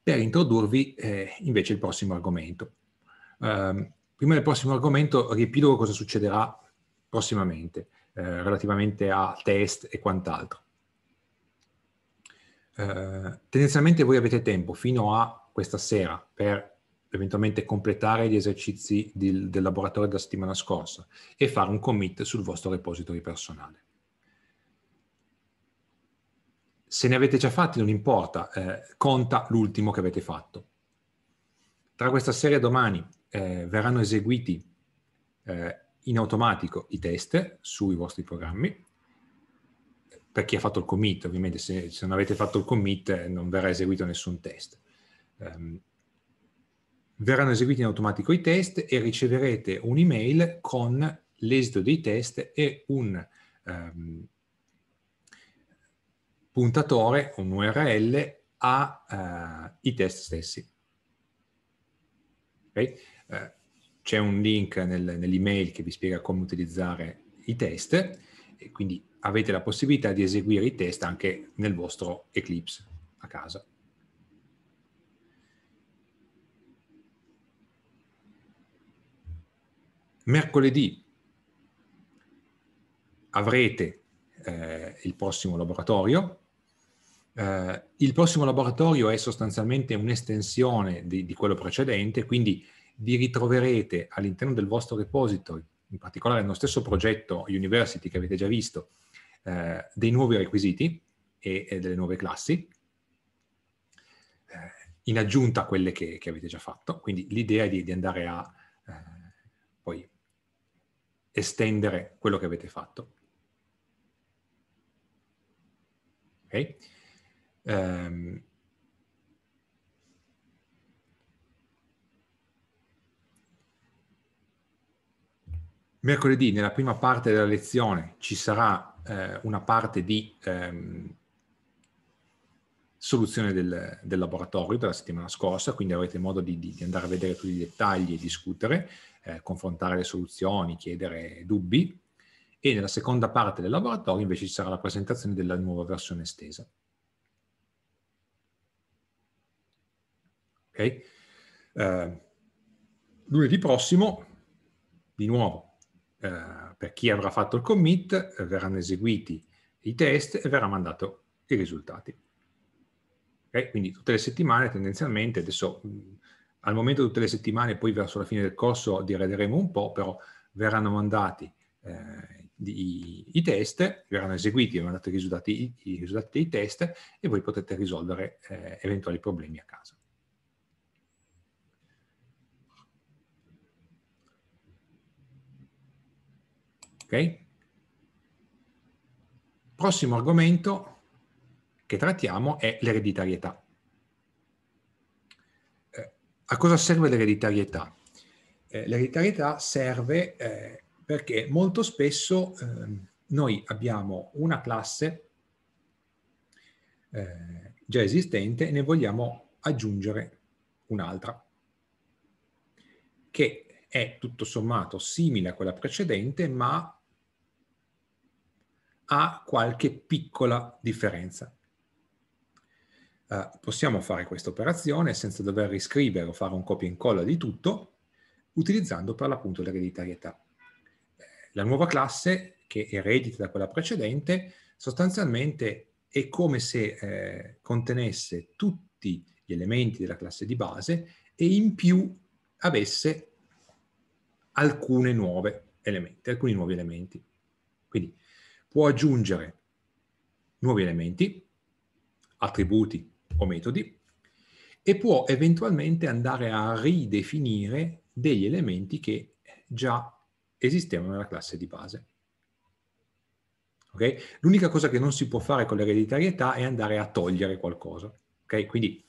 S1: per introdurvi eh, invece il prossimo argomento. Um, Prima del prossimo argomento riepilogo cosa succederà prossimamente eh, relativamente a test e quant'altro. Eh, tendenzialmente voi avete tempo fino a questa sera per eventualmente completare gli esercizi di, del laboratorio della settimana scorsa e fare un commit sul vostro repository personale. Se ne avete già fatti non importa, eh, conta l'ultimo che avete fatto. Tra questa sera e domani eh, verranno eseguiti eh, in automatico i test sui vostri programmi. Per chi ha fatto il commit, ovviamente se, se non avete fatto il commit eh, non verrà eseguito nessun test. Um, verranno eseguiti in automatico i test e riceverete un'email con l'esito dei test e un um, puntatore, un URL ai eh, uh, test stessi. Okay? eh, c'è un link nel, nell'email che vi spiega come utilizzare i test e quindi avete la possibilità di eseguire i test anche nel vostro Eclipse a casa. Mercoledì avrete eh, il prossimo laboratorio. Eh, il prossimo laboratorio è sostanzialmente un'estensione di, di quello precedente, quindi vi ritroverete all'interno del vostro repository, in particolare nello stesso progetto University che avete già visto, eh, dei nuovi requisiti e, e delle nuove classi, eh, in aggiunta a quelle che, che, avete già fatto. Quindi l'idea è di, di andare a eh, poi estendere quello che avete fatto. Ok? Um, Mercoledì, nella prima parte della lezione, ci sarà eh, una parte di ehm, soluzione del, del, laboratorio della settimana scorsa, quindi avrete modo di, di, andare a vedere tutti i dettagli e discutere, eh, confrontare le soluzioni, chiedere dubbi. E nella seconda parte del laboratorio invece ci sarà la presentazione della nuova versione estesa. Ok? Eh, lunedì prossimo, di nuovo, eh, per chi avrà fatto il commit eh, verranno eseguiti i test e verrà mandato i risultati. Okay? Quindi tutte le settimane tendenzialmente, adesso al momento tutte le settimane, poi verso la fine del corso diraderemo un po', però verranno mandati eh, i, i, test, verranno eseguiti e mandati i risultati, i risultati, dei test e voi potete risolvere eh, eventuali problemi a casa. Ok? Prossimo argomento che trattiamo è l'ereditarietà. Eh, a cosa serve l'ereditarietà? Eh, l'ereditarietà serve eh, perché molto spesso ehm, noi abbiamo una classe eh, già esistente e ne vogliamo aggiungere un'altra, che è tutto sommato simile a quella precedente, ma ha qualche piccola differenza. Eh, possiamo fare questa operazione senza dover riscrivere o fare un copia e incolla di tutto, utilizzando per l'appunto l'ereditarietà. Eh, la nuova classe, che eredita da quella precedente, sostanzialmente è come se eh, contenesse tutti gli elementi della classe di base e in più avesse alcune nuove elementi, alcuni nuovi elementi. Quindi può aggiungere nuovi elementi, attributi o metodi e può eventualmente andare a ridefinire degli elementi che già esistevano nella classe di base. Okay? L'unica cosa che non si può fare con l'ereditarietà è andare a togliere qualcosa. Okay? Quindi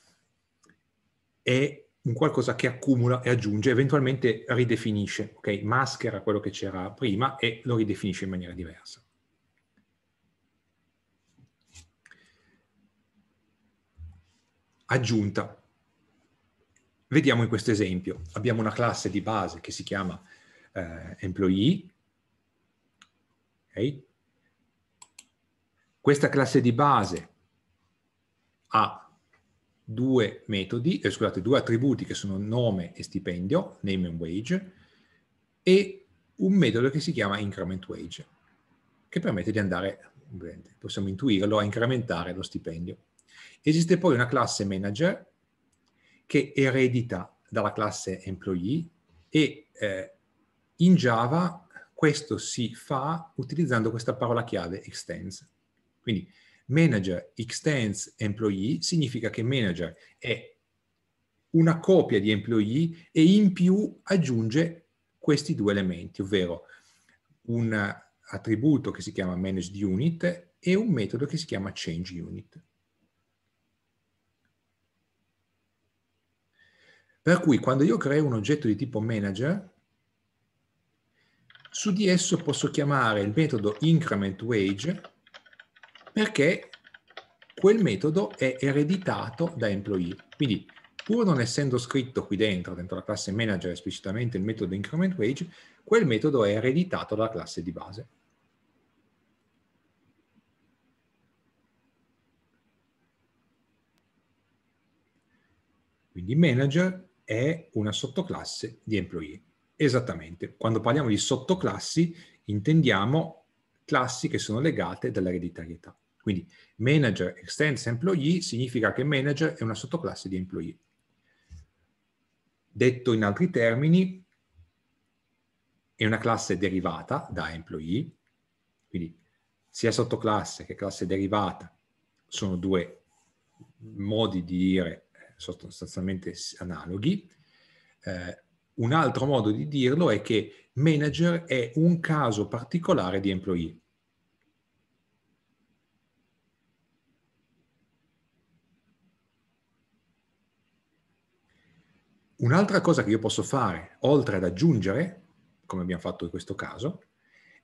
S1: è un qualcosa che accumula e aggiunge, eventualmente ridefinisce, okay? maschera quello che c'era prima e lo ridefinisce in maniera diversa. aggiunta. Vediamo in questo esempio. Abbiamo una classe di base che si chiama eh, employee. Okay. Questa classe di base ha due metodi, eh, scusate, due attributi che sono nome e stipendio, name and wage, e un metodo che si chiama increment wage, che permette di andare, possiamo intuirlo, a incrementare lo stipendio. Esiste poi una classe manager che eredita dalla classe employee e eh, in Java questo si fa utilizzando questa parola chiave extends. Quindi manager extends employee significa che manager è una copia di employee e in più aggiunge questi due elementi, ovvero un attributo che si chiama managed unit e un metodo che si chiama change unit. Per cui quando io creo un oggetto di tipo manager, su di esso posso chiamare il metodo increment wage perché quel metodo è ereditato da employee. Quindi pur non essendo scritto qui dentro, dentro la classe manager esplicitamente il metodo increment wage, quel metodo è ereditato dalla classe di base. Quindi manager è una sottoclasse di employee. Esattamente, quando parliamo di sottoclassi intendiamo classi che sono legate dall'ereditarietà. Quindi manager extends employee significa che manager è una sottoclasse di employee. Detto in altri termini, è una classe derivata da employee, quindi sia sottoclasse che classe derivata sono due modi di dire sostanzialmente analoghi. Eh, un altro modo di dirlo è che manager è un caso particolare di employee. Un'altra cosa che io posso fare, oltre ad aggiungere, come abbiamo fatto in questo caso,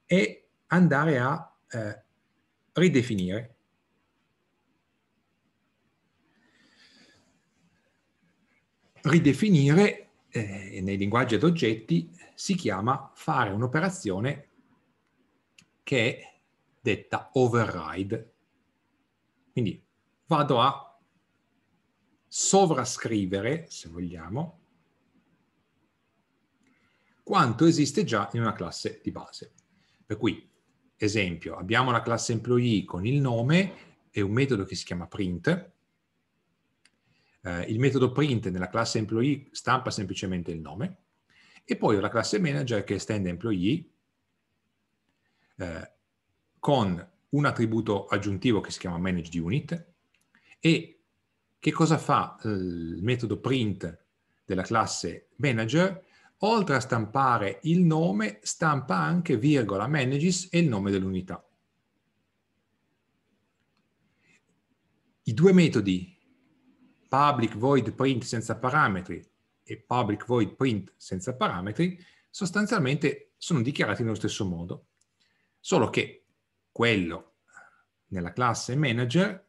S1: è andare a eh, ridefinire ridefinire eh, nei linguaggi ad oggetti si chiama fare un'operazione che è detta override. Quindi vado a sovrascrivere, se vogliamo, quanto esiste già in una classe di base. Per cui, esempio, abbiamo la classe employee con il nome e un metodo che si chiama print, eh, il metodo print nella classe employee stampa semplicemente il nome e poi ho la classe manager che estende employee eh, con un attributo aggiuntivo che si chiama managed unit e che cosa fa eh, il metodo print della classe manager? Oltre a stampare il nome, stampa anche virgola manages e il nome dell'unità. I due metodi public void print senza parametri e public void print senza parametri sostanzialmente sono dichiarati nello stesso modo, solo che quello nella classe manager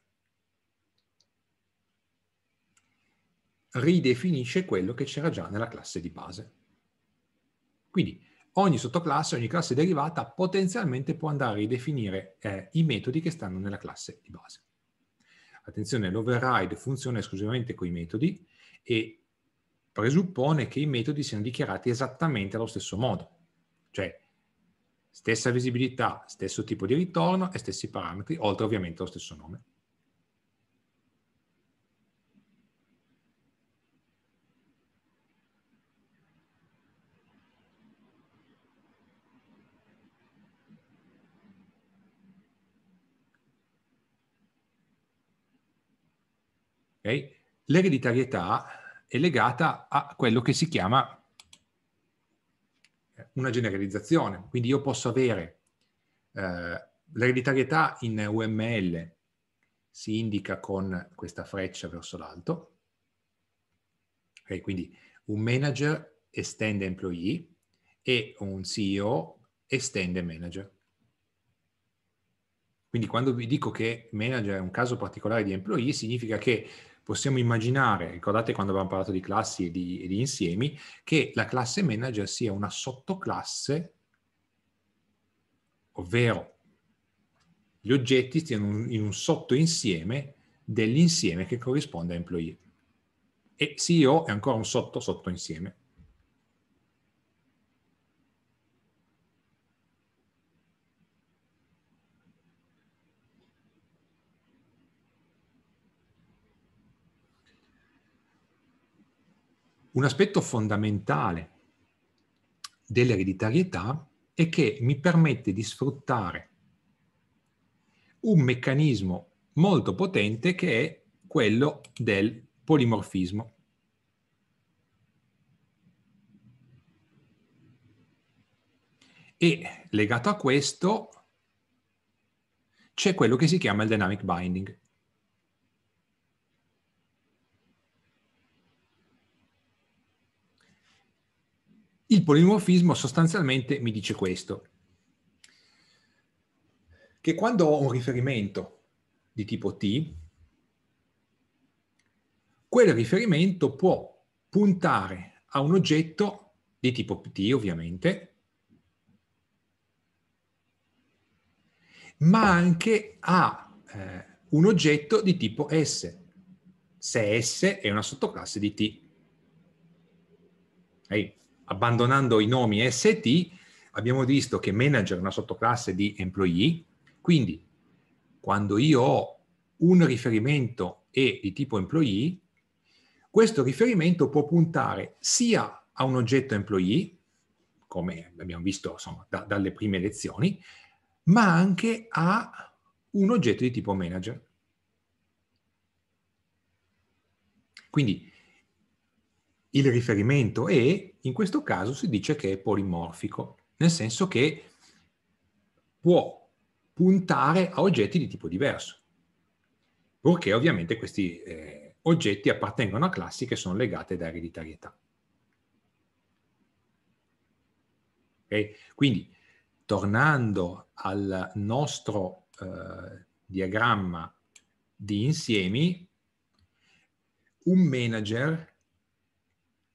S1: ridefinisce quello che c'era già nella classe di base. Quindi ogni sottoclasse, ogni classe derivata potenzialmente può andare a ridefinire eh, i metodi che stanno nella classe di base. Attenzione, l'override funziona esclusivamente con i metodi e presuppone che i metodi siano dichiarati esattamente allo stesso modo, cioè stessa visibilità, stesso tipo di ritorno e stessi parametri, oltre ovviamente allo stesso nome. Okay? L'ereditarietà è legata a quello che si chiama eh, una generalizzazione. Quindi io posso avere eh, l'ereditarietà in UML si indica con questa freccia verso l'alto. Okay, quindi un manager estende employee e un CEO estende manager. Quindi quando vi dico che manager è un caso particolare di employee, significa che possiamo immaginare, ricordate quando abbiamo parlato di classi e di, e di insiemi, che la classe manager sia una sottoclasse, ovvero gli oggetti stiano in un sottoinsieme dell'insieme che corrisponde a employee. E CEO è ancora un sotto sottoinsieme. Un aspetto fondamentale dell'ereditarietà è che mi permette di sfruttare un meccanismo molto potente che è quello del polimorfismo. E legato a questo c'è quello che si chiama il dynamic binding. Il polimorfismo sostanzialmente mi dice questo, che quando ho un riferimento di tipo T, quel riferimento può puntare a un oggetto di tipo T ovviamente, ma anche a eh, un oggetto di tipo S, se S è una sottoclasse di T. Ehi abbandonando i nomi ST, abbiamo visto che manager è una sottoclasse di employee, quindi quando io ho un riferimento E di tipo employee, questo riferimento può puntare sia a un oggetto employee, come abbiamo visto insomma, da, dalle prime lezioni, ma anche a un oggetto di tipo manager. Quindi il riferimento e in questo caso si dice che è polimorfico, nel senso che può puntare a oggetti di tipo diverso, purché ovviamente questi eh, oggetti appartengono a classi che sono legate da ereditarietà. Okay? Quindi, tornando al nostro eh, diagramma di insiemi, un manager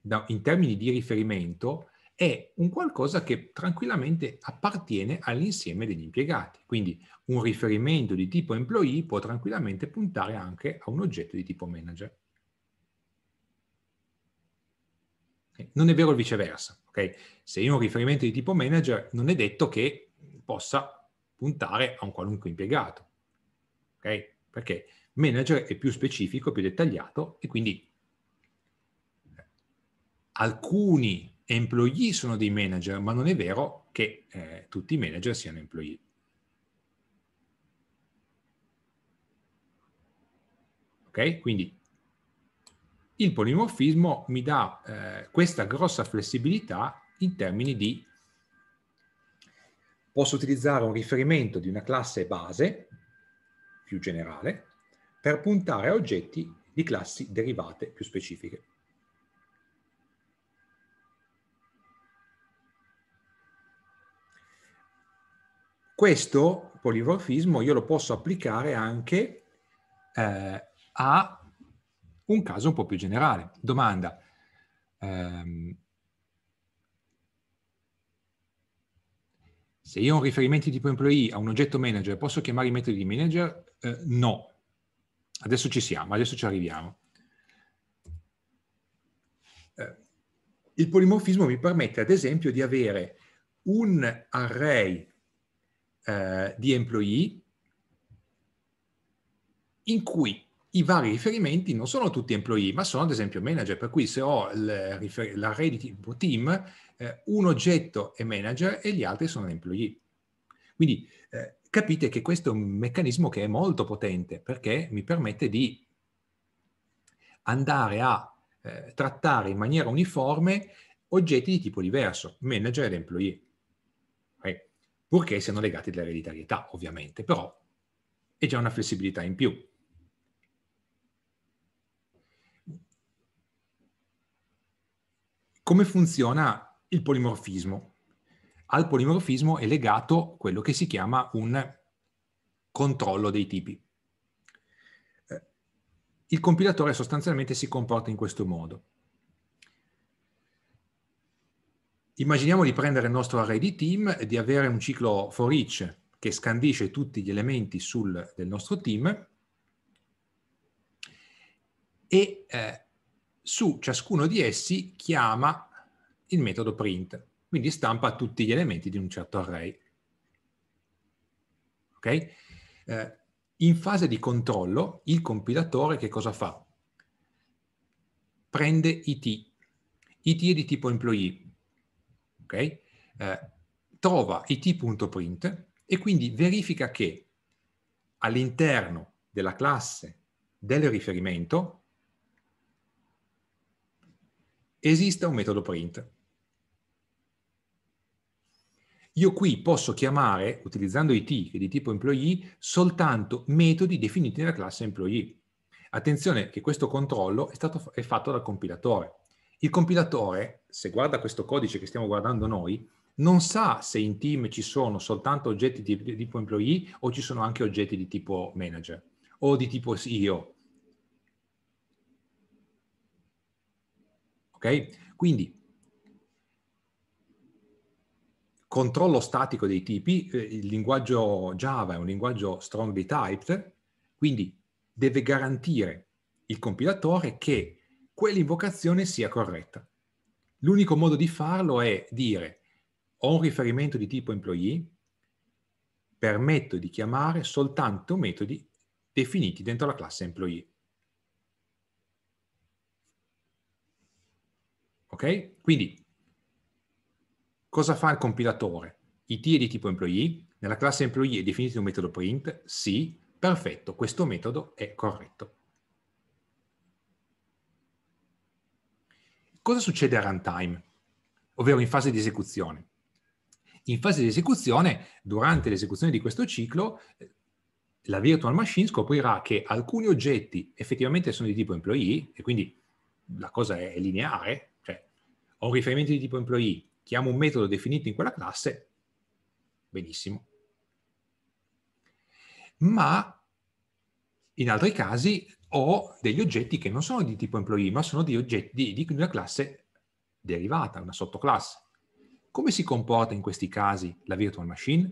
S1: da, in termini di riferimento è un qualcosa che tranquillamente appartiene all'insieme degli impiegati. Quindi un riferimento di tipo employee può tranquillamente puntare anche a un oggetto di tipo manager. Non è vero il viceversa. Okay? Se io ho un riferimento di tipo manager, non è detto che possa puntare a un qualunque impiegato. Okay? Perché manager è più specifico, più dettagliato e quindi alcuni employee sono dei manager, ma non è vero che eh, tutti i manager siano employee. Ok? Quindi il polimorfismo mi dà eh, questa grossa flessibilità in termini di posso utilizzare un riferimento di una classe base più generale per puntare a oggetti di classi derivate più specifiche. Questo polimorfismo io lo posso applicare anche eh, a un caso un po' più generale. Domanda. Um, se io ho un riferimento di tipo employee a un oggetto manager, posso chiamare i metodi di manager? Eh, no. Adesso ci siamo, adesso ci arriviamo. Eh, il polimorfismo mi permette, ad esempio, di avere un array eh, di employee in cui i vari riferimenti non sono tutti employee, ma sono ad esempio manager, per cui se ho la l'array di team, eh, un oggetto è manager e gli altri sono employee. Quindi eh, capite che questo è un meccanismo che è molto potente perché mi permette di andare a eh, trattare in maniera uniforme oggetti di tipo diverso, manager ed employee purché siano legati all'ereditarietà, ovviamente, però è già una flessibilità in più. Come funziona il polimorfismo? Al polimorfismo è legato quello che si chiama un controllo dei tipi. Eh, il compilatore sostanzialmente si comporta in questo modo. Immaginiamo di prendere il nostro array di team e di avere un ciclo for each che scandisce tutti gli elementi sul, del nostro team e eh, su ciascuno di essi chiama il metodo print, quindi stampa tutti gli elementi di un certo array. Okay? Eh, in fase di controllo il compilatore che cosa fa? Prende IT. IT è di tipo employee, okay? eh, trova it.print e quindi verifica che all'interno della classe del riferimento esista un metodo print. Io qui posso chiamare, utilizzando IT, che è di tipo employee, soltanto metodi definiti nella classe employee. Attenzione che questo controllo è, stato, è fatto dal compilatore. Il compilatore, se guarda questo codice che stiamo guardando noi, non sa se in team ci sono soltanto oggetti di, tipo employee o ci sono anche oggetti di tipo manager o di tipo CEO. Ok? Quindi controllo statico dei tipi, eh, il linguaggio Java è un linguaggio strongly typed, quindi deve garantire il compilatore che quell'invocazione sia corretta. L'unico modo di farlo è dire ho un riferimento di tipo employee, permetto di chiamare soltanto metodi definiti dentro la classe employee. Ok? Quindi cosa fa il compilatore? IT è di tipo employee, nella classe employee è definito un metodo print, sì, perfetto, questo metodo è corretto. cosa succede a runtime, ovvero in fase di esecuzione? In fase di esecuzione, durante l'esecuzione di questo ciclo, la virtual machine scoprirà che alcuni oggetti effettivamente sono di tipo employee e quindi la cosa è lineare, cioè ho un riferimento di tipo employee, chiamo un metodo definito in quella classe, benissimo. Ma in altri casi o degli oggetti che non sono di tipo employee, ma sono di, oggetti, di, di una classe derivata, una sottoclasse. Come si comporta in questi casi la virtual machine?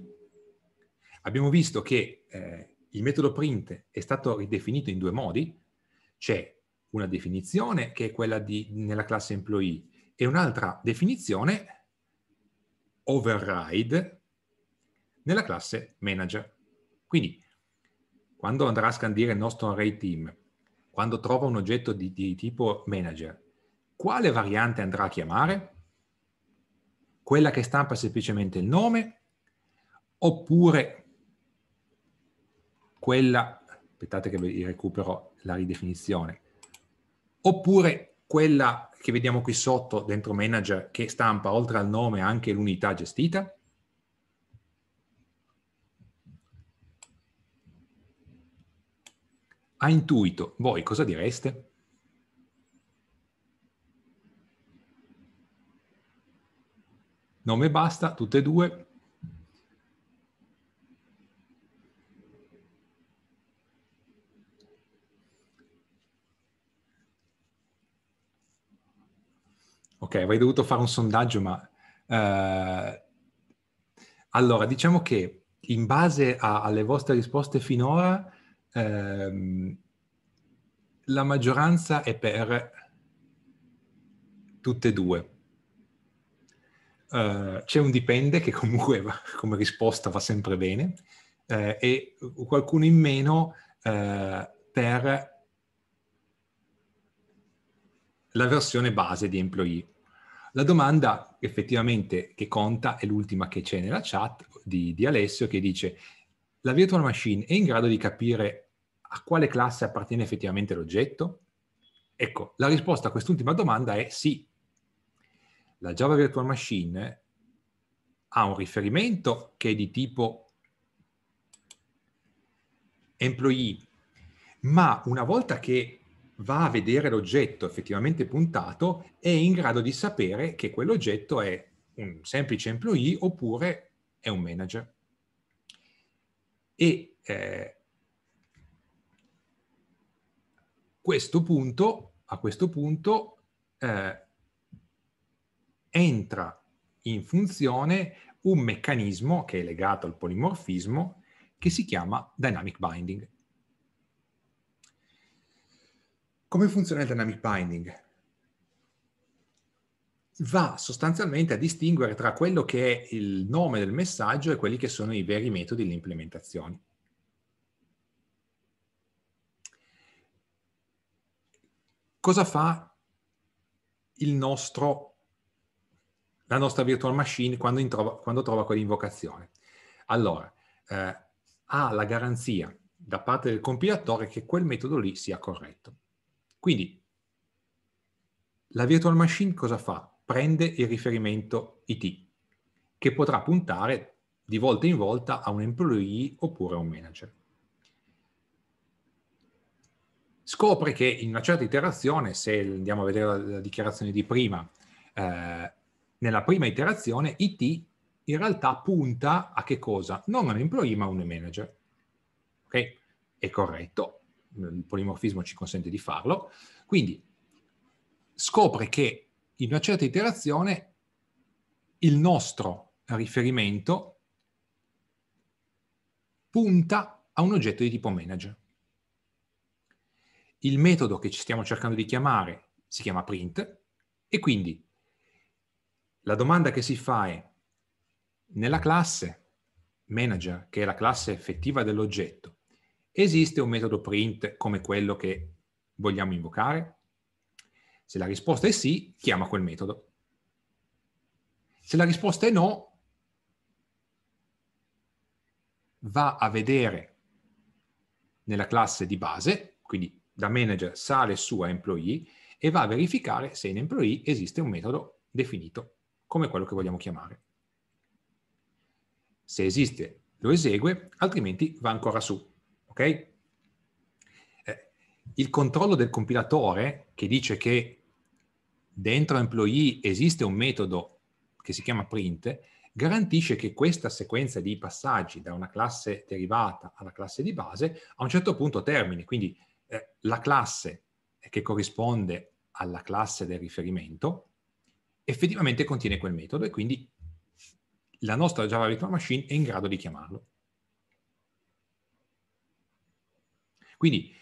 S1: Abbiamo visto che eh, il metodo print è stato ridefinito in due modi. C'è una definizione che è quella di, nella classe employee e un'altra definizione override nella classe manager. Quindi quando andrà a scandire il nostro array team quando trova un oggetto di, di tipo manager, quale variante andrà a chiamare? Quella che stampa semplicemente il nome oppure quella, aspettate che vi recupero la ridefinizione, oppure quella che vediamo qui sotto dentro manager che stampa oltre al nome anche l'unità gestita? a intuito, voi cosa direste? Non mi basta, tutte e due. Ok, avrei dovuto fare un sondaggio, ma... Eh, allora, diciamo che in base a, alle vostre risposte finora, ehm, la maggioranza è per tutte e due. Uh, c'è un dipende che comunque va, come risposta va sempre bene uh, e qualcuno in meno uh, per la versione base di employee. La domanda effettivamente che conta è l'ultima che c'è nella chat di, di Alessio che dice la virtual machine è in grado di capire a quale classe appartiene effettivamente l'oggetto? Ecco, la risposta a quest'ultima domanda è sì. La Java Virtual Machine ha un riferimento che è di tipo employee, ma una volta che va a vedere l'oggetto effettivamente puntato, è in grado di sapere che quell'oggetto è un semplice employee oppure è un manager. E eh, questo punto, a questo punto eh, entra in funzione un meccanismo che è legato al polimorfismo che si chiama dynamic binding. Come funziona il dynamic binding? Va sostanzialmente a distinguere tra quello che è il nome del messaggio e quelli che sono i veri metodi di implementazione. Cosa fa nostro, la nostra virtual machine quando, introva, quando trova quell'invocazione? Allora, eh, ha la garanzia da parte del compilatore che quel metodo lì sia corretto. Quindi la virtual machine cosa fa? Prende il riferimento IT che potrà puntare di volta in volta a un employee oppure a un manager scopre che in una certa iterazione, se andiamo a vedere la, dichiarazione di prima, eh, nella prima iterazione IT in realtà punta a che cosa? Non a un employee ma a un manager. Ok? È corretto, il polimorfismo ci consente di farlo. Quindi scopre che in una certa iterazione il nostro riferimento punta a un oggetto di tipo manager il metodo che ci stiamo cercando di chiamare si chiama print e quindi la domanda che si fa è nella classe manager, che è la classe effettiva dell'oggetto, esiste un metodo print come quello che vogliamo invocare? Se la risposta è sì, chiama quel metodo. Se la risposta è no, va a vedere nella classe di base, quindi da manager sale su a employee e va a verificare se in employee esiste un metodo definito come quello che vogliamo chiamare. Se esiste lo esegue, altrimenti va ancora su. Okay? Eh, il controllo del compilatore che dice che dentro employee esiste un metodo che si chiama print, garantisce che questa sequenza di passaggi da una classe derivata alla classe di base a un certo punto termini, quindi eh, la classe che corrisponde alla classe del riferimento effettivamente contiene quel metodo e quindi la nostra Java Virtual Machine è in grado di chiamarlo. Quindi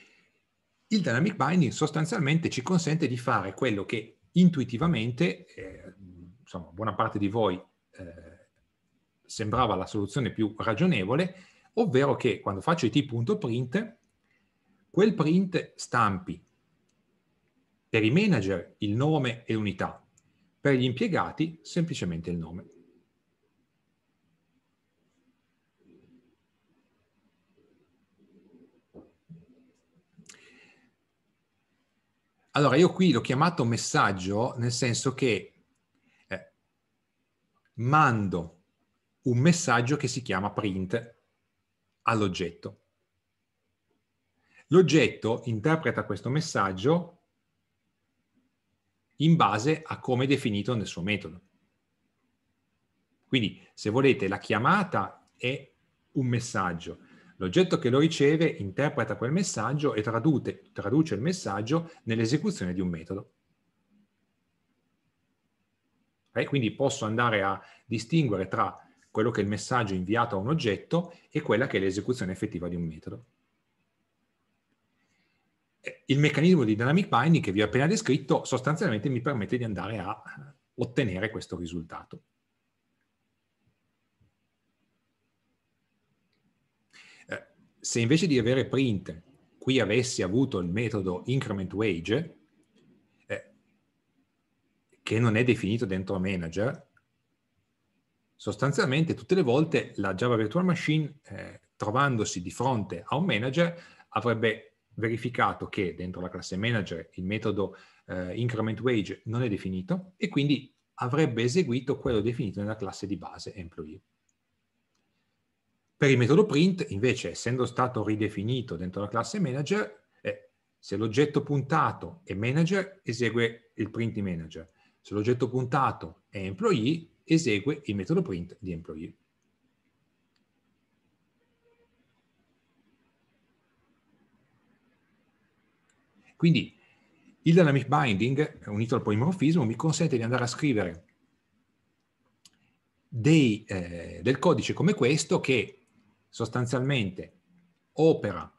S1: il dynamic binding sostanzialmente ci consente di fare quello che intuitivamente, eh, insomma, buona parte di voi eh, sembrava la soluzione più ragionevole, ovvero che quando faccio it.print quel print stampi per i manager il nome e l'unità, per gli impiegati semplicemente il nome. Allora, io qui l'ho chiamato messaggio nel senso che eh, mando un messaggio che si chiama print all'oggetto. L'oggetto interpreta questo messaggio in base a come è definito nel suo metodo. Quindi, se volete, la chiamata è un messaggio. L'oggetto che lo riceve interpreta quel messaggio e traduce, traduce il messaggio nell'esecuzione di un metodo. E quindi posso andare a distinguere tra quello che è il messaggio inviato a un oggetto e quella che è l'esecuzione effettiva di un metodo il meccanismo di dynamic binding che vi ho appena descritto sostanzialmente mi permette di andare a ottenere questo risultato. Eh, se invece di avere print qui avessi avuto il metodo increment wage, eh, che non è definito dentro manager, sostanzialmente tutte le volte la Java Virtual Machine, eh, trovandosi di fronte a un manager, avrebbe verificato che dentro la classe manager il metodo eh, increment wage non è definito e quindi avrebbe eseguito quello definito nella classe di base employee. Per il metodo print, invece, essendo stato ridefinito dentro la classe manager, eh, se l'oggetto puntato è manager, esegue il print di manager. Se l'oggetto puntato è employee, esegue il metodo print di employee. Quindi il dynamic binding, unito al polimorfismo, mi consente di andare a scrivere dei, eh, del codice come questo che sostanzialmente opera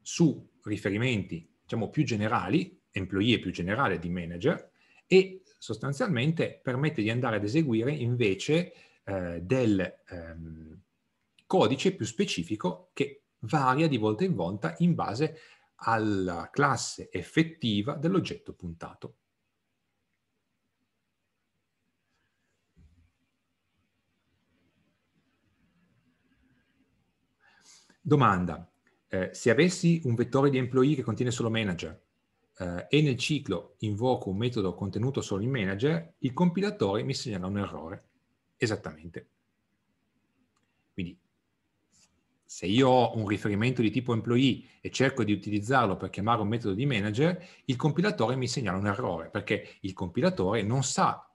S1: su riferimenti diciamo, più generali, employee più generale di manager, e sostanzialmente permette di andare ad eseguire invece eh, del ehm, codice più specifico che varia di volta in volta in base alla classe effettiva dell'oggetto puntato. Domanda. Eh, se avessi un vettore di employee che contiene solo manager eh, e nel ciclo invoco un metodo contenuto solo in manager, il compilatore mi segnala un errore. Esattamente. Quindi se io ho un riferimento di tipo employee e cerco di utilizzarlo per chiamare un metodo di manager, il compilatore mi segnala un errore perché il compilatore non sa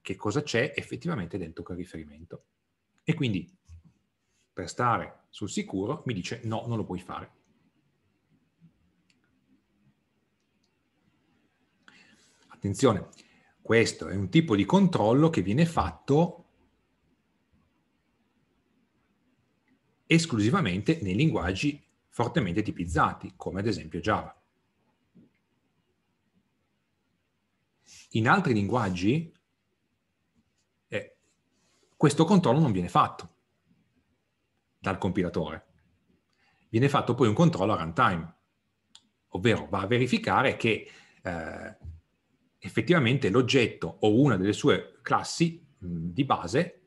S1: che cosa c'è effettivamente dentro quel riferimento. E quindi, per stare sul sicuro, mi dice no, non lo puoi fare. Attenzione, questo è un tipo di controllo che viene fatto esclusivamente nei linguaggi fortemente tipizzati, come ad esempio Java. In altri linguaggi eh, questo controllo non viene fatto dal compilatore. Viene fatto poi un controllo a runtime, ovvero va a verificare che eh, effettivamente l'oggetto o una delle sue classi mh, di base,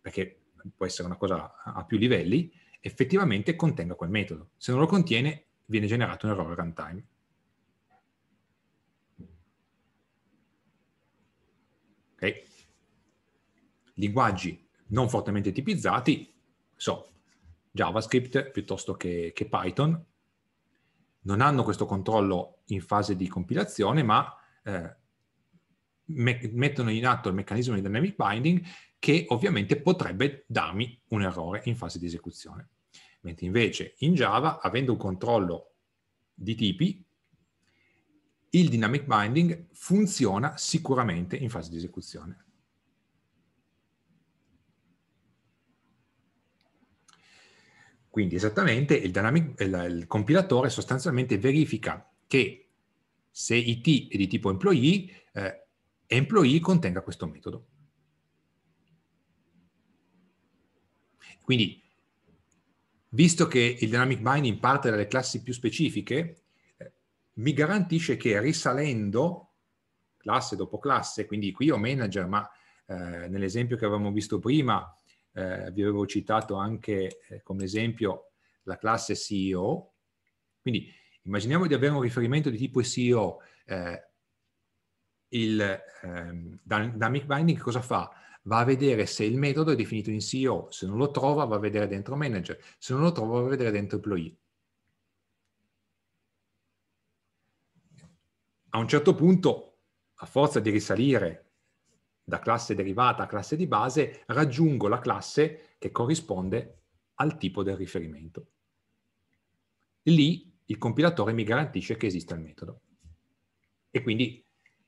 S1: perché può essere una cosa a più livelli, effettivamente contenga quel metodo. Se non lo contiene, viene generato un errore runtime. Okay. Linguaggi non fortemente tipizzati, so, JavaScript piuttosto che, che Python, non hanno questo controllo in fase di compilazione, ma eh, mettono in atto il meccanismo di dynamic binding che ovviamente potrebbe darmi un errore in fase di esecuzione. Mentre invece in Java, avendo un controllo di tipi, il dynamic binding funziona sicuramente in fase di esecuzione. Quindi esattamente il, dynamic, il, il compilatore sostanzialmente verifica che se it è di tipo employee, eh, employee contenga questo metodo. Quindi, visto che il dynamic binding parte dalle classi più specifiche, eh, mi garantisce che risalendo classe dopo classe, quindi qui ho manager, ma eh, nell'esempio che avevamo visto prima, eh, vi avevo citato anche eh, come esempio la classe CEO, quindi immaginiamo di avere un riferimento di tipo CEO, eh, il ehm, dynamic binding cosa fa? va a vedere se il metodo è definito in CEO, se non lo trova va a vedere dentro manager, se non lo trova va a vedere dentro employee. A un certo punto, a forza di risalire da classe derivata a classe di base, raggiungo la classe che corrisponde al tipo del riferimento. Lì il compilatore mi garantisce che esista il metodo e quindi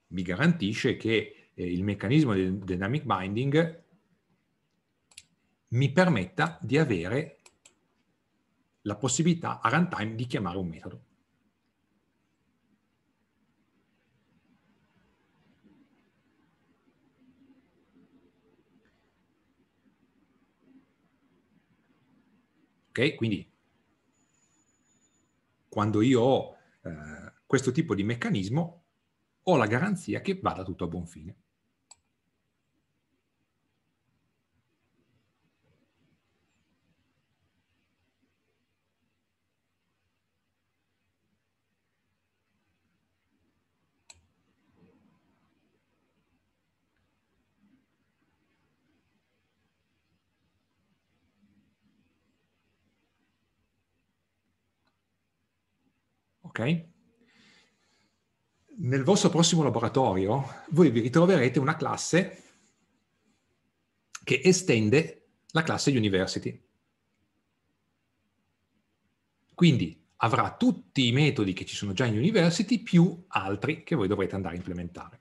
S1: mi garantisce che eh, il meccanismo del dynamic binding mi permetta di avere la possibilità a runtime di chiamare un metodo. Ok, quindi quando io ho eh, questo tipo di meccanismo, ho la garanzia che vada tutto a buon fine. Ok? nel vostro prossimo laboratorio voi vi ritroverete una classe che estende la classe University. Quindi avrà tutti i metodi che ci sono già in University più altri che voi dovrete andare a implementare.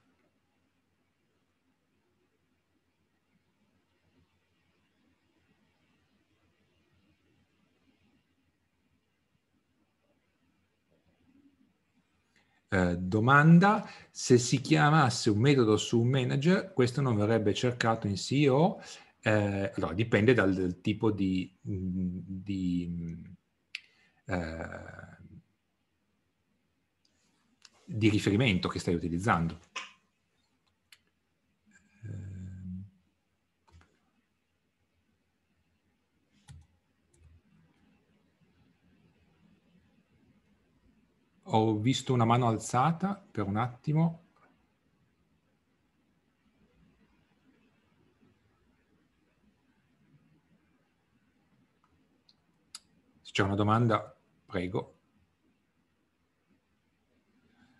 S1: Eh, domanda, se si chiamasse un metodo su un manager, questo non verrebbe cercato in CEO, eh, allora dipende dal, dal tipo di, mm, di, mm, eh, di riferimento che stai utilizzando. Ho visto una mano alzata per un attimo. Se c'è una domanda, prego.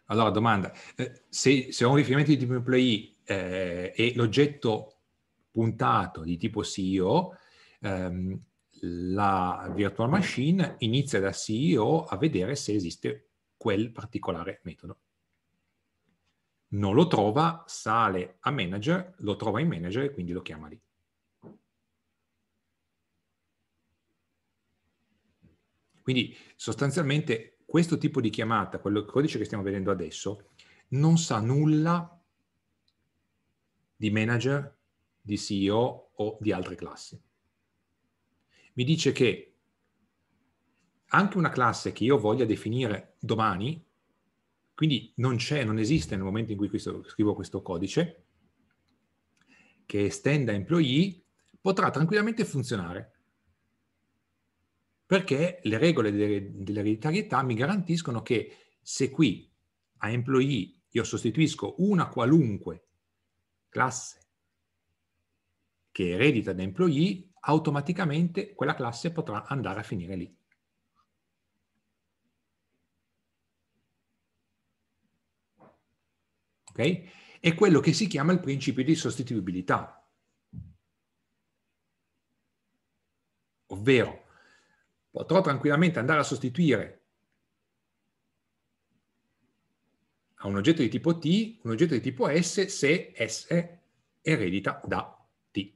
S1: Allora, domanda. Eh, se, ho un riferimento di tipo employee eh, e l'oggetto puntato di tipo CEO, ehm, la virtual machine inizia da CEO a vedere se esiste quel particolare metodo. Non lo trova, sale a manager, lo trova in manager e quindi lo chiama lì. Quindi sostanzialmente questo tipo di chiamata, quel codice che stiamo vedendo adesso, non sa nulla di manager, di CEO o di altre classi. Mi dice che anche una classe che io voglia definire domani, quindi non c'è, non esiste nel momento in cui questo, scrivo questo codice, che estenda employee, potrà tranquillamente funzionare. Perché le regole dell'ereditarietà mi garantiscono che se qui a employee io sostituisco una qualunque classe che eredita da employee, automaticamente quella classe potrà andare a finire lì. okay? È quello che si chiama il principio di sostituibilità. Ovvero, potrò tranquillamente andare a sostituire a un oggetto di tipo T un oggetto di tipo S se S eredita da T.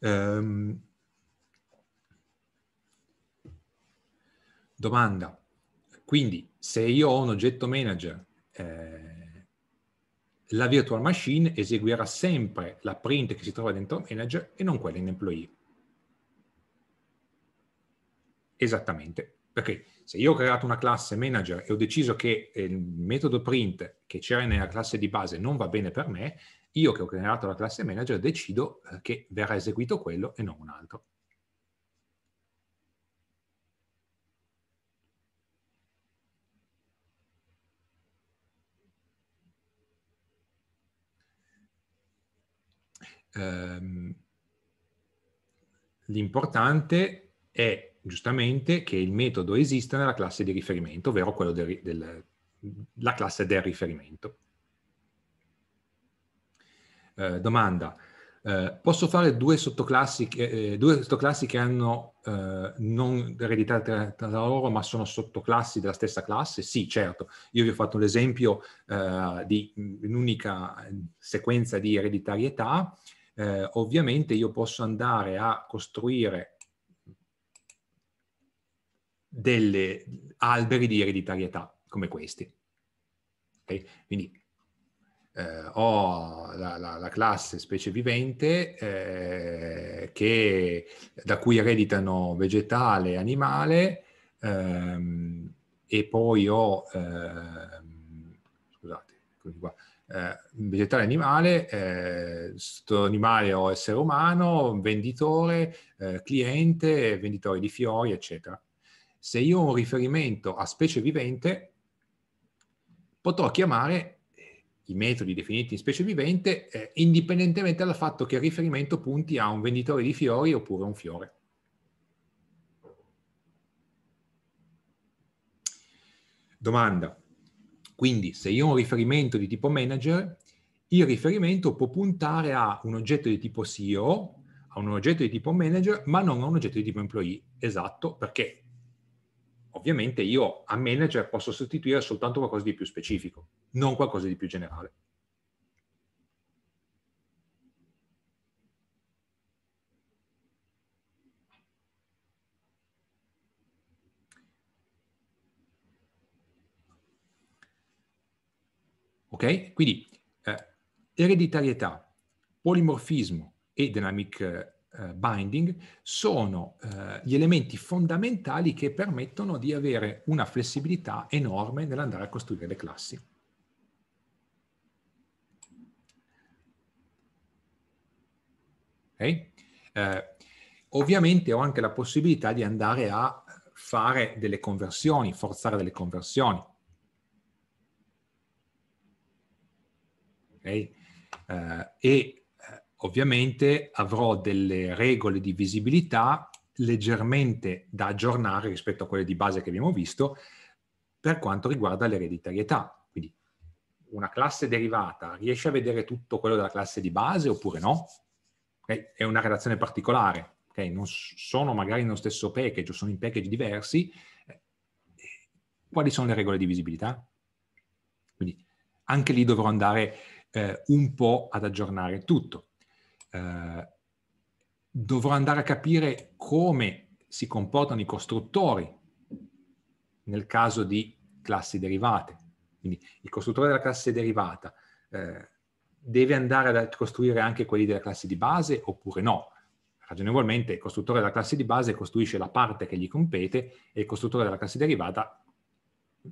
S1: Um, Domanda. Quindi se io ho un oggetto manager, eh, la virtual machine eseguirà sempre la print che si trova dentro manager e non quella in employee. Esattamente, perché se io ho creato una classe manager e ho deciso che eh, il metodo print che c'era nella classe di base non va bene per me, io che ho creato la classe manager decido eh, che verrà eseguito quello e non un altro. ehm, l'importante è giustamente che il metodo esista nella classe di riferimento, ovvero quello del, del, la classe del riferimento. Eh, domanda. Eh, posso fare due sottoclassi, eh, due sottoclassi che hanno eh, non ereditate tra loro ma sono sottoclassi della stessa classe? Sì, certo. Io vi ho fatto l'esempio eh, di un'unica sequenza di ereditarietà eh, ovviamente io posso andare a costruire delle alberi di ereditarietà come questi. Okay? Quindi eh, ho la, la, la, classe specie vivente eh, che, da cui ereditano vegetale e animale ehm, e poi ho, ehm, scusate, qua, eh, vegetale animale, eh, animale o essere umano, venditore, eh, cliente, venditore di fiori, eccetera. Se io ho un riferimento a specie vivente, potrò chiamare eh, i metodi definiti in specie vivente eh, indipendentemente dal fatto che il riferimento punti a un venditore di fiori oppure a un fiore. Domanda. Quindi se io ho un riferimento di tipo manager, il riferimento può puntare a un oggetto di tipo CEO, a un oggetto di tipo manager, ma non a un oggetto di tipo employee. Esatto, perché ovviamente io a manager posso sostituire soltanto qualcosa di più specifico, non qualcosa di più generale. Ok? Quindi eh, ereditarietà, polimorfismo e dynamic eh, eh, binding sono eh, gli elementi fondamentali che permettono di avere una flessibilità enorme nell'andare a costruire le classi. Okay? Eh, ovviamente ho anche la possibilità di andare a fare delle conversioni, forzare delle conversioni. Okay? Eh, e eh, ovviamente avrò delle regole di visibilità leggermente da aggiornare rispetto a quelle di base che abbiamo visto per quanto riguarda l'ereditarietà. Quindi una classe derivata riesce a vedere tutto quello della classe di base oppure no? Okay? È una relazione particolare, okay? non sono magari nello stesso package o sono in package diversi. Eh, quali sono le regole di visibilità? Quindi anche lì dovrò andare eh, un po' ad aggiornare tutto. Eh, dovrò andare a capire come si comportano i costruttori nel caso di classi derivate. Quindi il costruttore della classe derivata eh, deve andare a costruire anche quelli della classe di base oppure no? Ragionevolmente il costruttore della classe di base costruisce la parte che gli compete e il costruttore della classe derivata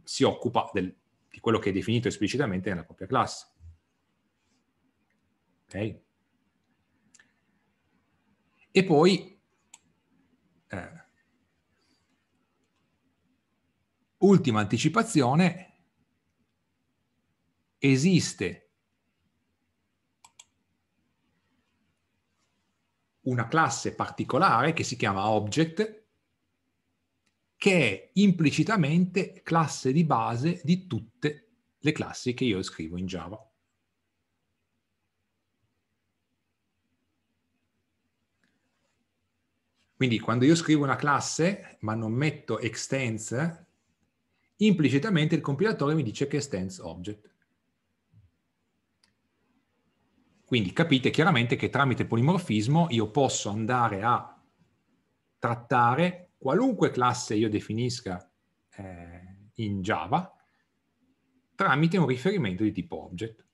S1: si occupa del, di quello che è definito esplicitamente nella propria classe. Okay? E poi eh, ultima anticipazione, esiste una classe particolare che si chiama object che è implicitamente classe di base di tutte le classi che io scrivo in Java. Quindi quando io scrivo una classe ma non metto extends, implicitamente il compilatore mi dice che extends object. Quindi capite chiaramente che tramite polimorfismo io posso andare a trattare qualunque classe io definisca eh, in Java tramite un riferimento di tipo object.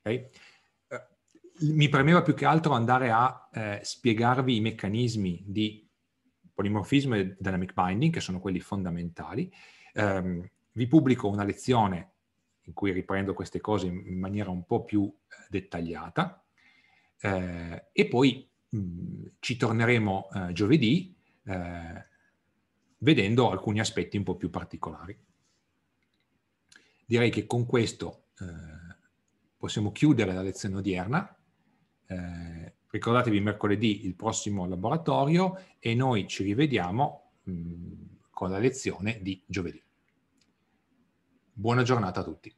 S1: Okay? mi premeva più che altro andare a eh, spiegarvi i meccanismi di polimorfismo e dynamic binding, che sono quelli fondamentali. Um, vi pubblico una lezione in cui riprendo queste cose in maniera un po' più eh, dettagliata eh, e poi mh, mm, ci torneremo eh, giovedì eh, vedendo alcuni aspetti un po' più particolari. Direi che con questo eh, possiamo chiudere la lezione odierna eh, ricordatevi mercoledì il prossimo laboratorio e noi ci rivediamo mh, mm, con la lezione di giovedì. Buona giornata a tutti.